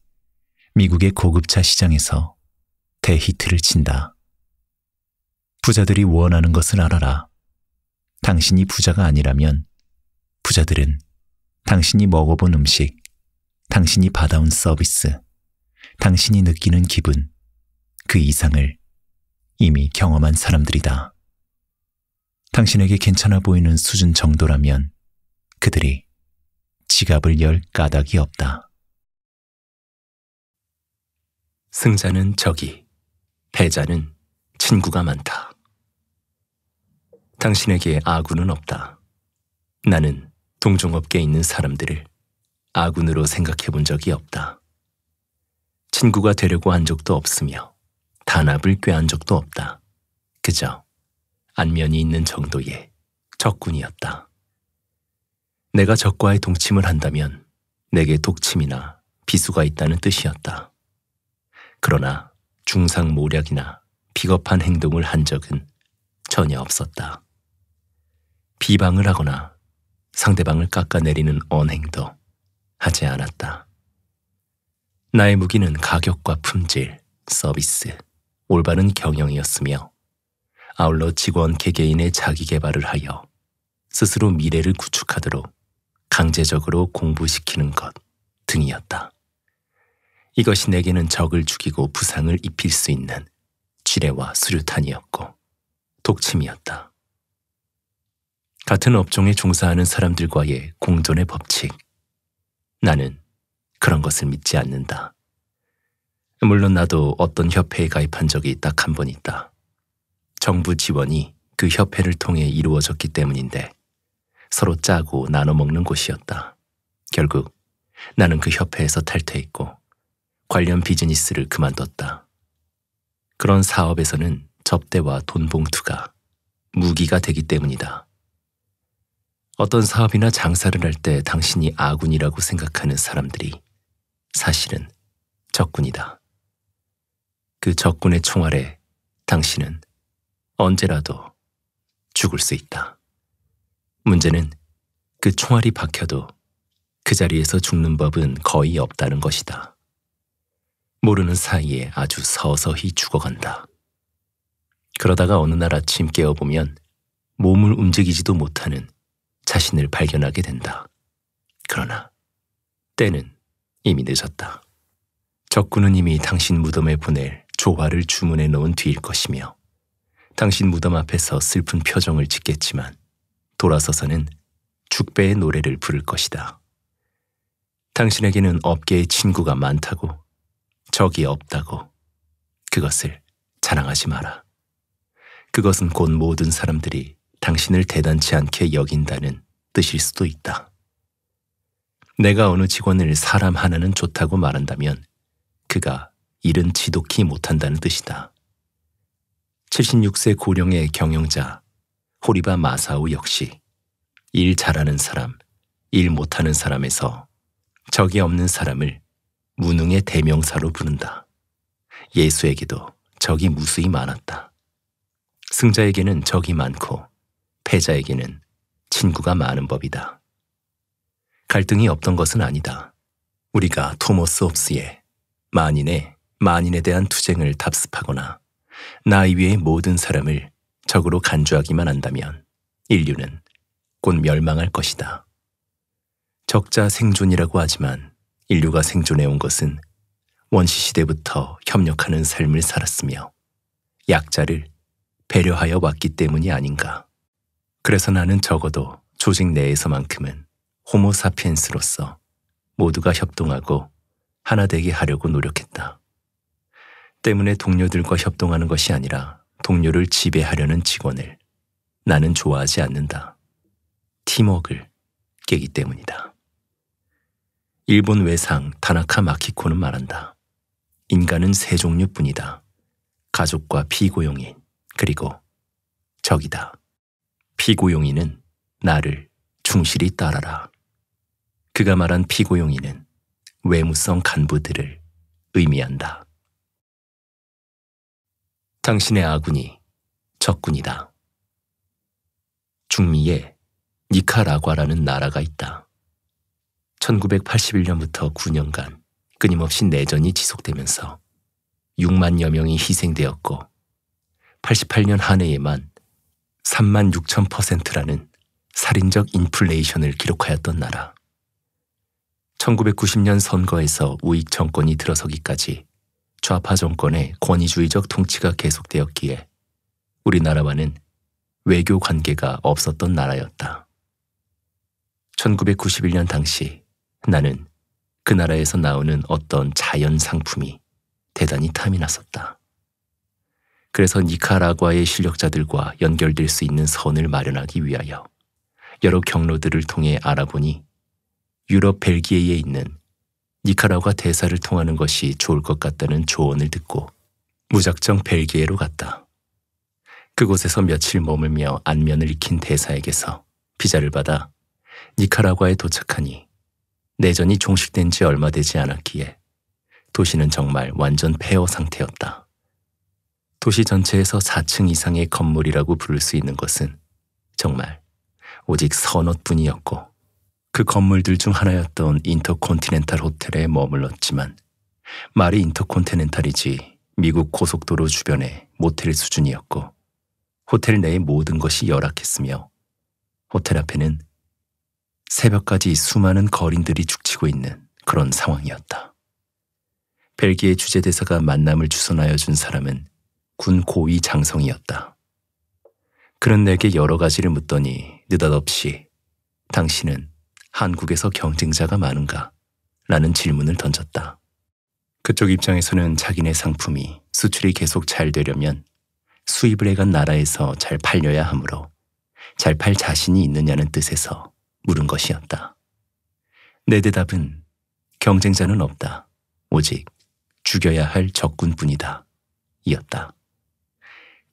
미국의 고급차 시장에서 대히트를 친다. 부자들이 원하는 것을 알아라. 당신이 부자가 아니라면 부자들은 당신이 먹어본 음식, 당신이 받아온 서비스, 당신이 느끼는 기분, 그 이상을 이미 경험한 사람들이다. 당신에게 괜찮아 보이는 수준 정도라면 그들이 지갑을 열 까닭이 없다. 승자는 적이, 패자는 친구가 많다. 당신에게 아군은 없다. 나는 동종업계에 있는 사람들을 아군으로 생각해 본 적이 없다. 친구가 되려고 한 적도 없으며 단합을 꾀한 적도 없다. 그저 안면이 있는 정도의 적군이었다. 내가 적과의 동침을 한다면 내게 독침이나 비수가 있다는 뜻이었다. 그러나 중상 모략이나 비겁한 행동을 한 적은 전혀 없었다. 비방을 하거나 상대방을 깎아내리는 언행도 하지 않았다. 나의 무기는 가격과 품질, 서비스, 올바른 경영이었으며 아울러 직원 개개인의 자기 개발을 하여 스스로 미래를 구축하도록 강제적으로 공부시키는 것 등이었다. 이것이 내게는 적을 죽이고 부상을 입힐 수 있는 지뢰와 수류탄이었고 독침이었다. 같은 업종에 종사하는 사람들과의 공존의 법칙. 나는 그런 것을 믿지 않는다. 물론 나도 어떤 협회에 가입한 적이 딱 한 번 있다. 정부 지원이 그 협회를 통해 이루어졌기 때문인데 서로 짜고 나눠 먹는 곳이었다. 결국 나는 그 협회에서 탈퇴했고 관련 비즈니스를 그만뒀다. 그런 사업에서는 접대와 돈 봉투가 무기가 되기 때문이다. 어떤 사업이나 장사를 할 때 당신이 아군이라고 생각하는 사람들이 사실은 적군이다. 그 적군의 총알에 당신은 언제라도 죽을 수 있다. 문제는 그 총알이 박혀도 그 자리에서 죽는 법은 거의 없다는 것이다. 모르는 사이에 아주 서서히 죽어간다. 그러다가 어느 날 아침 깨어보면 몸을 움직이지도 못하는 자신을 발견하게 된다. 그러나 때는 이미 늦었다. 적군은 이미 당신 무덤에 보낼 조화를 주문해 놓은 뒤일 것이며 당신 무덤 앞에서 슬픈 표정을 짓겠지만 돌아서서는 죽배의 노래를 부를 것이다. 당신에게는 업계의 친구가 많다고 적이 없다고 그것을 자랑하지 마라. 그것은 곧 모든 사람들이 당신을 대단치 않게 여긴다는 뜻일 수도 있다. 내가 어느 직원을 사람 하나는 좋다고 말한다면 그가 일은 지독히 못한다는 뜻이다. 76세 고령의 경영자 호리바 마사우 역시 일 잘하는 사람, 일 못하는 사람에서 적이 없는 사람을 무능의 대명사로 부른다. 예수에게도 적이 무수히 많았다. 승자에게는 적이 많고 패자에게는 친구가 많은 법이다. 갈등이 없던 것은 아니다. 우리가 토머스 옵스의 만인의 만인에 대한 투쟁을 답습하거나 나이 위의 모든 사람을 적으로 간주하기만 한다면 인류는 곧 멸망할 것이다. 적자 생존이라고 하지만 인류가 생존해온 것은 원시 시대부터 협력하는 삶을 살았으며 약자를 배려하여 왔기 때문이 아닌가. 그래서 나는 적어도 조직 내에서만큼은 호모사피엔스로서 모두가 협동하고 하나 되게 하려고 노력했다. 때문에 동료들과 협동하는 것이 아니라 동료를 지배하려는 직원을 나는 좋아하지 않는다. 팀웍을 깨기 때문이다. 일본 외상 다나카 마키코는 말한다. 인간은 세 종류뿐이다. 가족과 피고용인 그리고 적이다. 피고용인은 나를 충실히 따라라. 그가 말한 피고용인은 외무성 간부들을 의미한다. 당신의 아군이 적군이다. 중미에 니카라과라는 나라가 있다. 1981년부터 9년간 끊임없이 내전이 지속되면서 6만여 명이 희생되었고 88년 한 해에만 3만 6천 퍼센트라는 살인적 인플레이션을 기록하였던 나라. 1990년 선거에서 우익 정권이 들어서기까지 좌파 정권의 권위주의적 통치가 계속되었기에 우리나라와는 외교 관계가 없었던 나라였다. 1991년 당시 나는 그 나라에서 나오는 어떤 자연 상품이 대단히 탐이 났었다. 그래서 니카라과의 실력자들과 연결될 수 있는 선을 마련하기 위하여 여러 경로들을 통해 알아보니 유럽 벨기에에 있는 니카라과 대사를 통하는 것이 좋을 것 같다는 조언을 듣고 무작정 벨기에로 갔다. 그곳에서 며칠 머물며 안면을 익힌 대사에게서 비자를 받아 니카라과에 도착하니 내전이 종식된 지 얼마 되지 않았기에 도시는 정말 완전 폐허 상태였다. 도시 전체에서 4층 이상의 건물이라고 부를 수 있는 것은 정말 오직 선옷뿐이었고 그 건물들 중 하나였던 인터콘티넨탈 호텔에 머물렀지만 말이 인터콘티넨탈이지 미국 고속도로 주변의 모텔 수준이었고 호텔 내의 모든 것이 열악했으며 호텔 앞에는 새벽까지 수많은 거린들이 죽치고 있는 그런 상황이었다. 벨기에 주재대사가 만남을 주선하여 준 사람은 군 고위 장성이었다. 그런 내게 여러 가지를 묻더니 느닷없이 당신은 한국에서 경쟁자가 많은가? 라는 질문을 던졌다. 그쪽 입장에서는 자기네 상품이 수출이 계속 잘 되려면 수입을 해간 나라에서 잘 팔려야 하므로 잘 팔 자신이 있느냐는 뜻에서 물은 것이었다. 내 대답은 경쟁자는 없다. 오직 죽여야 할 적군뿐이다. 이었다.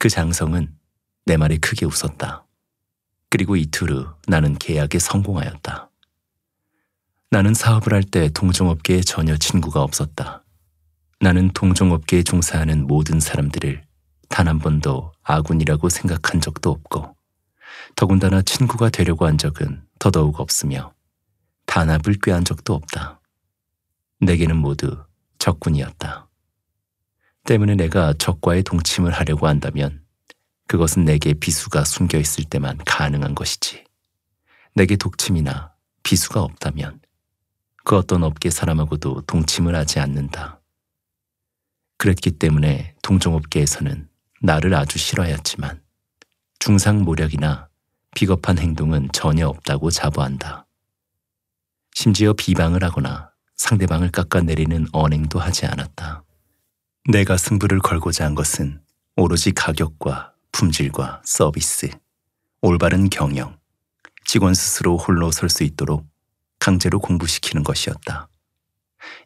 그 장성은 내 말에 크게 웃었다. 그리고 이틀 후 나는 계약에 성공하였다. 나는 사업을 할 때 동종업계에 전혀 친구가 없었다. 나는 동종업계에 종사하는 모든 사람들을 단 한 번도 아군이라고 생각한 적도 없고, 더군다나 친구가 되려고 한 적은 더더욱 없으며, 단합을 꾀한 적도 없다. 내게는 모두 적군이었다. 때문에 내가 적과의 동침을 하려고 한다면 그것은 내게 비수가 숨겨 있을 때만 가능한 것이지. 내게 독침이나 비수가 없다면 그 어떤 업계 사람하고도 동침을 하지 않는다. 그랬기 때문에 동종업계에서는 나를 아주 싫어하였지만 중상모략이나 비겁한 행동은 전혀 없다고 자부한다. 심지어 비방을 하거나 상대방을 깎아내리는 언행도 하지 않았다. 내가 승부를 걸고자 한 것은 오로지 가격과 품질과 서비스, 올바른 경영, 직원 스스로 홀로 설 수 있도록 강제로 공부시키는 것이었다.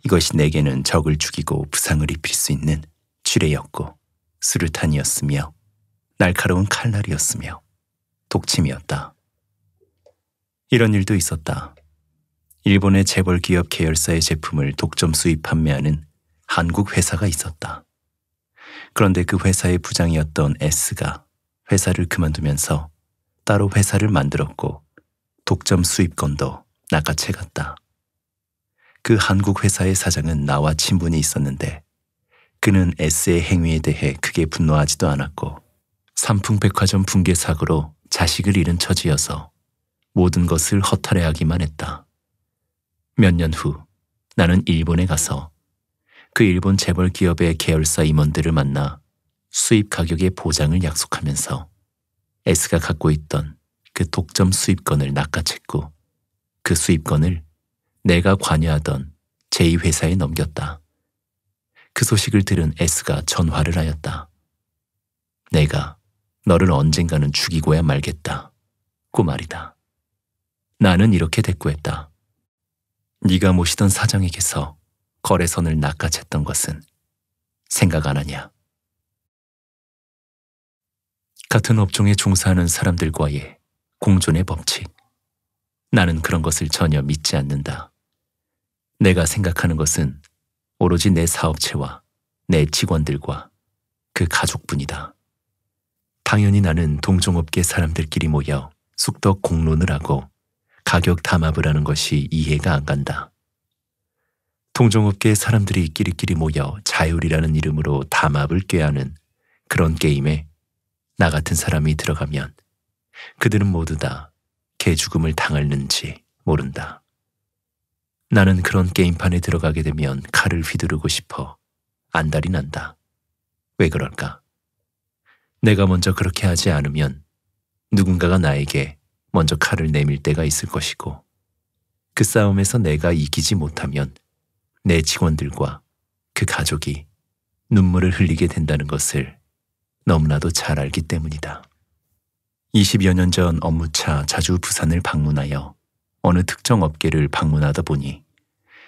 이것이 내게는 적을 죽이고 부상을 입힐 수 있는 지뢰였고 수류탄이었으며 날카로운 칼날이었으며 독침이었다. 이런 일도 있었다. 일본의 재벌 기업 계열사의 제품을 독점 수입 판매하는 한국 회사가 있었다. 그런데 그 회사의 부장이었던 S가 회사를 그만두면서 따로 회사를 만들었고 독점 수입권도 낚아채 갔다. 그 한국 회사의 사장은 나와 친분이 있었는데 그는 S의 행위에 대해 크게 분노하지도 않았고 삼풍백화점 붕괴 사고로 자식을 잃은 처지여서 모든 것을 허탈해하기만 했다. 몇 년 후 나는 일본에 가서 그 일본 재벌 기업의 계열사 임원들을 만나 수입 가격의 보장을 약속하면서 S가 갖고 있던 그 독점 수입권을 낚아챘고 그 수입권을 내가 관여하던 제2회사에 넘겼다. 그 소식을 들은 S가 전화를 하였다. 내가 너를 언젠가는 죽이고야 말겠다. 고 말이다. 나는 이렇게 대꾸했다. 네가 모시던 사장에게서 거래선을 낚아챘던 것은 생각 안 하냐. 같은 업종에 종사하는 사람들과의 공존의 법칙. 나는 그런 것을 전혀 믿지 않는다. 내가 생각하는 것은 오로지 내 사업체와 내 직원들과 그 가족뿐이다. 당연히 나는 동종업계 사람들끼리 모여 숙덕 공론을 하고 가격 담합을 하는 것이 이해가 안 간다. 통종업계 사람들이 끼리끼리 모여 자율이라는 이름으로 담합을 꾀하는 그런 게임에 나 같은 사람이 들어가면 그들은 모두 다 개죽음을 당할는지 모른다. 나는 그런 게임판에 들어가게 되면 칼을 휘두르고 싶어 안달이 난다. 왜 그럴까? 내가 먼저 그렇게 하지 않으면 누군가가 나에게 먼저 칼을 내밀 때가 있을 것이고 그 싸움에서 내가 이기지 못하면 내 직원들과 그 가족이 눈물을 흘리게 된다는 것을 너무나도 잘 알기 때문이다. 20여 년 전 업무차 자주 부산을 방문하여 어느 특정 업계를 방문하다 보니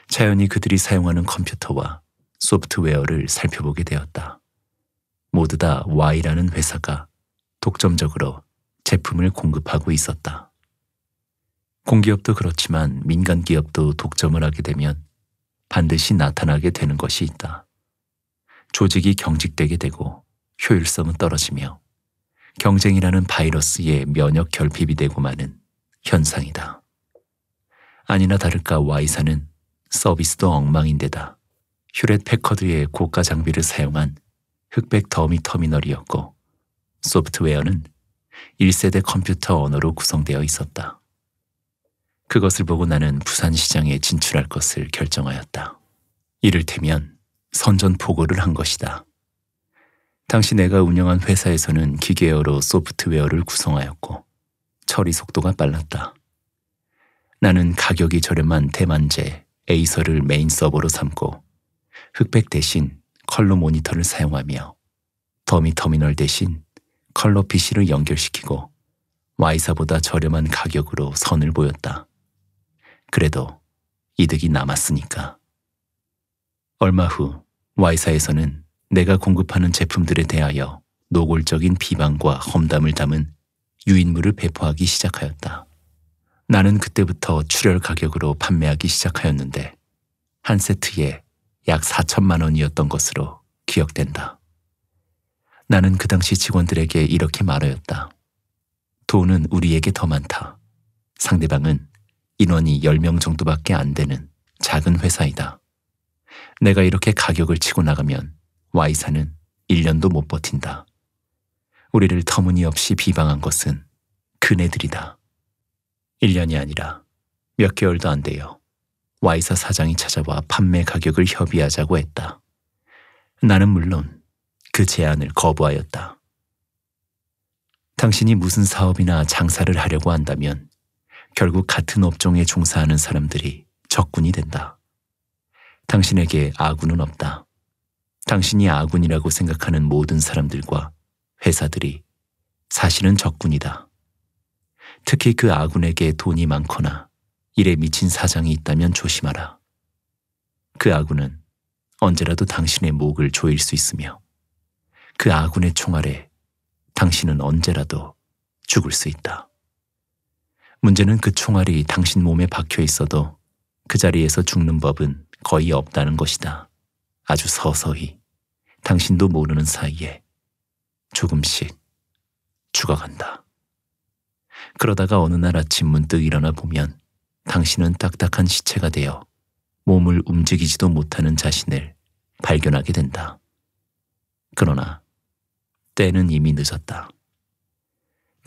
자연히 그들이 사용하는 컴퓨터와 소프트웨어를 살펴보게 되었다. 모두 다 Y라는 회사가 독점적으로 제품을 공급하고 있었다. 공기업도 그렇지만 민간 기업도 독점을 하게 되면 반드시 나타나게 되는 것이 있다. 조직이 경직되게 되고 효율성은 떨어지며 경쟁이라는 바이러스의 면역 결핍이 되고 마는 현상이다. 아니나 다를까 와이사는 서비스도 엉망인데다 휴렛 패커드의 고가 장비를 사용한 흑백 더미 터미널이었고 소프트웨어는 1세대 컴퓨터 언어로 구성되어 있었다. 그것을 보고 나는 부산시장에 진출할 것을 결정하였다. 이를테면 선전포고를 한 것이다. 당시 내가 운영한 회사에서는 기계어로 소프트웨어를 구성하였고 처리 속도가 빨랐다. 나는 가격이 저렴한 대만제 에이서를 메인 서버로 삼고 흑백 대신 컬러 모니터를 사용하며 더미 터미널 대신 컬러 PC를 연결시키고 와이사보다 저렴한 가격으로 선을 보였다. 그래도 이득이 남았으니까. 얼마 후 Y사에서는 내가 공급하는 제품들에 대하여 노골적인 비방과 험담을 담은 유인물을 배포하기 시작하였다. 나는 그때부터 출혈 가격으로 판매하기 시작하였는데 한 세트에 약 4천만 원이었던 것으로 기억된다. 나는 그 당시 직원들에게 이렇게 말하였다. 돈은 우리에게 더 많다. 상대방은 인원이 10명 정도밖에 안 되는 작은 회사이다. 내가 이렇게 가격을 치고 나가면 Y사는 1년도 못 버틴다. 우리를 터무니없이 비방한 것은 그네들이다. 1년이 아니라 몇 개월도 안 돼요. Y사 사장이 찾아와 판매 가격을 협의하자고 했다. 나는 물론 그 제안을 거부하였다. 당신이 무슨 사업이나 장사를 하려고 한다면 결국 같은 업종에 종사하는 사람들이 적군이 된다. 당신에게 아군은 없다. 당신이 아군이라고 생각하는 모든 사람들과 회사들이 사실은 적군이다. 특히 그 아군에게 돈이 많거나 일에 미친 사장이 있다면 조심하라. 그 아군은 언제라도 당신의 목을 조일 수 있으며 그 아군의 총알에 당신은 언제라도 죽을 수 있다. 문제는 그 총알이 당신 몸에 박혀 있어도 그 자리에서 죽는 법은 거의 없다는 것이다. 아주 서서히 당신도 모르는 사이에 조금씩 죽어간다. 그러다가 어느 날 아침 문득 일어나 보면 당신은 딱딱한 시체가 되어 몸을 움직이지도 못하는 자신을 발견하게 된다. 그러나 때는 이미 늦었다.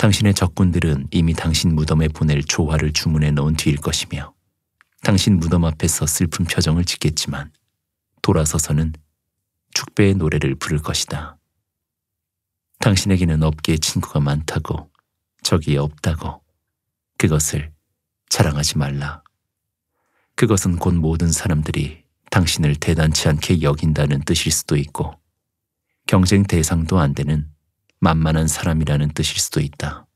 당신의 적군들은 이미 당신 무덤에 보낼 조화를 주문해 놓은 뒤일 것이며 당신 무덤 앞에서 슬픈 표정을 짓겠지만 돌아서서는 축배의 노래를 부를 것이다. 당신에게는 업계의 친구가 많다고 적이 없다고 그것을 자랑하지 말라. 그것은 곧 모든 사람들이 당신을 대단치 않게 여긴다는 뜻일 수도 있고 경쟁 대상도 안 되는 만만한 사람이라는 뜻일 수도 있다.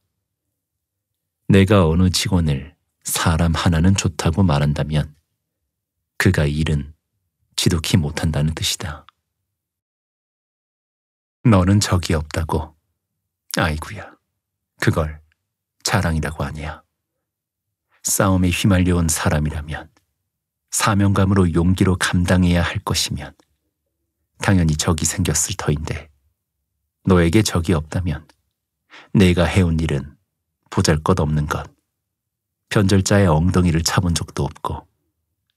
내가 어느 직원을 사람 하나는 좋다고 말한다면 그가 일은 지독히 못한다는 뜻이다. 너는 적이 없다고. 아이구야. 그걸 자랑이라고 하냐. 싸움에 휘말려온 사람이라면 사명감으로 용기로 감당해야 할 것이면 당연히 적이 생겼을 터인데 너에게 적이 없다면 내가 해온 일은 보잘 것 없는 것. 변절자의 엉덩이를 차본 적도 없고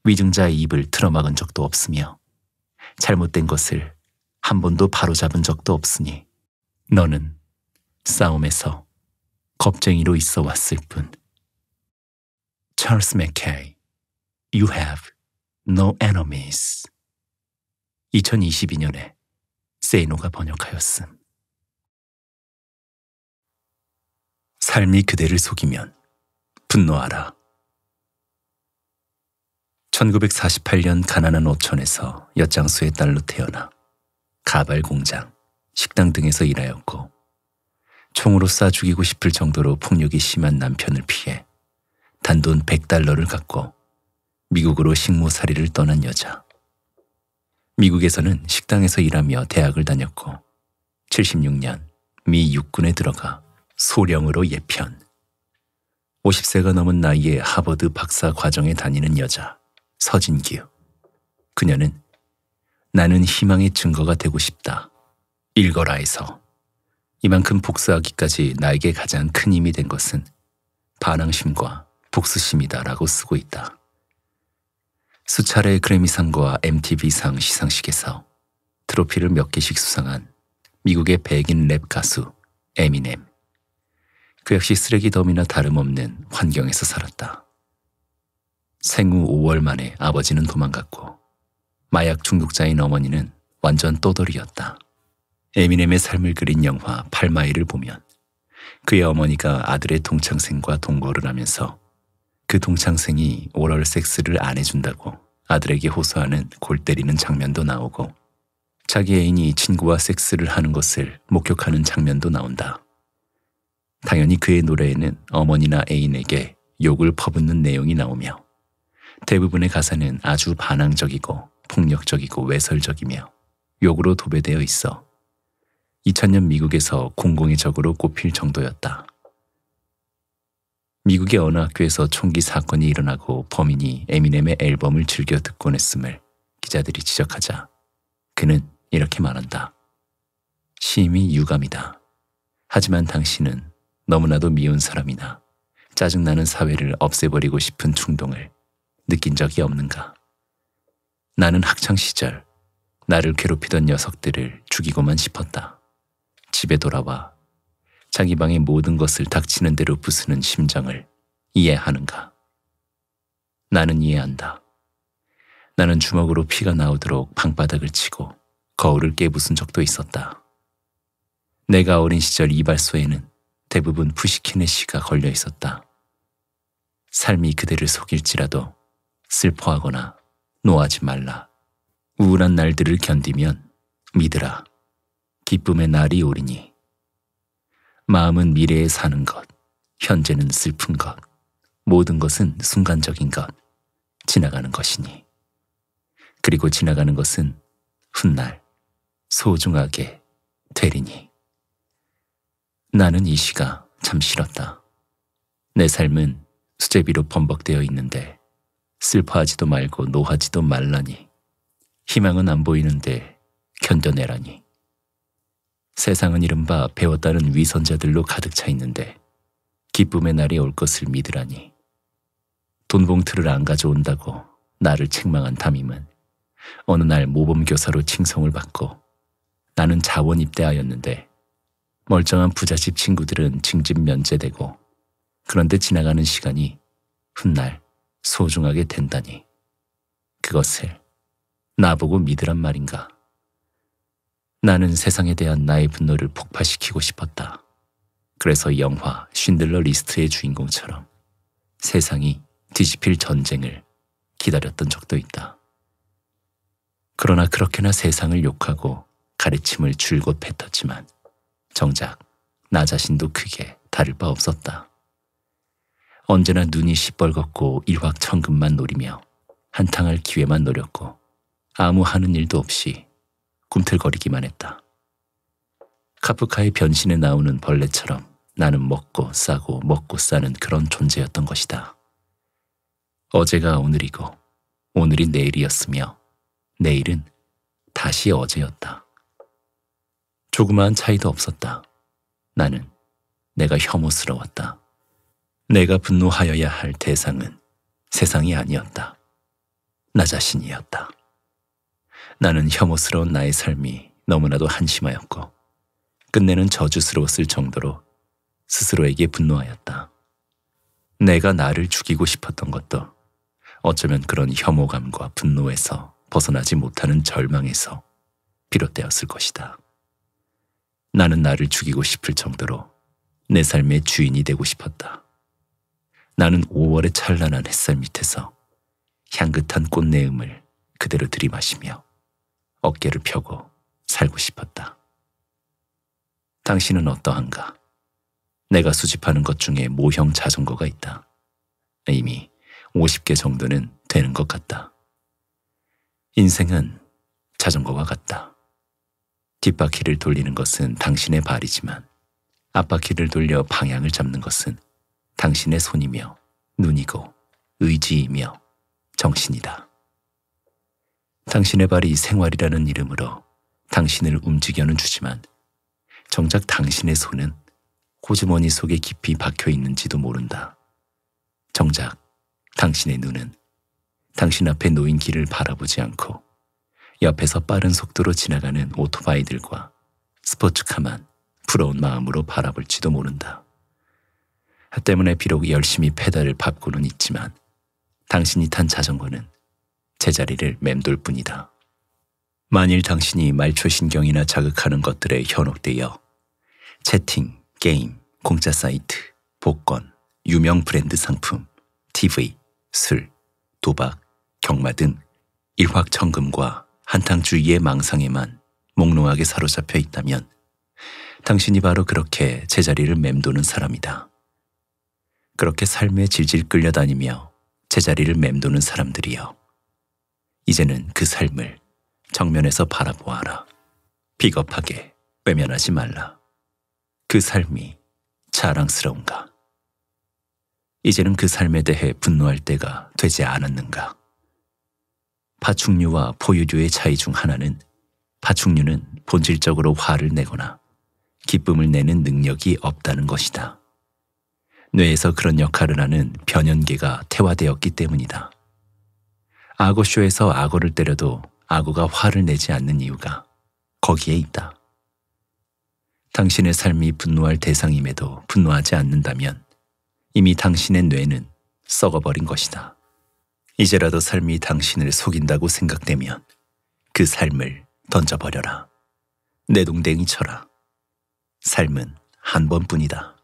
위증자의 입을 틀어막은 적도 없으며 잘못된 것을 한 번도 바로잡은 적도 없으니 너는 싸움에서 겁쟁이로 있어 왔을 뿐. 찰스 맥케이 You have no enemies 2022년에 세이노가 번역하였음. 삶이 그대를 속이면 분노하라. 1948년 가난한 오천에서 엿장수의 딸로 태어나 가발 공장, 식당 등에서 일하였고 총으로 쏴 죽이고 싶을 정도로 폭력이 심한 남편을 피해 단돈 100달러를 갖고 미국으로 식모살이를 떠난 여자. 미국에서는 식당에서 일하며 대학을 다녔고 76년 미 육군에 들어가 소령으로 예편. 50세가 넘은 나이에 하버드 박사 과정에 다니는 여자 서진규. 그녀는 나는 희망의 증거가 되고 싶다. 일거라에서 이만큼 복수하기까지 나에게 가장 큰 힘이 된 것은 반항심과 복수심이다라고 쓰고 있다. 수차례 그래미상과 MTV상 시상식에서 트로피를 몇 개씩 수상한 미국의 백인 랩 가수 에미넴. 그 역시 쓰레기 더미나 다름없는 환경에서 살았다. 생후 5월 만에 아버지는 도망갔고 마약 중독자인 어머니는 완전 또돌이였다 에미넴의 삶을 그린 영화 팔마일을 보면 그의 어머니가 아들의 동창생과 동거를 하면서 그 동창생이 오럴 섹스를 안 해준다고 아들에게 호소하는 골 때리는 장면도 나오고 자기 애인이 친구와 섹스를 하는 것을 목격하는 장면도 나온다. 당연히 그의 노래에는 어머니나 애인에게 욕을 퍼붓는 내용이 나오며 대부분의 가사는 아주 반항적이고 폭력적이고 외설적이며 욕으로 도배되어 있어 2000년 미국에서 공공의 적으로 꼽힐 정도였다. 미국의 어느 학교에서 총기 사건이 일어나고 범인이 에미넴의 앨범을 즐겨 듣곤 했음을 기자들이 지적하자 그는 이렇게 말한다. 시임이 유감이다. 하지만 당신은 너무나도 미운 사람이나 짜증나는 사회를 없애버리고 싶은 충동을 느낀 적이 없는가. 나는 학창시절 나를 괴롭히던 녀석들을 죽이고만 싶었다. 집에 돌아와 자기 방의 모든 것을 닥치는 대로 부수는 심정을 이해하는가. 나는 이해한다. 나는 주먹으로 피가 나오도록 방바닥을 치고 거울을 깨부순 적도 있었다. 내가 어린 시절 이발소에는 대부분 푸시킨의 시가 걸려 있었다. 삶이 그대를 속일지라도 슬퍼하거나 노하지 말라. 우울한 날들을 견디면 믿으라. 기쁨의 날이 오리니. 마음은 미래에 사는 것, 현재는 슬픈 것, 모든 것은 순간적인 것, 지나가는 것이니. 그리고 지나가는 것은 훗날 소중하게 되리니. 나는 이 시가 참 싫었다. 내 삶은 수제비로 범벅되어 있는데 슬퍼하지도 말고 노하지도 말라니 희망은 안 보이는데 견뎌내라니 세상은 이른바 배웠다는 위선자들로 가득 차 있는데 기쁨의 날이 올 것을 믿으라니 돈 봉투를 안 가져온다고 나를 책망한 담임은 어느 날 모범교사로 칭송을 받고 나는 자원 입대하였는데 멀쩡한 부잣집 친구들은 징집 면제되고 그런데 지나가는 시간이 훗날 소중하게 된다니 그것을 나보고 믿으란 말인가. 나는 세상에 대한 나의 분노를 폭파시키고 싶었다. 그래서 영화 쉰들러 리스트의 주인공처럼 세상이 뒤집힐 전쟁을 기다렸던 적도 있다. 그러나 그렇게나 세상을 욕하고 가르침을 줄곧 뱉었지만 정작 나 자신도 크게 다를 바 없었다. 언제나 눈이 시뻘겋고 일확천금만 노리며 한탕할 기회만 노렸고 아무 하는 일도 없이 꿈틀거리기만 했다. 카프카의 변신에 나오는 벌레처럼 나는 먹고 싸고 먹고 싸는 그런 존재였던 것이다. 어제가 오늘이고 오늘이 내일이었으며 내일은 다시 어제였다. 조그마한 차이도 없었다. 나는 내가 혐오스러웠다. 내가 분노하여야 할 대상은 세상이 아니었다. 나 자신이었다. 나는 혐오스러운 나의 삶이 너무나도 한심하였고 끝내는 저주스러웠을 정도로 스스로에게 분노하였다. 내가 나를 죽이고 싶었던 것도 어쩌면 그런 혐오감과 분노에서 벗어나지 못하는 절망에서 비롯되었을 것이다. 나는 나를 죽이고 싶을 정도로 내 삶의 주인이 되고 싶었다. 나는 5월의 찬란한 햇살 밑에서 향긋한 꽃내음을 그대로 들이마시며 어깨를 펴고 살고 싶었다. 당신은 어떠한가? 내가 수집하는 것 중에 모형 자전거가 있다. 이미 50개 정도는 되는 것 같다. 인생은 자전거와 같다. 뒷바퀴를 돌리는 것은 당신의 발이지만 앞바퀴를 돌려 방향을 잡는 것은 당신의 손이며 눈이고 의지이며 정신이다. 당신의 발이 생활이라는 이름으로 당신을 움직여는 주지만 정작 당신의 손은 호주머니 속에 깊이 박혀 있는지도 모른다. 정작 당신의 눈은 당신 앞에 놓인 길을 바라보지 않고 옆에서 빠른 속도로 지나가는 오토바이들과 스포츠카만 부러운 마음으로 바라볼지도 모른다. 때문에 비록 열심히 페달을 밟고는 있지만 당신이 탄 자전거는 제자리를 맴돌 뿐이다. 만일 당신이 말초신경이나 자극하는 것들에 현혹되어 채팅, 게임, 공짜 사이트, 복권, 유명 브랜드 상품, TV, 술, 도박, 경마 등 일확천금과 한탕 주위의 망상에만 몽롱하게 사로잡혀 있다면 당신이 바로 그렇게 제자리를 맴도는 사람이다. 그렇게 삶에 질질 끌려다니며 제자리를 맴도는 사람들이여. 이제는 그 삶을 정면에서 바라보아라. 비겁하게 외면하지 말라. 그 삶이 자랑스러운가? 이제는 그 삶에 대해 분노할 때가 되지 않았는가? 파충류와 포유류의 차이 중 하나는 파충류는 본질적으로 화를 내거나 기쁨을 내는 능력이 없다는 것이다. 뇌에서 그런 역할을 하는 변연계가 퇴화되었기 때문이다. 악어쇼에서 악어를 때려도 악어가 화를 내지 않는 이유가 거기에 있다. 당신의 삶이 분노할 대상임에도 분노하지 않는다면 이미 당신의 뇌는 썩어버린 것이다. 이제라도 삶이 당신을 속인다고 생각되면 그 삶을 던져버려라. 내 동댕이 쳐라. 삶은 한 번뿐이다.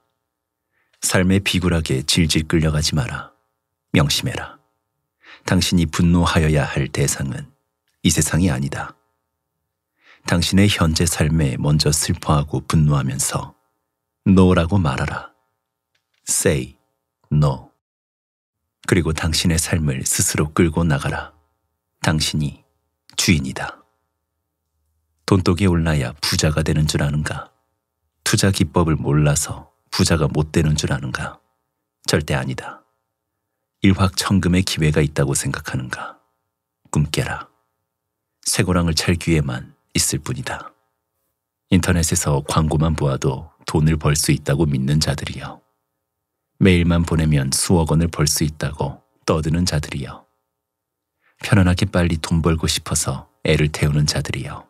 삶에 비굴하게 질질 끌려가지 마라. 명심해라. 당신이 분노하여야 할 대상은 이 세상이 아니다. 당신의 현재 삶에 먼저 슬퍼하고 분노하면서 노라고 말하라. say no. 그리고 당신의 삶을 스스로 끌고 나가라. 당신이 주인이다. 돈독이 올라야 부자가 되는 줄 아는가? 투자 기법을 몰라서 부자가 못 되는 줄 아는가? 절대 아니다. 일확천금의 기회가 있다고 생각하는가? 꿈깨라. 쇠고랑을 찰 기회만 있을 뿐이다. 인터넷에서 광고만 보아도 돈을 벌 수 있다고 믿는 자들이여. 매일만 보내면 수억 원을 벌 수 있다고 떠드는 자들이여 편안하게 빨리 돈 벌고 싶어서 애를 태우는 자들이여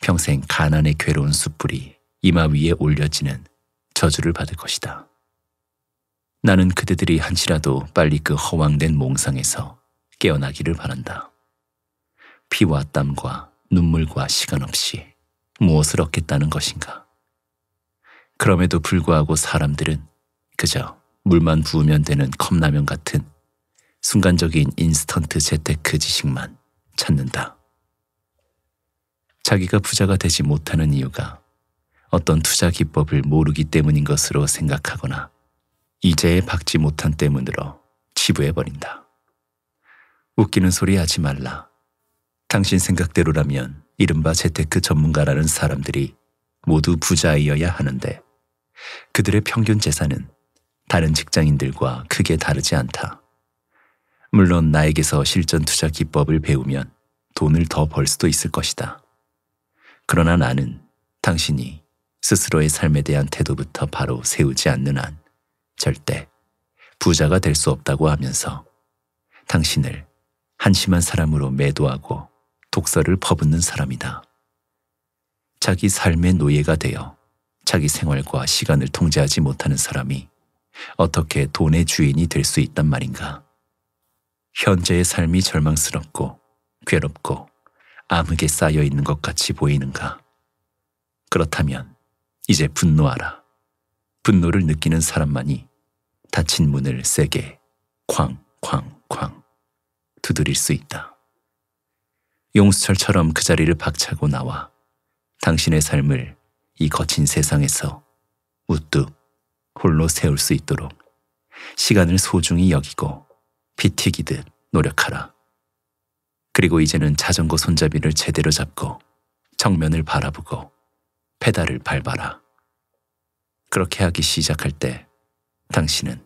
평생 가난의 괴로운 숯불이 이마 위에 올려지는 저주를 받을 것이다. 나는 그대들이 한시라도 빨리 그 허황된 몽상에서 깨어나기를 바란다. 피와 땀과 눈물과 시간 없이 무엇을 얻겠다는 것인가? 그럼에도 불구하고 사람들은 그저 물만 부으면 되는 컵라면 같은 순간적인 인스턴트 재테크 지식만 찾는다. 자기가 부자가 되지 못하는 이유가 어떤 투자 기법을 모르기 때문인 것으로 생각하거나 이제에 박지 못한 때문으로 치부해버린다. 웃기는 소리 하지 말라. 당신 생각대로라면 이른바 재테크 전문가라는 사람들이 모두 부자이어야 하는데 그들의 평균 재산은 다른 직장인들과 크게 다르지 않다. 물론 나에게서 실전 투자 기법을 배우면 돈을 더 벌 수도 있을 것이다. 그러나 나는 당신이 스스로의 삶에 대한 태도부터 바로 세우지 않는 한 절대 부자가 될 수 없다고 하면서 당신을 한심한 사람으로 매도하고 독서를 퍼붓는 사람이다. 자기 삶의 노예가 되어 자기 생활과 시간을 통제하지 못하는 사람이 어떻게 돈의 주인이 될 수 있단 말인가. 현재의 삶이 절망스럽고 괴롭고 암흑에 쌓여 있는 것 같이 보이는가. 그렇다면 이제 분노하라. 분노를 느끼는 사람만이 닫힌 문을 세게 쾅쾅쾅 두드릴 수 있다. 용수철처럼 그 자리를 박차고 나와 당신의 삶을 이 거친 세상에서 우뚝 홀로 세울 수 있도록 시간을 소중히 여기고 비티기듯 노력하라. 그리고 이제는 자전거 손잡이를 제대로 잡고 정면을 바라보고 페달을 밟아라. 그렇게 하기 시작할 때 당신은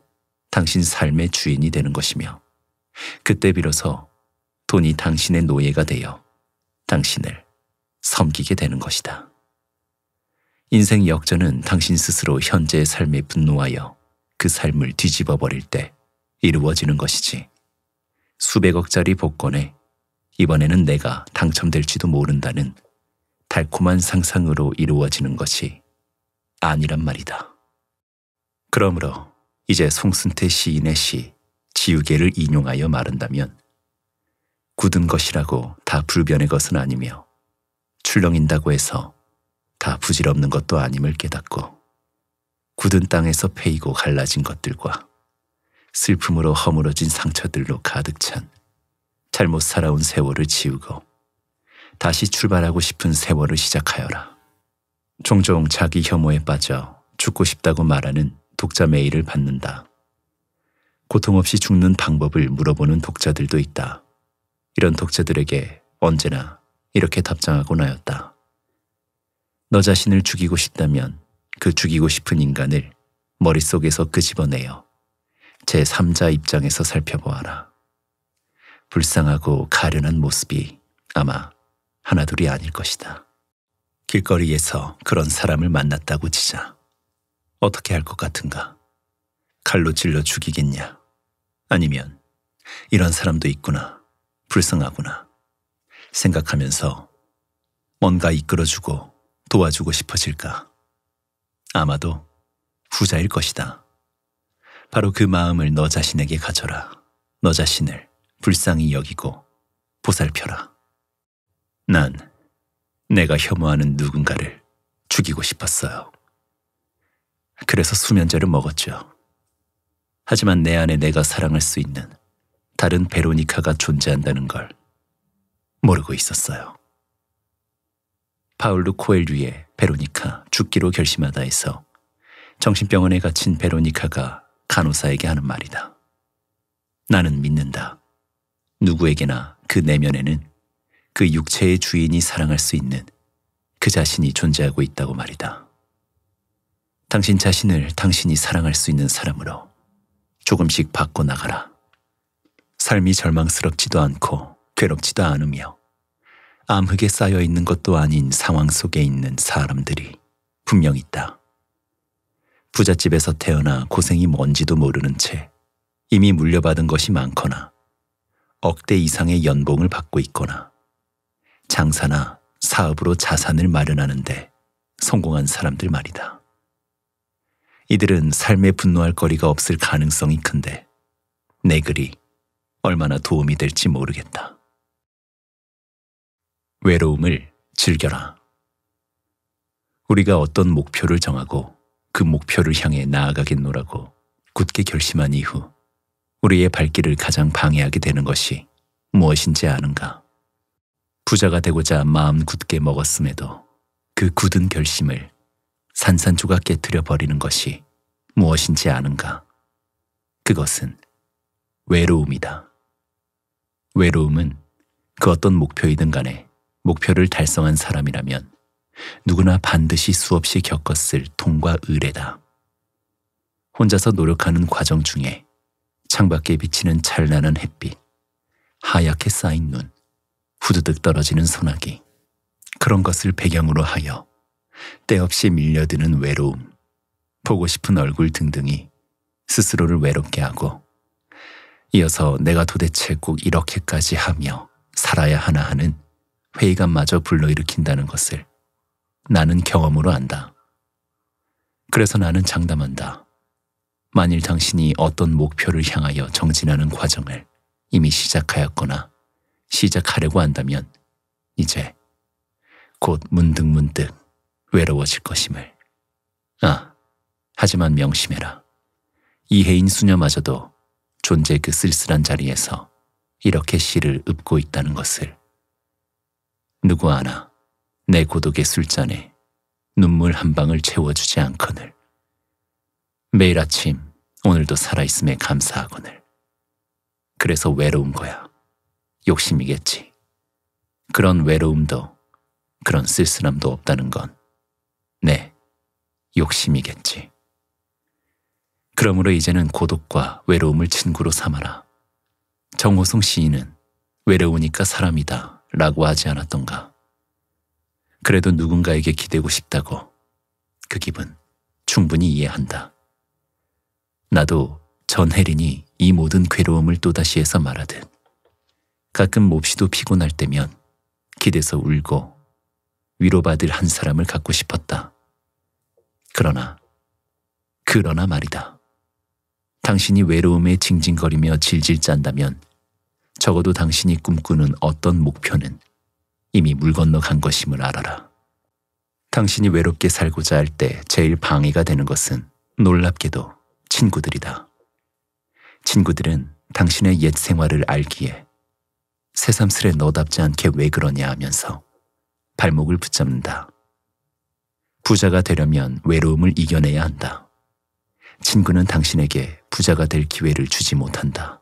당신 삶의 주인이 되는 것이며 그때 비로소 돈이 당신의 노예가 되어 당신을 섬기게 되는 것이다. 인생 역전은 당신 스스로 현재의 삶에 분노하여 그 삶을 뒤집어 버릴 때 이루어지는 것이지. 수백억짜리 복권에 이번에는 내가 당첨될지도 모른다는 달콤한 상상으로 이루어지는 것이 아니란 말이다. 그러므로 이제 송순태 시인의 시 지우개를 인용하여 말한다면 굳은 것이라고 다 불변의 것은 아니며 출렁인다고 해서 다 부질없는 것도 아님을 깨닫고 굳은 땅에서 패이고 갈라진 것들과 슬픔으로 허물어진 상처들로 가득 찬 잘못 살아온 세월을 지우고 다시 출발하고 싶은 세월을 시작하여라. 종종 자기 혐오에 빠져 죽고 싶다고 말하는 독자 메일을 받는다. 고통 없이 죽는 방법을 물어보는 독자들도 있다. 이런 독자들에게 언제나 이렇게 답장하고나였다 너 자신을 죽이고 싶다면 그 죽이고 싶은 인간을 머릿속에서 끄집어내어 제3자 입장에서 살펴보아라. 불쌍하고 가련한 모습이 아마 하나둘이 아닐 것이다. 길거리에서 그런 사람을 만났다고 치자. 어떻게 할 것 같은가? 칼로 찔러 죽이겠냐? 아니면 이런 사람도 있구나. 불쌍하구나. 생각하면서 뭔가 이끌어주고 도와주고 싶어질까? 아마도 후자일 것이다. 바로 그 마음을 너 자신에게 가져라. 너 자신을 불쌍히 여기고 보살펴라. 난 내가 혐오하는 누군가를 죽이고 싶었어요. 그래서 수면제를 먹었죠. 하지만 내 안에 내가 사랑할 수 있는 다른 베로니카가 존재한다는 걸 모르고 있었어요. 파울루 코엘류의 베로니카 죽기로 결심하다에서 정신병원에 갇힌 베로니카가 간호사에게 하는 말이다. 나는 믿는다. 누구에게나 그 내면에는 그 육체의 주인이 사랑할 수 있는 그 자신이 존재하고 있다고 말이다. 당신 자신을 당신이 사랑할 수 있는 사람으로 조금씩 바꿔나가라. 삶이 절망스럽지도 않고 괴롭지도 않으며 암흑에 쌓여 있는 것도 아닌 상황 속에 있는 사람들이 분명 있다. 부잣집에서 태어나 고생이 뭔지도 모르는 채 이미 물려받은 것이 많거나 억대 이상의 연봉을 받고 있거나 장사나 사업으로 자산을 마련하는데 성공한 사람들 말이다. 이들은 삶에 분노할 거리가 없을 가능성이 큰데 내 글이 얼마나 도움이 될지 모르겠다. 외로움을 즐겨라. 우리가 어떤 목표를 정하고 그 목표를 향해 나아가겠노라고 굳게 결심한 이후 우리의 발길을 가장 방해하게 되는 것이 무엇인지 아는가? 부자가 되고자 마음 굳게 먹었음에도 그 굳은 결심을 산산조각 깨뜨려 버리는 것이 무엇인지 아는가? 그것은 외로움이다. 외로움은 그 어떤 목표이든 간에 목표를 달성한 사람이라면 누구나 반드시 수없이 겪었을 통과 의뢰다. 혼자서 노력하는 과정 중에 창밖에 비치는 찬란한 햇빛, 하얗게 쌓인 눈, 후드득 떨어지는 소나기, 그런 것을 배경으로 하여 때없이 밀려드는 외로움, 보고 싶은 얼굴 등등이 스스로를 외롭게 하고 이어서 내가 도대체 꼭 이렇게까지 하며 살아야 하나 하는 회의감마저 불러일으킨다는 것을 나는 경험으로 안다. 그래서 나는 장담한다. 만일 당신이 어떤 목표를 향하여 정진하는 과정을 이미 시작하였거나 시작하려고 한다면 이제 곧 문득문득 외로워질 것임을. 아, 하지만 명심해라. 이해인 수녀마저도 존재 그 쓸쓸한 자리에서 이렇게 시를 읊고 있다는 것을. 누구 하나 내 고독의 술잔에 눈물 한 방울 채워주지 않거늘. 매일 아침 오늘도 살아있음에 감사하거늘. 그래서 외로운 거야. 욕심이겠지. 그런 외로움도 그런 쓸쓸함도 없다는 건 내 욕심이겠지. 그러므로 이제는 고독과 외로움을 친구로 삼아라. 정호성 시인은 외로우니까 사람이다. 라고 하지 않았던가. 그래도 누군가에게 기대고 싶다고 그 기분 충분히 이해한다. 나도 전혜린이 이 모든 괴로움을 또다시 해서 말하듯 가끔 몹시도 피곤할 때면 기대서 울고 위로받을 한 사람을 갖고 싶었다. 그러나, 그러나 말이다. 당신이 외로움에 징징거리며 질질 짠다면 적어도 당신이 꿈꾸는 어떤 목표는 이미 물 건너 간 것임을 알아라. 당신이 외롭게 살고자 할 때 제일 방해가 되는 것은 놀랍게도 친구들이다. 친구들은 당신의 옛 생활을 알기에 새삼스레 너답지 않게 왜 그러냐 하면서 발목을 붙잡는다. 부자가 되려면 외로움을 이겨내야 한다. 친구는 당신에게 부자가 될 기회를 주지 못한다.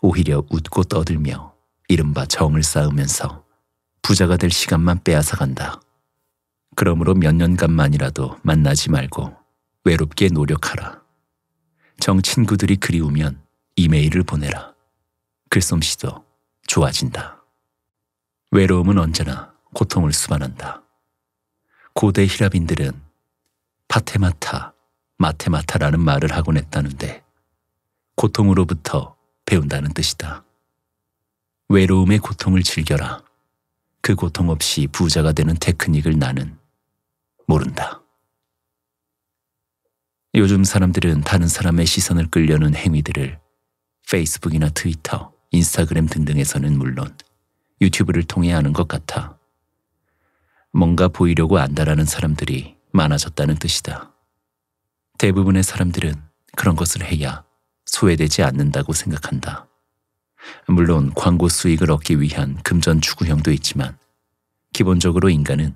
오히려 웃고 떠들며 이른바 정을 쌓으면서 부자가 될 시간만 빼앗아간다. 그러므로 몇 년간만이라도 만나지 말고 외롭게 노력하라. 정 친구들이 그리우면 이메일을 보내라. 글솜씨도 그 좋아진다. 외로움은 언제나 고통을 수반한다. 고대 히라빈들은 파테마타, 마테마타라는 말을 하곤 했다는데 고통으로부터 배운다는 뜻이다. 외로움의 고통을 즐겨라. 그 고통 없이 부자가 되는 테크닉을 나는 모른다. 요즘 사람들은 다른 사람의 시선을 끌려는 행위들을 페이스북이나 트위터, 인스타그램 등등에서는 물론 유튜브를 통해 하는 것 같아. 뭔가 보이려고 안다라는 사람들이 많아졌다는 뜻이다. 대부분의 사람들은 그런 것을 해야 소외되지 않는다고 생각한다. 물론 광고 수익을 얻기 위한 금전 추구형도 있지만 기본적으로 인간은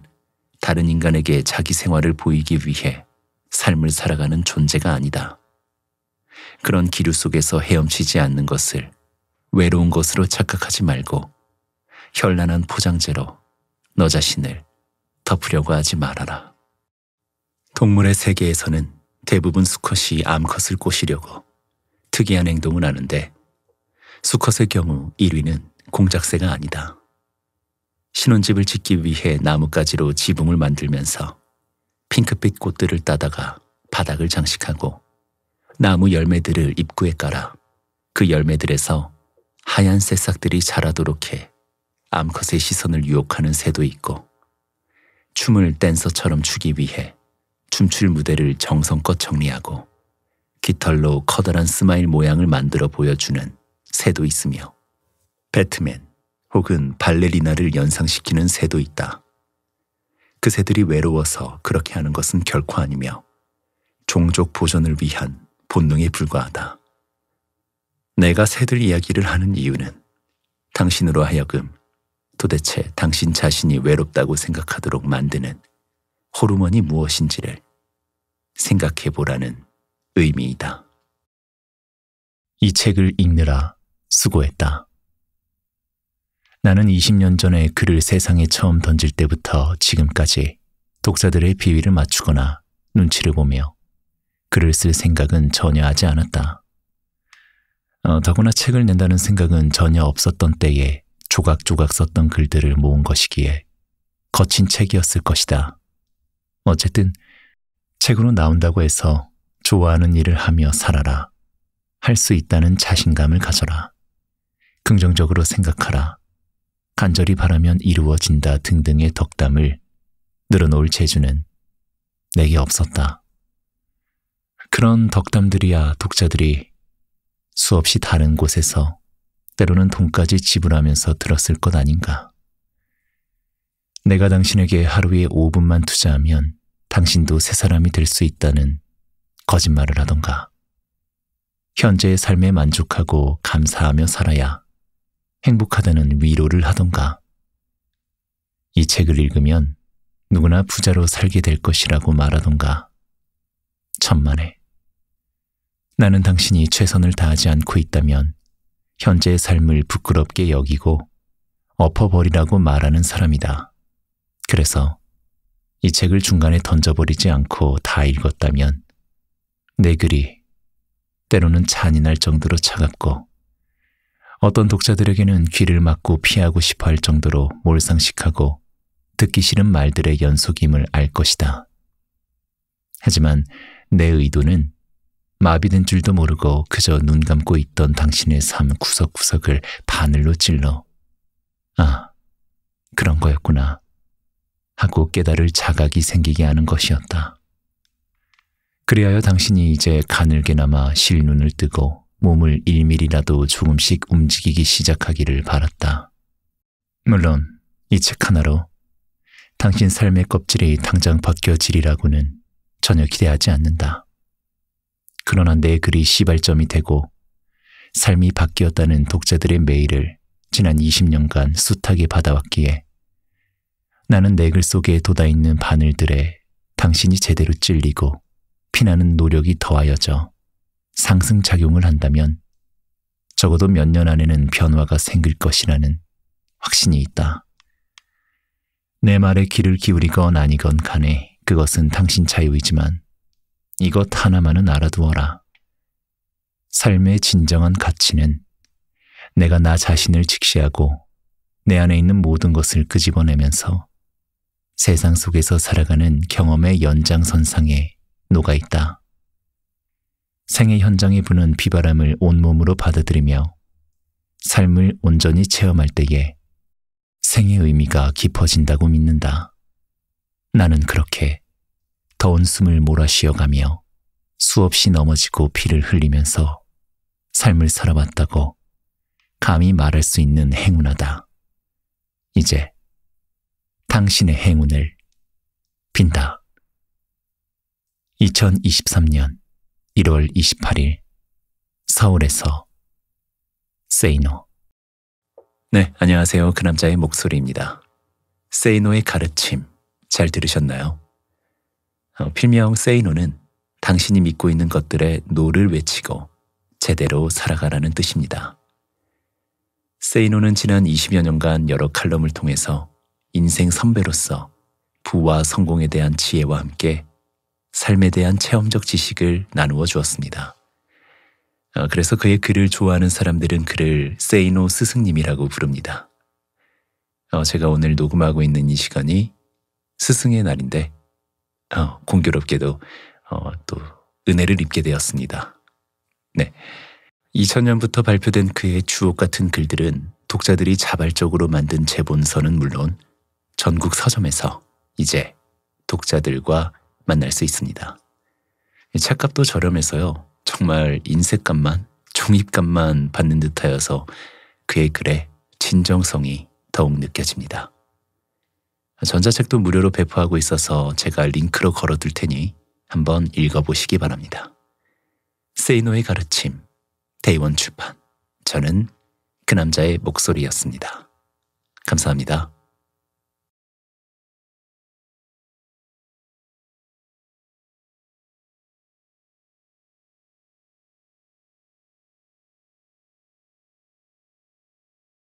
다른 인간에게 자기 생활을 보이기 위해 삶을 살아가는 존재가 아니다. 그런 기류 속에서 헤엄치지 않는 것을 외로운 것으로 착각하지 말고 현란한 포장재로 너 자신을 덮으려고 하지 말아라. 동물의 세계에서는 대부분 수컷이 암컷을 꼬시려고 특이한 행동을 하는데 수컷의 경우 1위는 공작새가 아니다. 신혼집을 짓기 위해 나뭇가지로 지붕을 만들면서 핑크빛 꽃들을 따다가 바닥을 장식하고 나무 열매들을 입구에 깔아 그 열매들에서 하얀 새싹들이 자라도록 해 암컷의 시선을 유혹하는 새도 있고 춤을 댄서처럼 추기 위해 춤출 무대를 정성껏 정리하고 깃털로 커다란 스마일 모양을 만들어 보여주는 새도 있으며 배트맨 혹은 발레리나를 연상시키는 새도 있다. 그 새들이 외로워서 그렇게 하는 것은 결코 아니며 종족 보존을 위한 본능에 불과하다. 내가 새들 이야기를 하는 이유는 당신으로 하여금 도대체 당신 자신이 외롭다고 생각하도록 만드는 호르몬이 무엇인지를 생각해 보라는 의미이다. 이 책을 읽느라 수고했다. 나는 20년 전에 글을 세상에 처음 던질 때부터 지금까지 독자들의 비위를 맞추거나 눈치를 보며 글을 쓸 생각은 전혀 하지 않았다. 어, 더구나 책을 낸다는 생각은 전혀 없었던 때에 조각조각 썼던 글들을 모은 것이기에 거친 책이었을 것이다. 어쨌든 책으로 나온다고 해서 좋아하는 일을 하며 살아라. 할 수 있다는 자신감을 가져라. 긍정적으로 생각하라. 간절히 바라면 이루어진다 등등의 덕담을 늘어놓을 재주는 내게 없었다. 그런 덕담들이야 독자들이 수없이 다른 곳에서 때로는 돈까지 지불하면서 들었을 것 아닌가. 내가 당신에게 하루에 5분만 투자하면 당신도 새 사람이 될 수 있다는 거짓말을 하던가. 현재의 삶에 만족하고 감사하며 살아야 행복하다는 위로를 하던가. 이 책을 읽으면 누구나 부자로 살게 될 것이라고 말하던가. 천만에. 나는 당신이 최선을 다하지 않고 있다면 현재의 삶을 부끄럽게 여기고 엎어버리라고 말하는 사람이다. 그래서 이 책을 중간에 던져버리지 않고 다 읽었다면 내 글이 때로는 잔인할 정도로 차갑고 어떤 독자들에게는 귀를 막고 피하고 싶어 할 정도로 몰상식하고 듣기 싫은 말들의 연속임을 알 것이다. 하지만 내 의도는 마비된 줄도 모르고 그저 눈 감고 있던 당신의 삶 구석구석을 바늘로 찔러 아, 그런 거였구나 하고 깨달을 자각이 생기게 하는 것이었다. 그리하여 당신이 이제 가늘게나마 실눈을 뜨고 몸을 1밀이라도 조금씩 움직이기 시작하기를 바랐다. 물론 이 책 하나로 당신 삶의 껍질이 당장 벗겨지리라고는 전혀 기대하지 않는다. 그러나 내 글이 시발점이 되고 삶이 바뀌었다는 독자들의 메일을 지난 20년간 숱하게 받아왔기에 나는 내 글 속에 돋아있는 바늘들에 당신이 제대로 찔리고 피나는 노력이 더하여져 상승작용을 한다면 적어도 몇 년 안에는 변화가 생길 것이라는 확신이 있다. 내 말에 귀를 기울이건 아니건 간에 그것은 당신 자유이지만 이것 하나만은 알아두어라. 삶의 진정한 가치는 내가 나 자신을 직시하고 내 안에 있는 모든 것을 끄집어내면서 세상 속에서 살아가는 경험의 연장선상에 녹아있다. 생의 현장에 부는 비바람을 온몸으로 받아들이며 삶을 온전히 체험할 때에 생의 의미가 깊어진다고 믿는다. 나는 그렇게 더운 숨을 몰아쉬어가며 수없이 넘어지고 피를 흘리면서 삶을 살아왔다고 감히 말할 수 있는 행운하다. 이제 당신의 행운을 빈다. 2023년 1월 28일 서울에서 세이노 네, 안녕하세요. 그 남자의 목소리입니다. 세이노의 가르침 잘 들으셨나요? 어, 필명 세이노는 당신이 믿고 있는 것들의 노를 외치고 제대로 살아가라는 뜻입니다. 세이노는 지난 20여 년간 여러 칼럼을 통해서 인생 선배로서 부와 성공에 대한 지혜와 함께 삶에 대한 체험적 지식을 나누어 주었습니다. 어, 그래서 그의 글을 좋아하는 사람들은 그를 세이노 스승님이라고 부릅니다. 어, 제가 오늘 녹음하고 있는 이 시간이 스승의 날인데 어, 공교롭게도 또 은혜를 입게 되었습니다. 네. 2000년부터 발표된 그의 주옥 같은 글들은 독자들이 자발적으로 만든 제본서는 물론 전국 서점에서 이제 독자들과 만날 수 있습니다. 차값도 저렴해서요. 정말 인색값만, 종입값만 받는 듯하여서 그의 글에 진정성이 더욱 느껴집니다. 전자책도 무료로 배포하고 있어서 제가 링크로 걸어둘 테니 한번 읽어보시기 바랍니다. 세이노의 가르침, 대원 출판. 저는 그 남자의 목소리였습니다. 감사합니다.